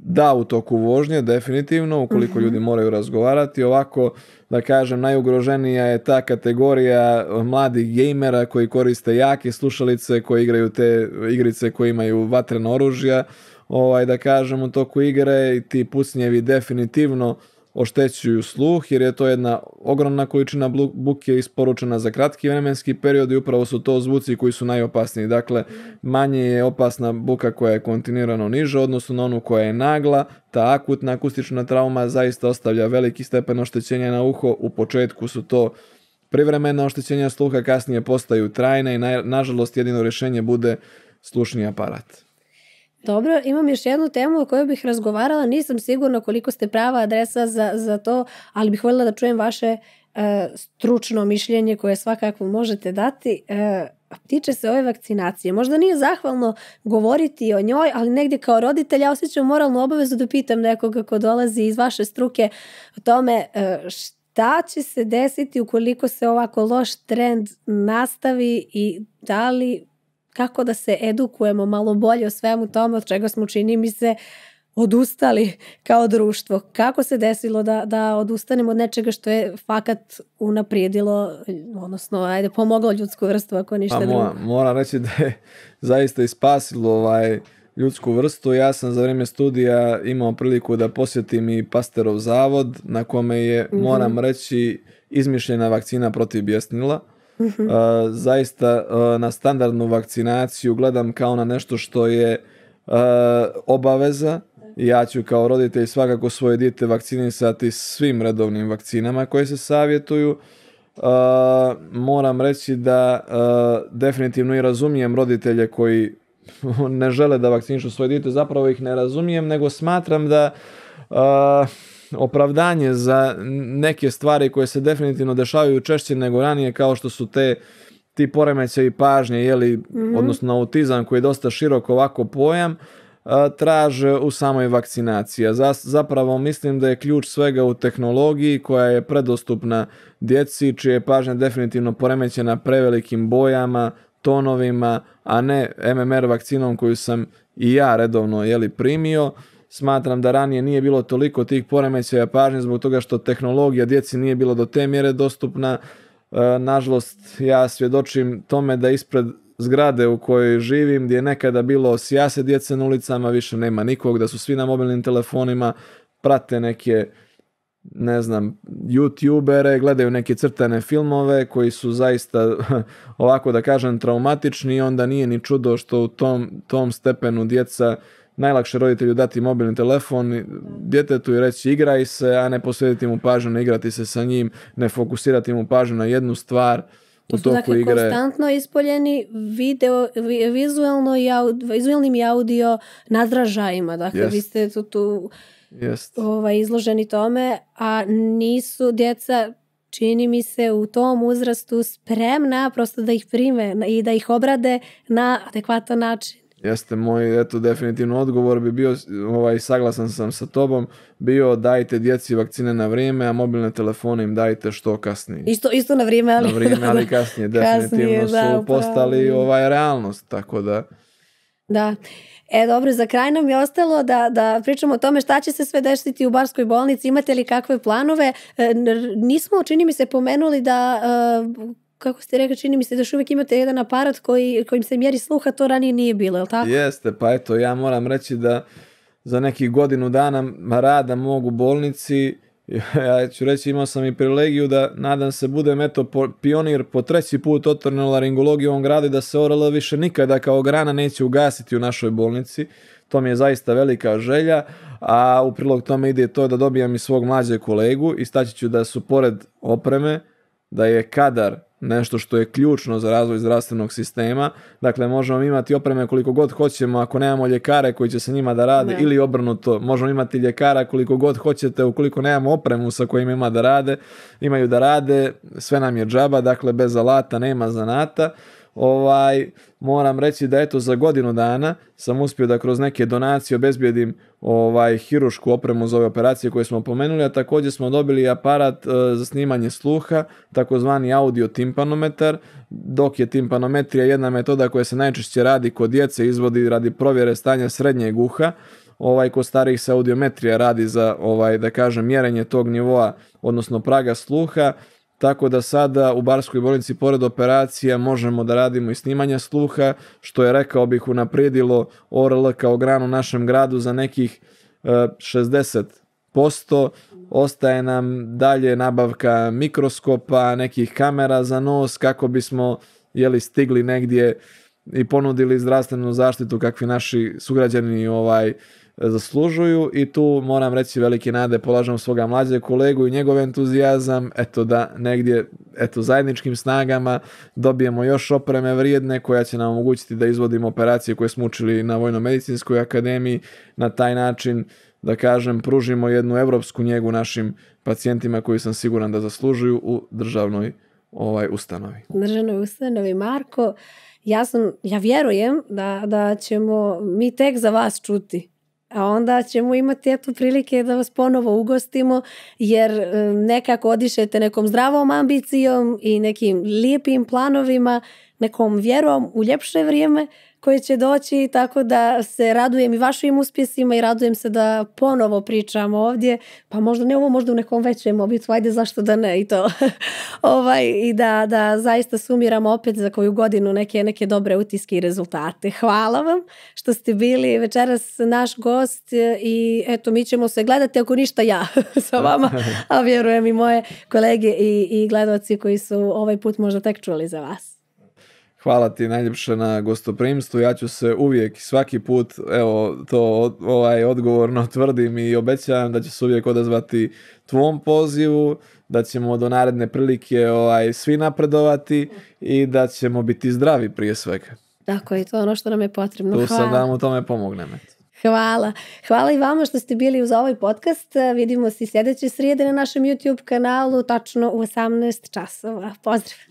da u toku vožnje definitivno ukoliko mhm. ljudi moraju razgovarati ovako da kažem najugroženija je ta kategorija mladih gejmera koji koriste jake slušalice koji igraju te igrice koje imaju vatrena oružja ovaj da kažem u toku igre i ti pucnjevi definitivno oštećuju sluh jer je to jedna ogromna količina buke isporučena za kratki vremenski period i upravo su to zvuci koji su najopasniji. Dakle, manje je opasna buka koja je kontinuirano niža, odnosno na onu koja je nagla, ta akutna akustična trauma zaista ostavlja veliki stepen oštećenja na uho, u početku su to privremena oštećenja sluha, kasnije postaju trajne i nažalost jedino rješenje bude slušni aparat. Dobro, imam još jednu temu o kojoj bih razgovarala, nisam sigurna koliko ste prava adresa za, za to, ali bih voljela da čujem vaše e, stručno mišljenje koje svakako možete dati. Uh, tiče se ove vakcinacije. Možda nije zahvalno govoriti o njoj, ali negdje kao roditelj ja osjećam moralnu obavezu da pitam nekoga ko dolazi iz vaše struke o tome e, šta će se desiti ukoliko se ovako loš trend nastavi i da li kako da se edukujemo malo bolje o svemu tome od čega smo čini mi se odustali kao društvo. Kako se desilo da, da odustanemo od nečega što je fakat unaprijedilo, odnosno ajde, pomoglo ljudsku vrstu ako ništa pa, drugo? Moram, reći da je zaista ispasilo ovaj, ljudsku vrstu. Ja sam za vrijeme studija imao priliku da posjetim i Pasterov zavod na kome je, mhm. moram reći, izmišljena vakcina protiv bjesnila. Mhm. zaista na standardnu vakcinaciju gledam kao na nešto što je obaveza ja ću kao roditelj svakako svoje dijete vakcinisati svim redovnim vakcinama koje se savjetuju. moram reći da definitivno i razumijem roditelje koji ne žele da vakcinišu svoje dijete, zapravo ih ne razumijem, nego smatram da opravdanje za neke stvari koje se definitivno dešavaju češće nego ranije kao što su te ti poremeće i pažnje, jeli, mhm. odnosno autizam koji je dosta širok ovako pojam, traže u samoj vakcinaciji. Zapravo mislim da je ključ svega u tehnologiji koja je predostupna djeci, čija je pažnja definitivno poremećena prevelikim bojama, tonovima, a ne MMR vakcinom koju sam i ja redovno jeli, primio. Smatram da ranije nije bilo toliko tih poremećaja pažnje zbog toga što tehnologija djeci nije bila do te mjere dostupna. E, nažalost, ja svjedočim tome da ispred zgrade u kojoj živim, gdje je nekada bilo sjase djece na ulicama, više nema nikog, da su svi na mobilnim telefonima, prate neke ne znam, youtubere, gledaju neke crtane filmove koji su zaista, ovako da kažem, traumatični i onda nije ni čudo što u tom, tom stepenu djeca najlakše roditelju dati mobilni telefon djetetu i reći igraj se, a ne posvetiti mu pažnju, ne igrati se sa njim, ne fokusirati mu pažnju na jednu stvar to u toku dakle, igre. konstantno ispoljeni video, vizualno vizualnim i audio nadražajima. Dakle, vi ste tu, tu yes. Ovaj, izloženi tome, a nisu djeca čini mi se u tom uzrastu spremna prosto da ih prime i da ih obrade na adekvatan način. Jeste moj, eto, definitivno odgovor bi bio, ovaj, saglasan sam sa tobom, bio dajte djeci vakcine na vrijeme, a mobilne telefone im dajte što kasnije. Isto, isto na vrijeme, ali... Na vrijeme, ali kasnije, definitivno kasnije, da, su postali ovaj, realnost, tako da... Da. E dobro, za kraj nam je ostalo da, da pričamo o tome šta će se sve desiti u Barskoj bolnici, imate li kakve planove. E, nismo, čini mi se, pomenuli da e, kako ste rekli, čini mi se da još uvijek imate jedan aparat koji, kojim se mjeri sluha, to ranije nije bilo, je li tako? Jeste, pa eto, ja moram reći da za nekih godinu dana rada mogu u bolnici, ja ću reći imao sam i privilegiju da nadam se budem eto pionir po treći put otvoreno laringologiju u ovom gradu da se ORL više nikada kao grana neće ugasiti u našoj bolnici. To mi je zaista velika želja, a u prilog tome ide to da dobijam i svog mlađeg kolegu i staći ću da su pored opreme, da je kadar nešto što je ključno za razvoj zdravstvenog sistema. Dakle, možemo imati opreme koliko god hoćemo ako nemamo ljekare koji će se njima da rade ili obrnuto. Možemo imati ljekara koliko god hoćete ukoliko nemamo opremu sa kojim ima da rade, imaju da rade, sve nam je džaba, dakle bez alata nema zanata ovaj, moram reći da eto za godinu dana sam uspio da kroz neke donacije obezbijedim ovaj, hirušku opremu za ove operacije koje smo pomenuli, a također smo dobili aparat e, za snimanje sluha, takozvani audio timpanometar, dok je timpanometrija jedna metoda koja se najčešće radi kod djece, izvodi radi provjere stanja srednjeg uha, ovaj kod starih se audiometrija radi za ovaj da kažem mjerenje tog nivoa odnosno praga sluha tako da sada u Barskoj bolnici pored operacija možemo da radimo i snimanje sluha, što je rekao bih unaprijedilo ORL kao granu našem gradu za nekih 60 e, ostaje nam dalje nabavka mikroskopa, nekih kamera za nos kako bismo jeli stigli negdje i ponudili zdravstvenu zaštitu kakvi naši sugrađani ovaj zaslužuju i tu moram reći velike nade polažem svoga mlađe kolegu i njegov entuzijazam, eto da negdje eto zajedničkim snagama dobijemo još opreme vrijedne koja će nam omogućiti da izvodimo operacije koje smo učili na Vojno-medicinskoj akademiji na taj način da kažem pružimo jednu evropsku njegu našim pacijentima koji sam siguran da zaslužuju u državnoj ovaj ustanovi. Državnoj ustanovi Marko, ja sam ja vjerujem da, da ćemo mi tek za vas čuti a onda ćemo imati eto prilike da vas ponovo ugostimo jer e, nekako odišete nekom zdravom ambicijom i nekim lijepim planovima, nekom vjerom u ljepše vrijeme koji će doći, tako da se radujem i vašim uspjesima i radujem se da ponovo pričamo ovdje, pa možda ne ovo, možda u nekom većem oblicu, ajde zašto da ne i to. ovaj, I da, da zaista sumiramo opet za koju godinu neke, neke dobre utiske i rezultate. Hvala vam što ste bili večeras naš gost i eto mi ćemo se gledati ako ništa ja sa vama, a vjerujem i moje kolege i, i koji su ovaj put možda tek čuli za vas. Hvala ti najljepše na gostoprimstvu. Ja ću se uvijek svaki put, evo to ovaj odgovorno tvrdim i obećavam da će se uvijek odazvati tvom pozivu, da ćemo do naredne prilike ovaj svi napredovati i da ćemo biti zdravi prije svega. Tako je, to je ono što nam je potrebno. Tu sam da vam u tome pomognem. Hvala. Hvala i vama što ste bili uz ovaj podcast. Vidimo se sljedeće srijede na našem YouTube kanalu, tačno u 18 časova. Pozdrav!